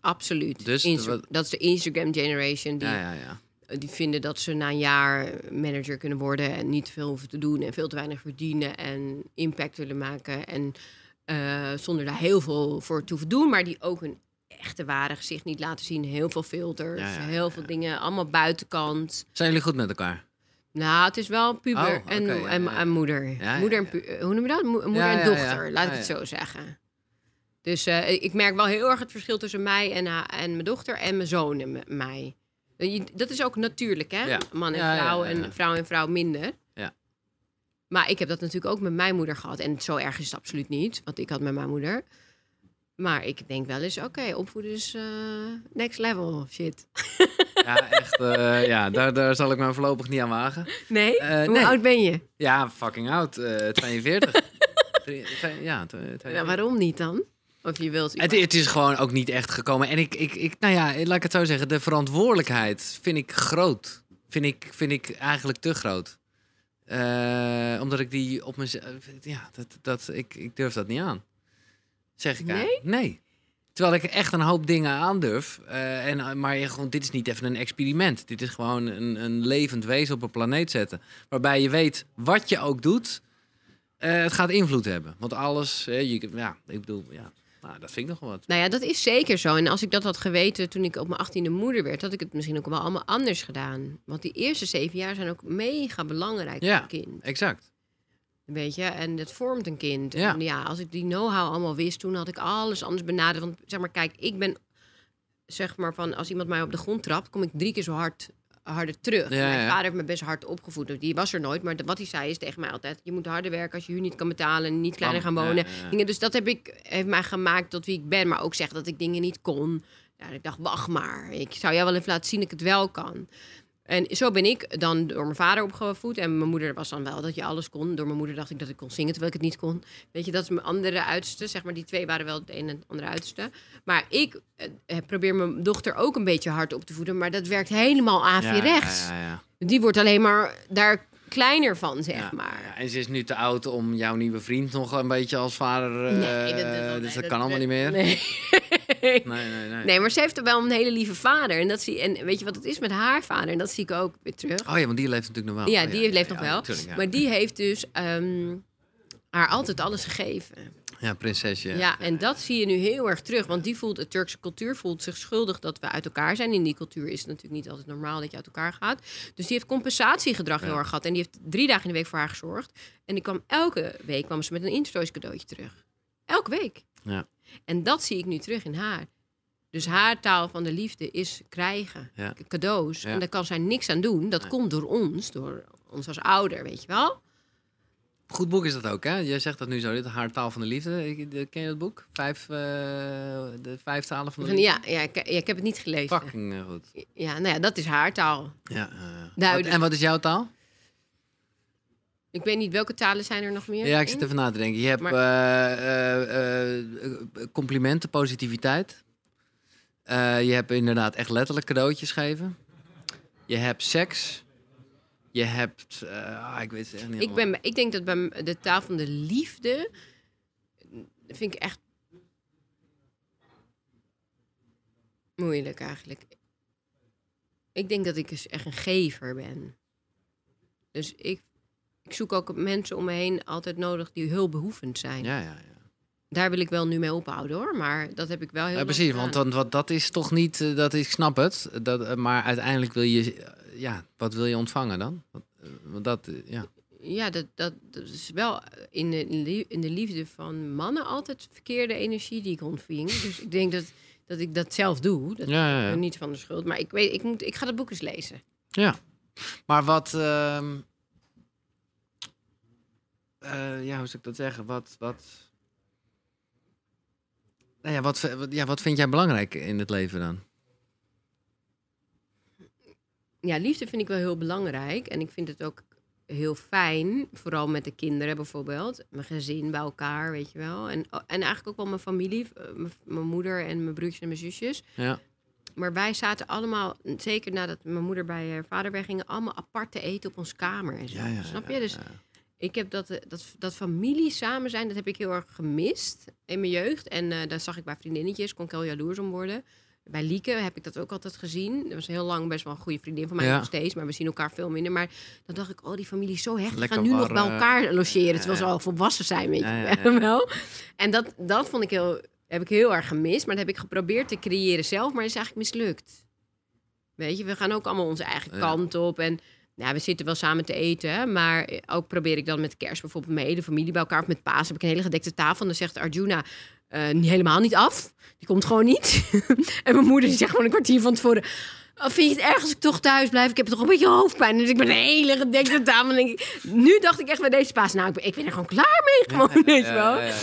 Absoluut. Dus dat is de Instagram Generation. Die... Ja, ja, ja. Eh, die vinden dat ze na een jaar manager kunnen worden en niet veel hoeven te doen en veel te weinig verdienen en impact willen maken en eh, zonder daar heel veel voor te hoeven doen, maar die ook een echte ware gezicht niet laten zien. Heel veel filters, heel veel dingen, allemaal buitenkant. Zijn jullie goed met elkaar? Nou, het is wel puber oh, en, en, moeder. moeder en eh, hoe noem je dat? moeder en dochter, laat ik het zo zeggen. Dus ik merk wel heel erg het verschil tussen mij en, en mijn dochter en mijn zoon en mij. Eh, dat is ook natuurlijk, hè? Ja. Man en vrouw en vrouw en vrouw minder. Maar ik heb dat natuurlijk ook met mijn moeder gehad. En zo erg is het absoluut niet, want ik had met mijn moeder. Maar ik denk wel eens, oké, okay, opvoeden is eh, next level shit. Ja, echt. Eh, ja, daar, daar zal ik me voorlopig niet aan wagen. Nee? Hoe oud ben je? Ja, fucking oud. 42. ja, 42. Nou, waarom niet dan? Of je wilt. Het, het, is gewoon ook niet echt gekomen. En ik, ik, ik, nou ja, laat ik het zo zeggen. De verantwoordelijkheid vind ik groot. Vind ik, vind ik eigenlijk te groot. Eh, omdat ik die op mijn. Ja, dat, dat, ik, ik durf dat niet aan. Zeg ik Nee. nee. Terwijl ik echt een hoop dingen aandurf. Eh, en, eh, maar je, gewoon, dit is niet even een experiment. Dit is gewoon een, een levend wezen op een planeet zetten. Waarbij je weet wat je ook doet. het gaat invloed hebben. Want alles. Je, ja, ik bedoel, ja, nou, dat vind ik nog wel wat. Nou ja, dat is zeker zo. En als ik dat had geweten toen ik op mijn achttiende moeder werd, had ik het misschien ook wel allemaal anders gedaan. Want die eerste zeven jaar zijn ook mega belangrijk voor een kind. exact. Weet je, en dat vormt een kind. Ja. En ja, als ik die know-how allemaal wist, toen had ik alles anders benaderd. Want zeg maar, kijk, ik ben zeg maar van als iemand mij op de grond trapt, kom ik drie keer zo hard harder terug. mijn vader heeft me best hard opgevoed. Die was er nooit, maar wat hij zei is tegen mij altijd... je moet harder werken als je huur niet kan betalen... niet kleiner gaan wonen. Dingen. Dus dat heb ik, heeft mij gemaakt tot wie ik ben. Maar ook zeggen dat ik dingen niet kon. ik dacht, wacht maar. Ik zou jou wel even laten zien dat ik het wel kan. En zo ben ik dan door mijn vader opgevoed. En mijn moeder was dan wel dat je alles kon. Door mijn moeder dacht ik dat ik kon zingen terwijl ik het niet kon. Weet je, dat is mijn andere uiterste. Zeg maar, die twee waren wel het een en het andere uiterste. Maar ik eh, eh, probeer mijn dochter ook een beetje hard op te voeden. Maar dat werkt helemaal AV rechts. Ja, ja, ja, die wordt alleen maar daar kleiner van, zeg maar. Ja, en ze is nu te oud om jouw nieuwe vriend nog een beetje als vader... Uh, nee, eh, dus dat, kan allemaal niet meer. Nee. nee. nee, nee, nee. maar ze heeft wel een hele lieve vader. En, dat zie, en weet je wat het is met haar vader? En dat zie ik ook weer terug. Oh ja, want die leeft natuurlijk nog wel. Ja, oh die leeft nog wel. maar die heeft dus um, haar altijd alles gegeven. Ja, prinsesje. Ja. en dat zie je nu heel erg terug. Want die voelt, de Turkse cultuur voelt zich schuldig dat we uit elkaar zijn. In die cultuur is het natuurlijk niet altijd normaal dat je uit elkaar gaat. Dus die heeft compensatiegedrag heel erg gehad. En die heeft drie dagen in de week voor haar gezorgd. En die kwam elke week kwam ze met een instroois cadeautje terug. Elke week. Ja. En dat zie ik nu terug in haar. Dus haar taal van de liefde is krijgen, ja. cadeaus. En daar kan zij niks aan doen. Dat komt door ons, door ons als ouder, weet je wel. Goed boek is dat ook, hè? Jij zegt dat nu zo, dit Haar Taal van de Liefde. Ken je dat boek? Vijf, eh, de vijf talen van de liefde? Ja, ja ik, heb het niet gelezen. Fucking eh, goed. Ja, nou ja, dat is haar taal. Ja, uh, en wat is jouw taal? Ik weet niet, welke talen zijn er nog meer? Ja, ik zit even na te denken. Je hebt complimenten, positiviteit. je hebt inderdaad echt letterlijk cadeautjes geven. Je hebt seks. Je hebt, eh, ah, ik weet het niet. Ik, ben, ik denk dat bij de taal van de liefde vind ik echt moeilijk eigenlijk. Ik denk dat ik dus echt een gever ben. Dus ik, ik zoek ook mensen om me heen altijd nodig die hulpbehoevend zijn. Ja, ja, ja daar wil ik wel nu mee ophouden hoor. Maar dat heb ik wel heel. Ja, precies, want, dan wat, dat is toch niet. Eh, dat ik snap het. Dat, eh, maar uiteindelijk wil je. ja, wat wil je ontvangen dan? Eh, want dat, ja. Ja, dat, dat, dat, is wel in de, in de liefde van mannen altijd verkeerde energie die ik ontving. Dus ik denk dat, dat ik dat zelf doe. Dat ja, niet van de schuld. Maar ik weet, ik, moet, ik ga dat boek eens lezen. Ja, maar wat. Ehm, ja, hoe zou ik dat zeggen? Wat. wat nou ja, wat, ja, wat vind jij belangrijk in het leven dan? Ja, liefde vind ik wel heel belangrijk. En ik vind het ook heel fijn, vooral met de kinderen bijvoorbeeld. Mijn gezin bij elkaar, weet je wel. En, oh, en eigenlijk ook wel mijn familie, eh, mijn moeder en mijn broertjes en mijn zusjes. Ja. Maar wij zaten allemaal, zeker nadat mijn moeder bij haar vader wegging, allemaal apart te eten op ons kamer. En zo. Snap je? Dus ik heb dat, eh, dat, dat familie samen zijn, dat heb ik heel erg gemist in mijn jeugd. En uh, eh, dat zag ik bij vriendinnetjes, kon ik heel jaloers om worden. Bij Lieke heb ik dat ook altijd gezien. Dat was heel lang best wel een goede vriendin van mij nog steeds. Maar we zien elkaar veel minder. Maar dan dacht ik, oh, die familie is zo hecht. We gaan nu nog bij elkaar logeren. terwijl ze al volwassen zijn, weet je ja, wel. En dat, dat vond ik heel, heb ik heel erg gemist. Maar dat heb ik geprobeerd te creëren zelf. Maar is eigenlijk mislukt. Weet je, we gaan ook allemaal onze eigen kant op. En nou, we zitten wel samen te eten, maar ook probeer ik dan met kerst bijvoorbeeld mijn hele familie bij elkaar. Of met paas heb ik een hele gedekte tafel. En dan zegt Arjuna, eh, helemaal niet af. Die komt gewoon niet. en mijn moeder die zegt gewoon een kwartier van tevoren... Oh, vind je het erg als ik toch thuis blijf? Ik heb toch een beetje hoofdpijn. Dus ik ben een hele gedekte tafel. En denk ik, nu dacht ik echt bij deze paas... Nou, ik ben, ik er gewoon klaar mee. Gewoon, weet je wel. Ja, ja,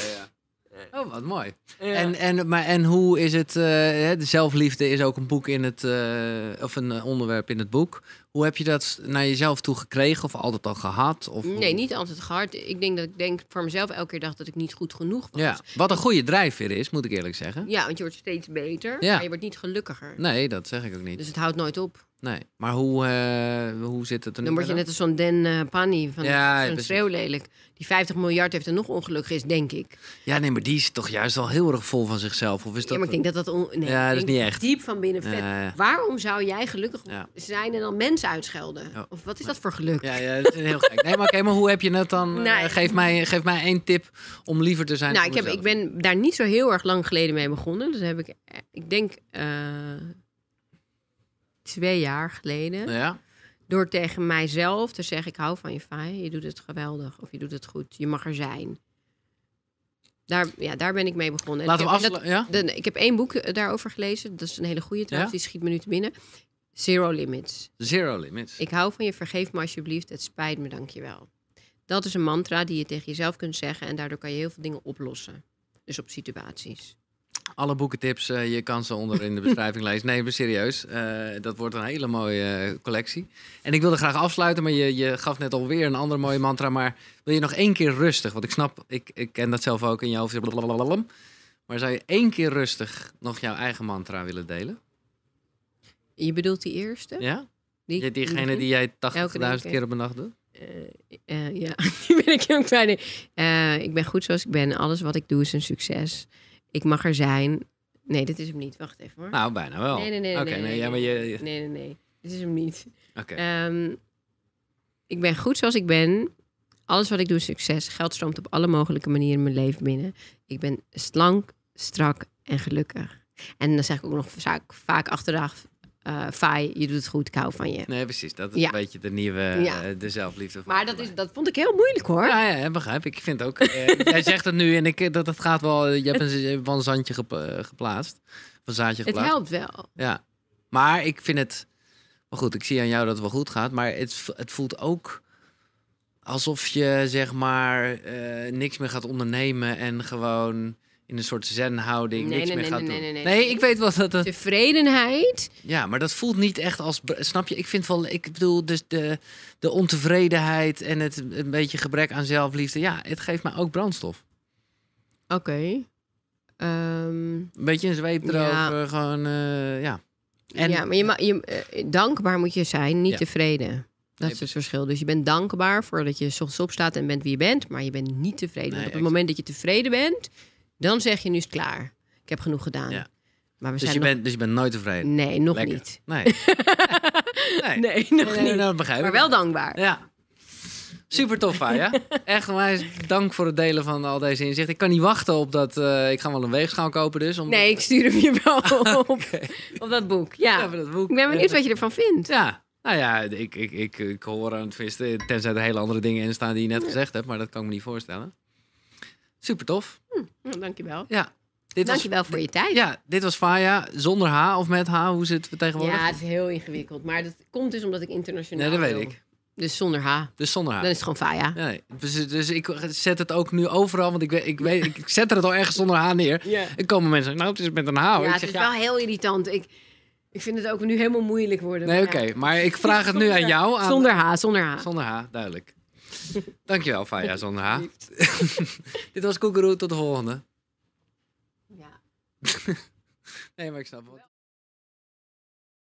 eh. Oh, wat mooi. En, en, maar, en hoe is het? Eh, de zelfliefde is ook een boek in het, eh, of een onderwerp in het boek. Hoe heb je dat naar jezelf toe gekregen of altijd al gehad? Of nee, niet altijd gehad. Ik denk dat ik denk voor mezelf elke keer dacht dat ik niet goed genoeg was. Ja, wat een goede drijfveer is, moet ik eerlijk zeggen. Ja, want je wordt steeds beter, maar je wordt niet gelukkiger. Nee, dat zeg ik ook niet. Dus het houdt nooit op. Nee, maar hoe, eh, hoe zit het er Dan word je net als zo'n Den uh, eh, Pani van ja, zo'n schreeuwlelijk. Die 50 miljard heeft er nog ongelukkig is, denk ik. Ja, nee, maar die is toch juist al heel erg vol van zichzelf? Of is ja, dat... maar ik denk dat dat... Nee, ja, is niet echt. Diep van binnen vet. Waarom zou jij gelukkig zijn en dan mensen uitschelden? of wat is dat voor geluk? Ja, ja dat is heel gek. Nee, maar, okay, maar hoe heb je het dan... Eh, geef, mij, geef mij één tip om liever te zijn Nou, ik, heb, ik ben daar niet zo heel erg lang geleden mee begonnen. Dus heb ik... Ik denk twee jaar geleden. Ja. Door tegen mijzelf te zeggen: Ik hou van je fijn, Je doet het geweldig. Of je doet het goed. Je mag er zijn. Daar, ja, daar ben ik mee begonnen. ik, heb, dat, ja? ik heb één boek eh, daarover gelezen. Dat is een hele goede trouwens. Die schiet me nu te binnen. Zero Limits. Zero Limits. Ik hou van je. Vergeef me alsjeblieft. Het spijt me. Dank je wel. Dat is een mantra die je tegen jezelf kunt zeggen. En daardoor kan je heel veel dingen oplossen. Dus op situaties. Alle boekentips, uh, je kan ze onder in de beschrijving lezen. Nee, maar serieus, eh, dat wordt een hele mooie eh, collectie. En ik wilde graag afsluiten, maar je, je gaf net alweer een andere mooie mantra. Maar wil je nog één keer rustig? Want ik snap, ik, ik ken dat zelf ook in je hoofd. Blablabla. Maar zou je één keer rustig nog jouw eigen mantra willen delen? Je bedoelt die eerste? Ja. Die, diegene die jij 80.000 keer op een nacht doet? ja, die ben ik heel klein. Uh, ik ben goed zoals ik ben. Alles wat ik doe is een succes ik mag er zijn. Nee, dit is hem niet. Wacht even hoor. Nou, bijna wel. Nee, nee, nee. Oké, nee, nee, nee, ja, maar je... Nee, nee, nee. Dit is hem niet. Oké. Ehm, ik ben goed zoals ik ben. Alles wat ik doe is succes. Geld stroomt op alle mogelijke manieren mijn leven binnen. Ik ben slank, strak en gelukkig. En dan zeg ik ook nog vaak, vaak achteraf, uh, je doet het goed, hou van je. Nee, precies. Dat is een beetje de nieuwe, eh, de zelfliefde. maar dat, is, dat vond ik heel moeilijk hoor. Ja, ja begrijp ik. Ik vind ook, uh, jij zegt het nu en ik, dat het gaat wel, je hebt een, van zandje geplaatst. Van zaadje geplaatst. Het helpt wel. Ja. Maar ik vind het, maar goed, ik zie aan jou dat het wel goed gaat. Maar het, het voelt ook alsof je zeg maar niks meer gaat ondernemen en gewoon in een soort zenhouding nee, niks meer nee, gaat nee, doen. Nee, nee, ik weet wel dat... de Tevredenheid. Ja, maar dat voelt niet echt als... Snap je? Ik vind wel... Ik bedoel, dus de, de ontevredenheid en het een beetje gebrek aan zelfliefde. Ja, het geeft me ook brandstof. Oké. Ehm, een beetje een zweep erover. Gewoon, eh, ja. En, ja, maar je, ma je eh, dankbaar moet je zijn, niet tevreden. Dat is het verschil. Dus je bent dankbaar dat je s ochtends opstaat en bent wie je bent, maar je bent niet tevreden. op het moment dat je tevreden bent, dan zeg je nu is het klaar. Ik heb genoeg gedaan. Ja. Maar we dus, je bent, dus je bent nooit tevreden? Nee, nog niet. Nee. nee. nee. nog niet. maar wel dankbaar. Ja. Super tof, ja. Echt onwijs dank voor het delen van al deze inzichten. Ik kan niet wachten op dat... Eh, ik ga wel een weegschaal kopen dus. Om... Nee, ik stuur hem je wel ah, op. Op dat boek, ja. ja dat boek. Ik ben benieuwd wat je ervan vindt. Ja. Nou ja, ik, ik, ik, ik hoor aan het visten, eh, tenzij er hele andere dingen in staan die je net gezegd hebt, maar dat kan ik me niet voorstellen. Super tof. Hm, nou, dankjewel. Ja. Dit dankjewel voor je tijd. Ja, dit was Faya. Zonder H of met H, hoe zitten we tegenwoordig? Ja, het is heel ingewikkeld. Maar dat komt dus omdat ik internationaal Nee, dat weet ik. Dus zonder H. Dus zonder H. Dan is het gewoon Faya. nee. dus, dus ik zet het ook nu overal, want ik, weet, ik, weet, ik zet er het al ergens zonder H neer. Yeah. En komen mensen nou, het is met een H. Ja, het is wel heel irritant. Ik, ik vind het ook nu helemaal moeilijk worden. Nee, oké. Maar ik vraag het nu aan jou. Aan... Zonder H, zonder H. Zonder H, duidelijk. Dankjewel, Faya ha. Dit was Koekeroe, tot de volgende. Ja. nee, maar ik snap het.